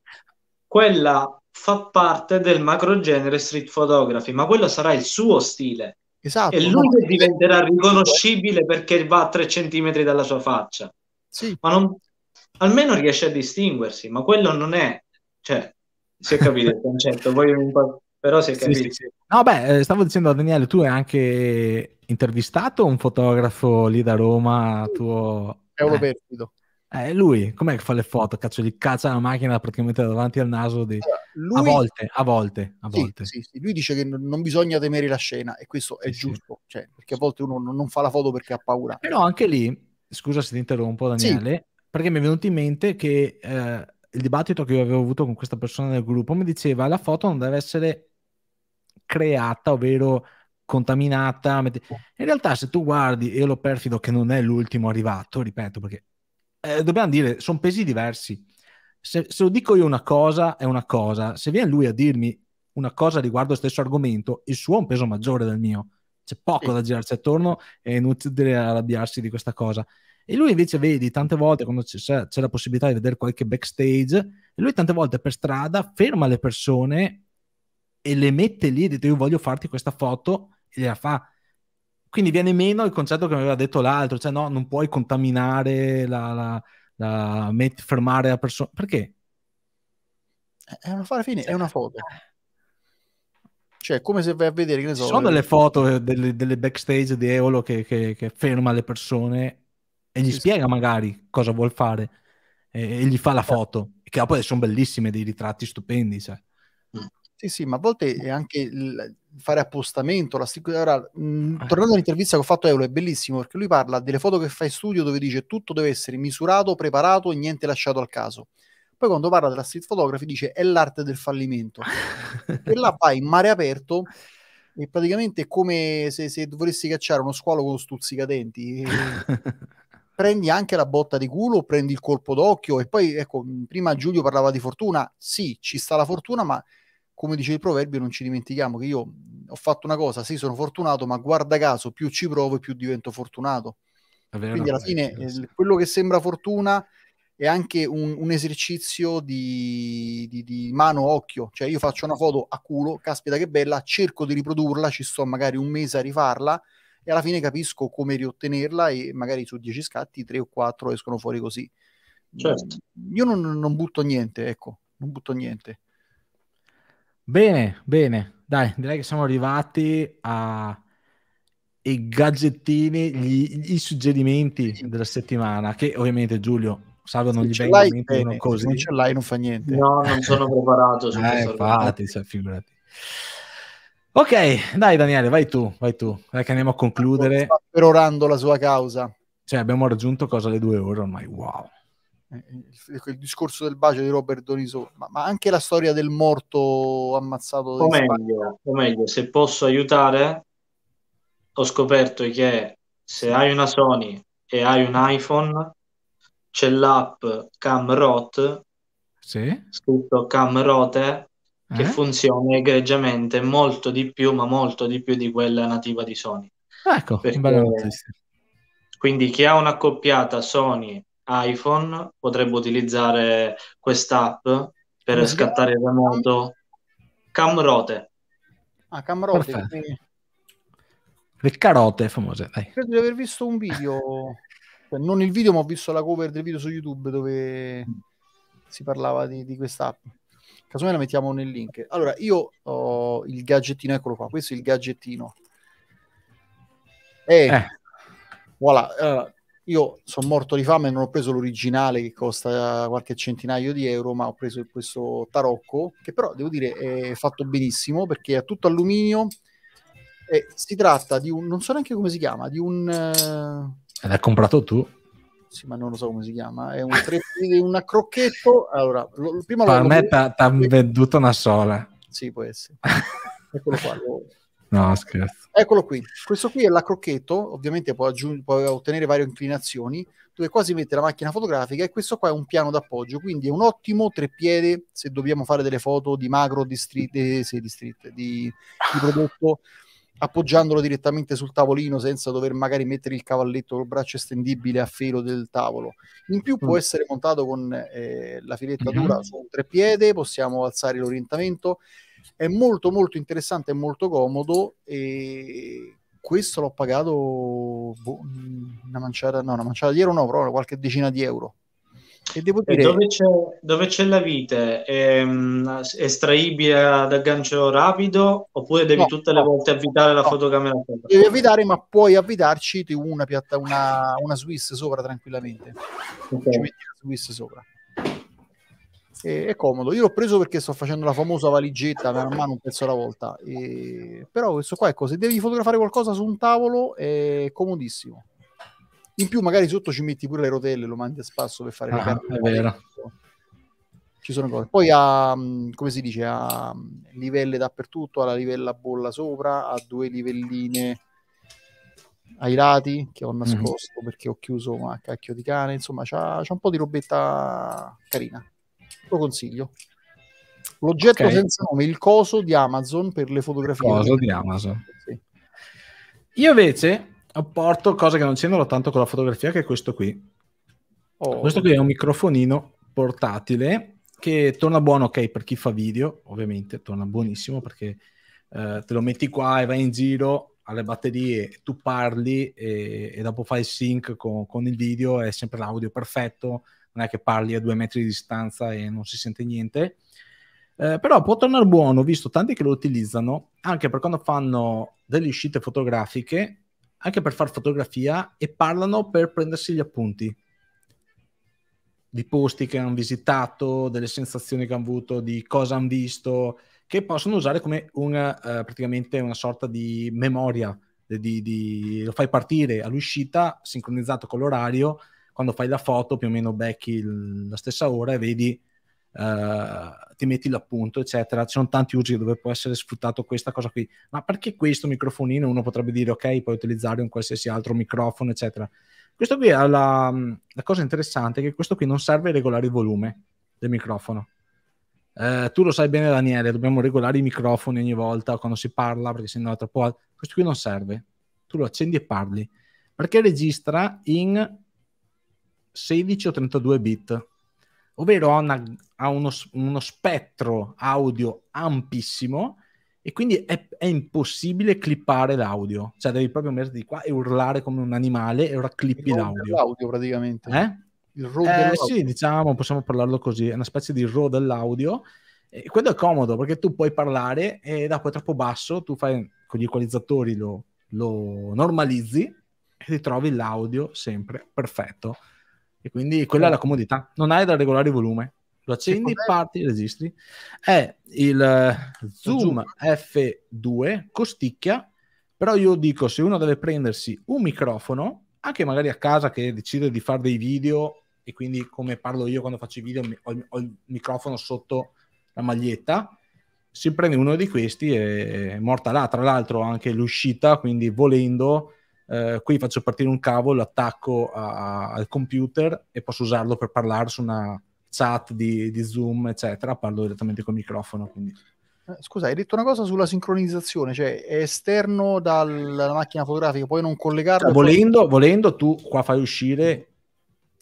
quella fa parte del macro genere street photography, ma quello sarà il suo stile. Esatto, e lui no, diventerà riconoscibile perché va a 3 cm dalla sua faccia. Sì. Ma non, almeno riesce a distinguersi, ma quello non è, cioè, si è capito il concetto. Poi un po' però si è capito. Sì, sì. No, beh, eh, stavo dicendo a Daniele, tu hai anche intervistato un fotografo lì da Roma, tuo... È un eh. eh, lui, com'è che fa le foto? Cazzo, gli caccia la macchina praticamente davanti al naso di... Allora, lui... A volte, a volte, a volte. Sì, sì, lui dice che non bisogna temere la scena e questo è giusto, cioè, perché a volte uno non fa la foto perché ha paura. Però anche lì, scusa se ti interrompo Daniele, perché mi è venuto in mente che eh, il dibattito che io avevo avuto con questa persona del gruppo mi diceva la foto non deve essere creata, ovvero contaminata. In realtà, se tu guardi e Elo Perfido, che non è l'ultimo arrivato, ripeto, perché eh, dobbiamo dire, sono pesi diversi. Se, se, lo dico io una cosa, è una cosa. Se viene lui a dirmi una cosa riguardo lo stesso argomento, il suo è un peso maggiore del mio. C'è poco sì. da girarci attorno, è inutile arrabbiarsi di questa cosa. E lui invece vedi tante volte quando c'è, c'è la possibilità di vedere qualche backstage, lui tante volte per strada ferma le persone e le mette lì e dice io voglio farti questa foto e gliela fa. Quindi viene meno il concetto che mi aveva detto l'altro, cioè no, non puoi contaminare, la, la, la met- fermare la persona. Perché? È una, alla fine, è cioè, una foto. Eh. Cioè, come se vai a vedere, che ne so. Ci sono eh, delle foto delle, delle backstage di Eolo che, che, che, ferma le persone e gli sì, spiega sì. magari cosa vuol fare e, e, gli fa la certo. foto, che poi sono bellissime, dei ritratti stupendi, cioè. Mm. Sì, sì, ma a volte è anche il fare appostamento. La stic- Ora, mh, mhmm, eh. tornando all'intervista che ho fatto a Eolo, è bellissimo perché lui parla delle foto che fa in studio dove dice tutto deve essere misurato, preparato e niente lasciato al caso. Poi quando parla della street photography dice è l'arte del fallimento. e là vai in mare aperto e praticamente è come se, se dovresti cacciare uno squalo con stuzzicadenti. prendi anche la botta di culo, prendi il colpo d'occhio e poi, ecco, prima Giulio parlava di fortuna. Sì, ci sta la fortuna, ma come dice il proverbio, non ci dimentichiamo che io ho fatto una cosa, sì sono fortunato, ma guarda caso, più ci provo e più divento fortunato. Vero, Quindi alla eh, fine eh, quello che sembra fortuna è anche un, un esercizio di, di, di, mano-occhio, cioè io faccio una foto a culo, caspita che bella, cerco di riprodurla, ci sto magari un mese a rifarla e alla fine capisco come riottenerla e magari su dieci scatti tre o quattro escono fuori così. Certo. Io non, non butto niente, ecco, non butto niente. Bene, bene, dai, direi che siamo arrivati ai gadgettini, gli, i suggerimenti della settimana, che ovviamente Giulio, Salvo non gli venga in mente uno così. non ce l'hai non fa niente. No, non sono preparato. Su eh, ah, infatti, cioè, figurati. Ok, dai Daniele, vai tu, vai tu, dai che andiamo a concludere. Sta perorando la sua causa. Cioè, abbiamo raggiunto cosa le due ore ormai, wow. Eh, eh, il, il, discorso del bacio di Robert Doniso, ma, ma, anche la storia del morto ammazzato. O meglio, o meglio, se posso aiutare, ho scoperto che se hai una Sony e hai un iPhone, c'è l'app Camrot, sì. scritto Camrote, che eh? funziona egregiamente molto di più, ma molto di più di quella nativa di Sony. Ecco, Perché, quindi chi ha un'accoppiata Sony iPhone potrebbe utilizzare quest'app per Come scattare il moto Camrote. Ah, Camrote. Le carote famose, dai. Credo di aver visto un video, cioè, non il video, ma ho visto la cover del video su YouTube dove si parlava di, di quest'app. Casomai la mettiamo nel link. Allora, io ho il gadgettino, eccolo qua, questo è il gadgettino. E eh, eh. voilà, allora, io sono morto di fame non ho preso l'originale che costa qualche centinaio di euro, ma ho preso questo tarocco che però devo dire è fatto benissimo perché è tutto alluminio e si tratta di un non so neanche come si chiama, di un eh... L'hai comprato tu? Sì, ma non lo so come si chiama, è un, tre... un crocchetto. Allora, lo, prima lo, me ti ha venduto una sola. Sì, può essere. Eccolo qua. Lo... No, scherzo. Eccolo qui. Questo qui è l'acrocchetto, ovviamente può, aggiung- può ottenere varie inclinazioni, dove quasi mette la macchina fotografica e questo qua è un piano d'appoggio, quindi è un ottimo treppiede se dobbiamo fare delle foto di macro di street, eh, sì, di, street di, di prodotto, appoggiandolo direttamente sul tavolino senza dover magari mettere il cavalletto col braccio estendibile a filo del tavolo. In più può mm. essere montato con eh, la filetta mm-hmm. dura su un treppiede, possiamo alzare l'orientamento è molto molto interessante e molto comodo e questo l'ho pagato boh, una manciata, no, una manciata di euro no, però qualche decina di euro. E devo dire... E dove, c'è, dove, c'è, la vite? È mm, estraibile ad aggancio rapido oppure devi no, tutte le volte avvitare la fotocamera? Devi avvitare, ma puoi avvitarci una, piatta, una, una Swiss sopra tranquillamente. Okay. Ci metti la Swiss sopra. E, è comodo. Io l'ho preso perché sto facendo la famosa valigetta man mano un pezzo alla volta. E, però questo qua è così: ecco, devi fotografare qualcosa su un tavolo, è comodissimo. In più, magari sotto ci metti pure le rotelle, lo mandi a spasso per fare ah, le carte. È vero. Ci sono cose. Poi ha, mm, come si dice, ha mm, livelle dappertutto, ha la livella bolla sopra, ha due livelline ai lati che ho mhm. nascosto mm-hmm. perché ho chiuso ma cacchio di cane, insomma c'ha, c'ha un po' di robetta carina. Lo consiglio. L'oggetto okay. senza nome, il coso di Amazon per le fotografie. Il coso di Amazon. Sì. Io invece apporto cose che non c'entrano tanto con la fotografia, che è questo qui. Oh. Questo qui è un microfonino portatile che torna buono, ok, per chi fa video, ovviamente torna buonissimo perché eh, te lo metti qua e vai in giro alle batterie, tu parli e, e dopo fai il sync con, con il video, è sempre l'audio perfetto, non è che parli a due metri di distanza e non si sente niente. Eh, però può tornare buono, ho visto tanti che lo utilizzano anche per quando fanno delle uscite fotografiche, anche per fare fotografia e parlano per prendersi gli appunti di posti che hanno visitato, delle sensazioni che hanno avuto, di cosa hanno visto, che possono usare come una, eh, praticamente una sorta di memoria, di, di, lo fai partire all'uscita sincronizzato con l'orario quando fai la foto più o meno becchi il, la stessa ora e vedi, uh, ti metti l'appunto, eccetera. Ci sono tanti usi dove può essere sfruttato questa cosa qui. Ma perché questo microfonino? Uno potrebbe dire, ok, puoi utilizzare un qualsiasi altro microfono, eccetera. Questo qui è la, la cosa interessante, è che questo qui non serve a regolare il volume del microfono. Eh, tu lo sai bene, Daniele, dobbiamo regolare i microfoni ogni volta quando si parla, perché se no è troppo alto. Questo qui non serve. Tu lo accendi e parli, perché registra in 16 o 32 bit, ovvero ha, una, ha uno, uno, spettro audio ampissimo e quindi è, è, impossibile clippare l'audio, cioè devi proprio metterti di qua e urlare come un animale e ora clippi il l'audio. L'audio praticamente. Eh? Il RAW eh, dell'audio. Sì, diciamo, possiamo parlarlo così, è una specie di RAW dell'audio. E quello è comodo perché tu puoi parlare e dopo è troppo basso, tu fai con gli equalizzatori lo, lo normalizzi e ritrovi l'audio sempre perfetto. E quindi quella è la comodità. Non hai da regolare il volume. Lo accendi, parti, registri. È il eh, Zoom, Zoom F2, costicchia, però io dico se uno deve prendersi un microfono, anche magari a casa che decide di fare dei video e quindi come parlo io quando faccio i video ho il microfono sotto la maglietta, si prende uno di questi e è morta là. Tra l'altro anche l'uscita, quindi volendo eh, qui faccio partire un cavo, lo attacco a, a, al computer e posso usarlo per parlare su una chat di, di Zoom, eccetera, parlo direttamente col microfono. Quindi. Eh, scusa, hai detto una cosa sulla sincronizzazione, cioè è esterno dalla macchina fotografica, puoi non collegarlo. Cioè, volendo, poi... volendo, tu qua fai uscire.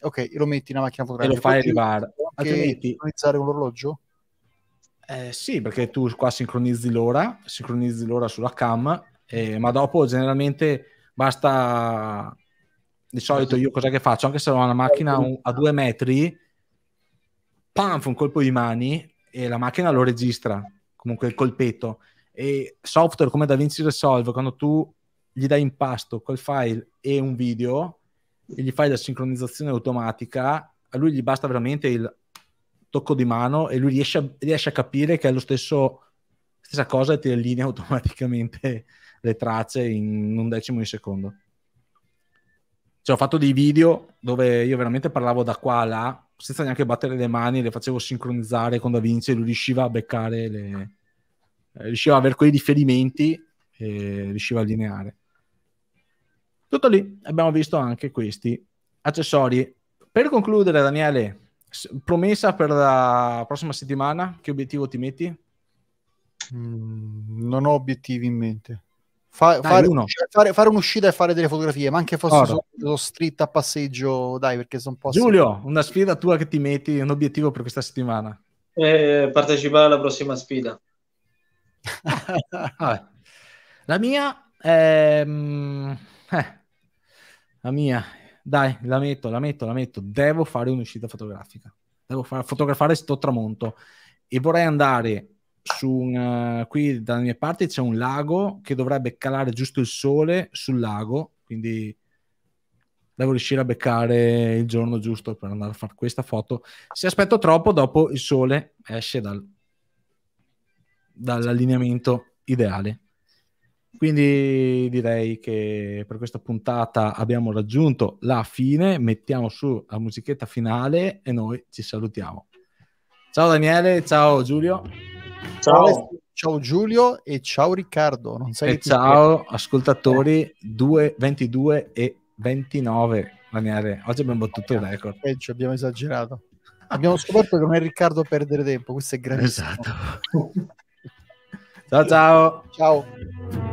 Ok, lo metti nella macchina fotografica. E lo fai arrivare. Altrimenti... Sincronizzare un orologio? Eh, sì, perché tu qua sincronizzi l'ora, sincronizzi l'ora sulla cam, eh, ma dopo generalmente Basta, di solito io cos'è che faccio? Anche se ho una macchina a due metri, panf, un colpo di mani e la macchina lo registra, comunque il colpetto. E software come DaVinci Resolve, quando tu gli dai impasto quel file e un video e gli fai la sincronizzazione automatica, a lui gli basta veramente il tocco di mano e lui riesce a, riesce a capire che è lo stesso stessa cosa e ti allinea automaticamente le tracce in un decimo di secondo. Cioè, ho fatto dei video dove io veramente parlavo da qua a là, senza neanche battere le mani, le facevo sincronizzare con Da Vinci e lui riusciva a beccare, le... Eh, riusciva a avere quei riferimenti e riusciva a lineare. Tutto lì, abbiamo visto anche questi accessori. Per concludere, Daniele, promessa per la prossima settimana, che obiettivo ti metti? Mm, non ho obiettivi in mente. Fa, dai, fare, fare, fare, un'uscita e fare delle fotografie, ma anche fosse solo, solo street a passeggio, dai, perché sono un po'. Giulio, assi... una sfida tua che ti metti, un obiettivo per questa settimana? Eh, partecipare alla prossima sfida. la mia è. Ehm, eh, la mia, dai, la metto, la metto, la metto. Devo fare un'uscita fotografica. Devo far, fotografare sto tramonto e vorrei andare su un, uh, qui dalla mia parte c'è un lago che dovrebbe calare giusto il sole sul lago, quindi devo riuscire a beccare il giorno giusto per andare a fare questa foto. Se aspetto troppo, dopo il sole esce dal, dall'allineamento ideale. Quindi direi che per questa puntata abbiamo raggiunto la fine, mettiamo su la musichetta finale e noi ci salutiamo. Ciao Daniele, ciao Giulio. Ciao. ciao. Giulio e ciao Riccardo. Non sai e ciao più. ascoltatori 2, 22 e 29. Maniere. Oggi abbiamo battuto il record. Peggio, abbiamo esagerato. abbiamo scoperto che non è Riccardo a perdere tempo. Questo è grandissimo. Esatto. ciao ciao. Ciao.